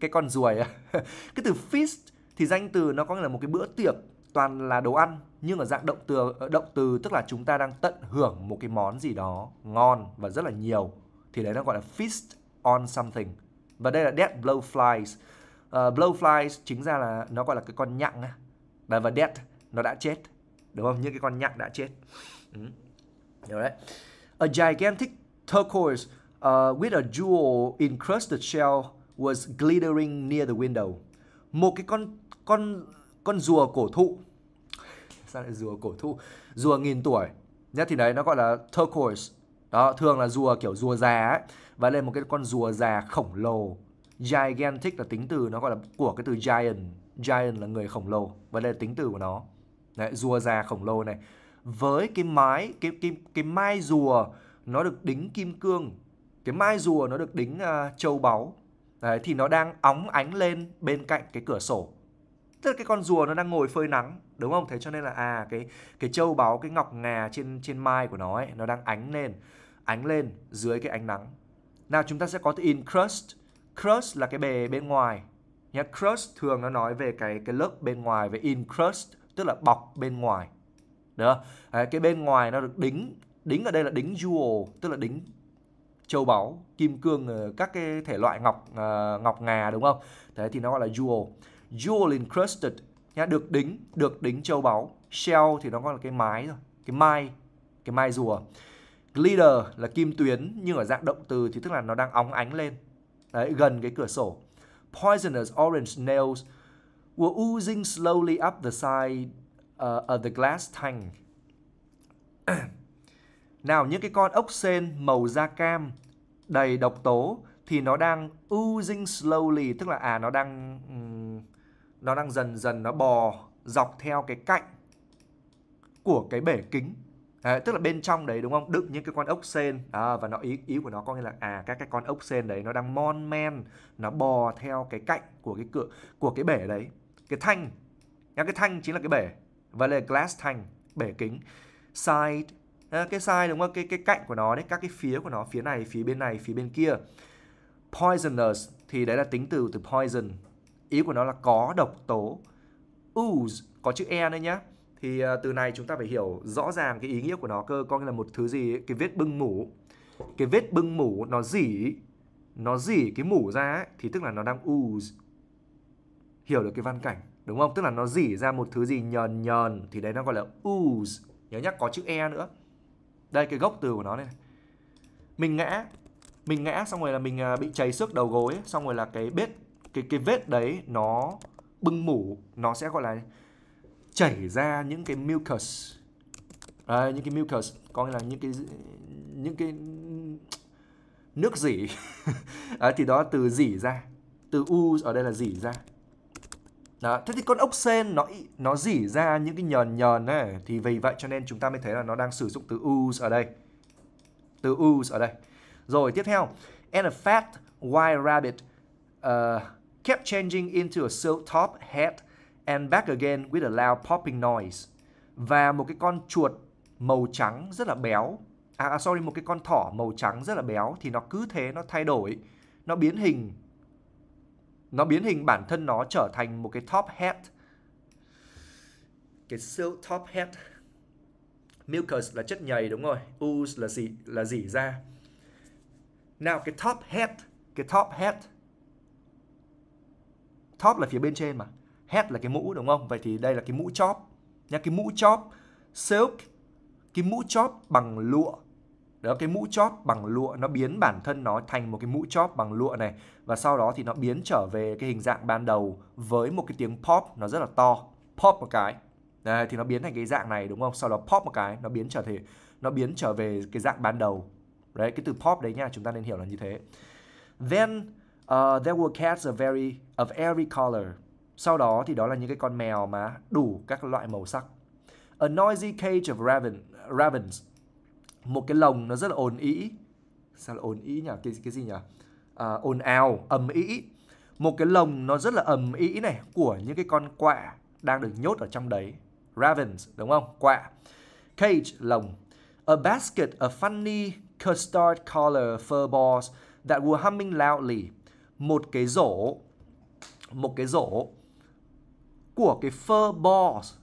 cái con ruồi cái từ feast thì danh từ nó có nghĩa là một cái bữa tiệc toàn là đồ ăn nhưng ở dạng động từ ờ, động từ tức là chúng ta đang tận hưởng một cái món gì đó ngon và rất là nhiều thì đấy nó gọi là feast on something và đây là dead blowflies uh, ờ, blowflies chính ra là nó gọi là cái con nhặng đấy, và dead nó đã chết đúng không những cái con nhặng đã chết ừ. đấy a gigantic turquoise uh, with a jewel encrusted shell was glittering near the window một cái con con con rùa cổ thụ sao lại rùa cổ thụ rùa nghìn tuổi nhất thì đấy nó gọi là turquoise đó thường là rùa kiểu rùa già ấy và lên một cái con rùa già khổng lồ gigantic là tính từ nó gọi là của cái từ giant giant là người khổng lồ và đây là tính từ của nó đấy, rùa già khổng lồ này với cái mái cái cái cái mai rùa nó được đính kim cương cái mai rùa nó được đính uh, châu báu đấy, thì nó đang óng ánh lên bên cạnh cái cửa sổ tức là cái con rùa nó đang ngồi phơi nắng đúng không thế cho nên là à cái cái châu báu cái ngọc ngà trên trên mai của nó ấy nó đang ánh lên ánh lên dưới cái ánh nắng nào chúng ta sẽ có từ in crust crust là cái bề bên ngoài nhá crust thường nó nói về cái cái lớp bên ngoài về in crust tức là bọc bên ngoài đó à, cái bên ngoài nó được đính đính ở đây là đính jewel tức là đính châu báu kim cương ờ, các cái thể loại ngọc uh, ngọc ngà đúng không thế thì nó gọi là jewel jewel encrusted nhá, được đính, được đính châu báu. Shell thì nó gọi là cái mái rồi, cái mai, cái mai rùa. Glitter là kim tuyến nhưng ở dạng động từ thì tức là nó đang óng ánh lên. Đấy, gần cái cửa sổ. Poisonous orange nails were oozing slowly up the side uh, of the glass tank. Nào những cái con ốc sên màu da cam đầy độc tố thì nó đang oozing slowly tức là à nó đang um, nó đang dần dần nó bò dọc theo cái cạnh của cái bể kính Đấy, tức là bên trong đấy đúng không đựng những cái con ốc sên à, và nó ý ý của nó có nghĩa là à các cái con ốc sên đấy nó đang mon men nó bò theo cái cạnh của cái cửa của cái bể đấy cái thanh nhá cái thanh chính là cái bể và là glass thanh bể kính side à, cái side đúng không cái cái cạnh của nó đấy các cái phía của nó phía này phía bên này phía bên kia poisonous thì đấy là tính từ từ poison ý của nó là có độc tố ooze có chữ e nữa nhá thì à, từ này chúng ta phải hiểu rõ ràng cái ý nghĩa của nó cơ có nghĩa là một thứ gì ấy, cái vết bưng mủ cái vết bưng mủ nó dỉ nó dỉ cái mủ ra ấy, thì tức là nó đang ooze hiểu được cái văn cảnh đúng không tức là nó dỉ ra một thứ gì nhờn nhờn thì đấy nó gọi là ooze nhớ nhắc có chữ e nữa đây cái gốc từ của nó này mình ngã mình ngã xong rồi là mình à, bị chảy xước đầu gối xong rồi là cái vết cái cái vết đấy nó bưng mủ nó sẽ gọi là chảy ra những cái mucus à, những cái mucus có nghĩa là những cái những cái nước dỉ à, thì đó từ dỉ ra từ u ở đây là dỉ ra đó. thế thì con ốc sên nó nó dỉ ra những cái nhờn nhờn này thì vì vậy cho nên chúng ta mới thấy là nó đang sử dụng từ u ở đây từ u ở đây rồi tiếp theo and a fat white rabbit uh, kept changing into a silk top hat and back again with a loud popping noise. Và một cái con chuột màu trắng rất là béo. À, à, sorry, một cái con thỏ màu trắng rất là béo thì nó cứ thế nó thay đổi, nó biến hình. Nó biến hình bản thân nó trở thành một cái top hat. Cái silk top hat. Mucus là chất nhầy đúng rồi, ooze là gì là dỉ ra. Nào cái top hat, cái top hat top là phía bên trên mà head là cái mũ đúng không vậy thì đây là cái mũ chóp nhá cái mũ chóp silk cái mũ chóp bằng lụa đó cái mũ chóp bằng lụa nó biến bản thân nó thành một cái mũ chóp bằng lụa này và sau đó thì nó biến trở về cái hình dạng ban đầu với một cái tiếng pop nó rất là to pop một cái Đấy, thì nó biến thành cái dạng này đúng không sau đó pop một cái nó biến trở thể nó biến trở về cái dạng ban đầu đấy cái từ pop đấy nha chúng ta nên hiểu là như thế then Uh, there were cats of every of every color. Sau đó thì đó là những cái con mèo mà đủ các loại màu sắc. A noisy cage of raven, ravens. Một cái lồng nó rất là ồn ĩ. Sao là ồn ĩ nhỉ? Cái cái gì nhỉ? Uh, ồn ào, ầm ĩ. Một cái lồng nó rất là ầm ĩ này của những cái con quạ đang được nhốt ở trong đấy. Ravens, đúng không? Quạ. Cage, lồng. A basket of funny custard color fur balls that were humming loudly một cái rổ một cái rổ của cái fur balls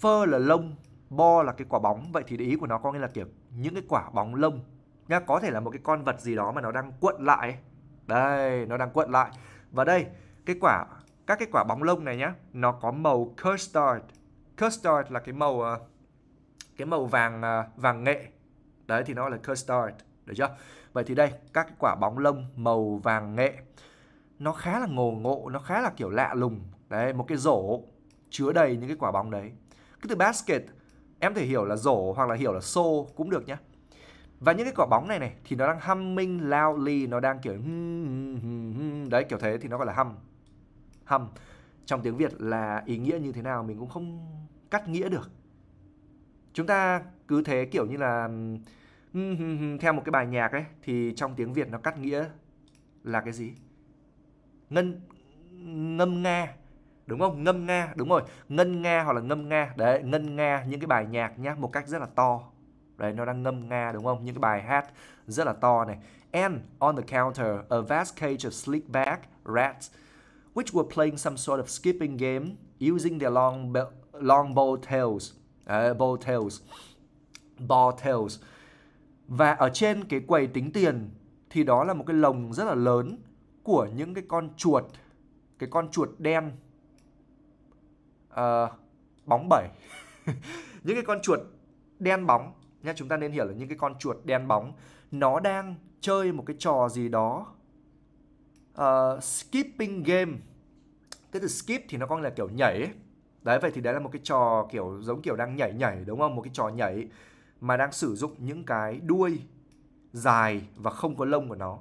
fur là lông bo là cái quả bóng vậy thì ý của nó có nghĩa là kiểu những cái quả bóng lông nha có thể là một cái con vật gì đó mà nó đang cuộn lại đây nó đang cuộn lại và đây cái quả các cái quả bóng lông này nhá nó có màu custard custard là cái màu ờ, cái màu vàng ờ, vàng nghệ đấy thì nó là custard được chưa vậy thì đây các quả bóng lông màu vàng nghệ nó khá là ngồ ngộ nó khá là kiểu lạ lùng đấy một cái rổ chứa đầy những cái quả bóng đấy cái từ basket em thể hiểu là rổ hoặc là hiểu là xô cũng được nhé và những cái quả bóng này này thì nó đang humming loudly nó đang kiểu đấy kiểu thế thì nó gọi là hum hum trong tiếng việt là ý nghĩa như thế nào mình cũng không cắt nghĩa được chúng ta cứ thế kiểu như là theo một cái bài nhạc ấy thì trong tiếng Việt nó cắt nghĩa là cái gì? Ngân ngâm nga đúng không? Ngâm nga đúng rồi, ngân nga hoặc là ngâm nga. Đấy, ngân nga những cái bài nhạc nhá, một cách rất là to. Đấy nó đang ngâm nga đúng không? Những cái bài hát rất là to này. And on the counter a vast cage of sleek back rats which were playing some sort of skipping game using their long long bow tails. Uh, bow tails. Bow tails và ở trên cái quầy tính tiền thì đó là một cái lồng rất là lớn của những cái con chuột, cái con chuột đen uh, bóng bẩy. những cái con chuột đen bóng nha, chúng ta nên hiểu là những cái con chuột đen bóng nó đang chơi một cái trò gì đó uh, skipping game. Cái từ skip thì nó có nghĩa là kiểu nhảy Đấy vậy thì đấy là một cái trò kiểu giống kiểu đang nhảy nhảy đúng không? Một cái trò nhảy mà đang sử dụng những cái đuôi dài và không có lông của nó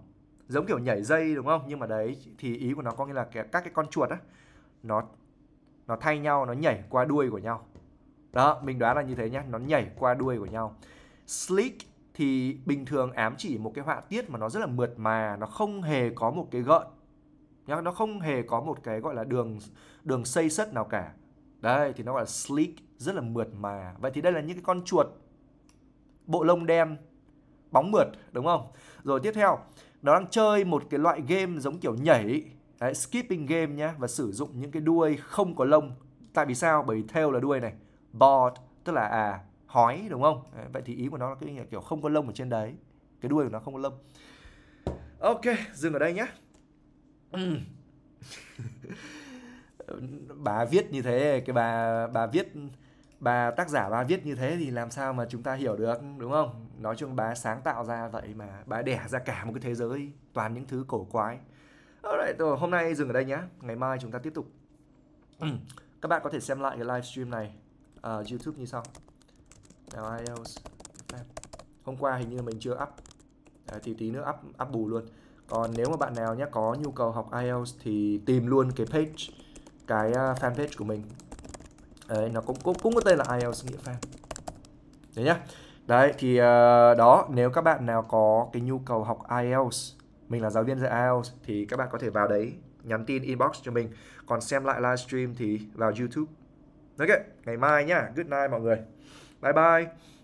giống kiểu nhảy dây đúng không nhưng mà đấy thì ý của nó có nghĩa là các cái con chuột á nó nó thay nhau nó nhảy qua đuôi của nhau đó mình đoán là như thế nhé nó nhảy qua đuôi của nhau sleek thì bình thường ám chỉ một cái họa tiết mà nó rất là mượt mà nó không hề có một cái gợn nhá nó không hề có một cái gọi là đường đường xây sất nào cả đây thì nó gọi là sleek rất là mượt mà vậy thì đây là những cái con chuột bộ lông đen bóng mượt đúng không? Rồi tiếp theo, nó đang chơi một cái loại game giống kiểu nhảy, đấy, skipping game nhá và sử dụng những cái đuôi không có lông. Tại vì sao? Bởi vì tail là đuôi này, board tức là à hói đúng không? Đấy, vậy thì ý của nó là cái kiểu không có lông ở trên đấy. Cái đuôi của nó không có lông. Ok, dừng ở đây nhé. bà viết như thế, cái bà bà viết bà tác giả bà viết như thế thì làm sao mà chúng ta hiểu được đúng không nói chung bà sáng tạo ra vậy mà bà đẻ ra cả một cái thế giới toàn những thứ cổ quái Alright, hôm nay dừng ở đây nhé ngày mai chúng ta tiếp tục các bạn có thể xem lại cái livestream này ở uh, YouTube như sau nào IELTS hôm qua hình như mình chưa up à, thì tí nữa up up bù luôn còn nếu mà bạn nào nhé có nhu cầu học IELTS thì tìm luôn cái page cái à, fanpage của mình đấy, nó cũng cũng cũng có tên là IELTS nghĩa phản đấy nhá đấy thì uh, đó nếu các bạn nào có cái nhu cầu học IELTS mình là giáo viên dạy IELTS thì các bạn có thể vào đấy nhắn tin inbox cho mình còn xem lại livestream thì vào YouTube ok ngày mai nhá good night mọi người bye bye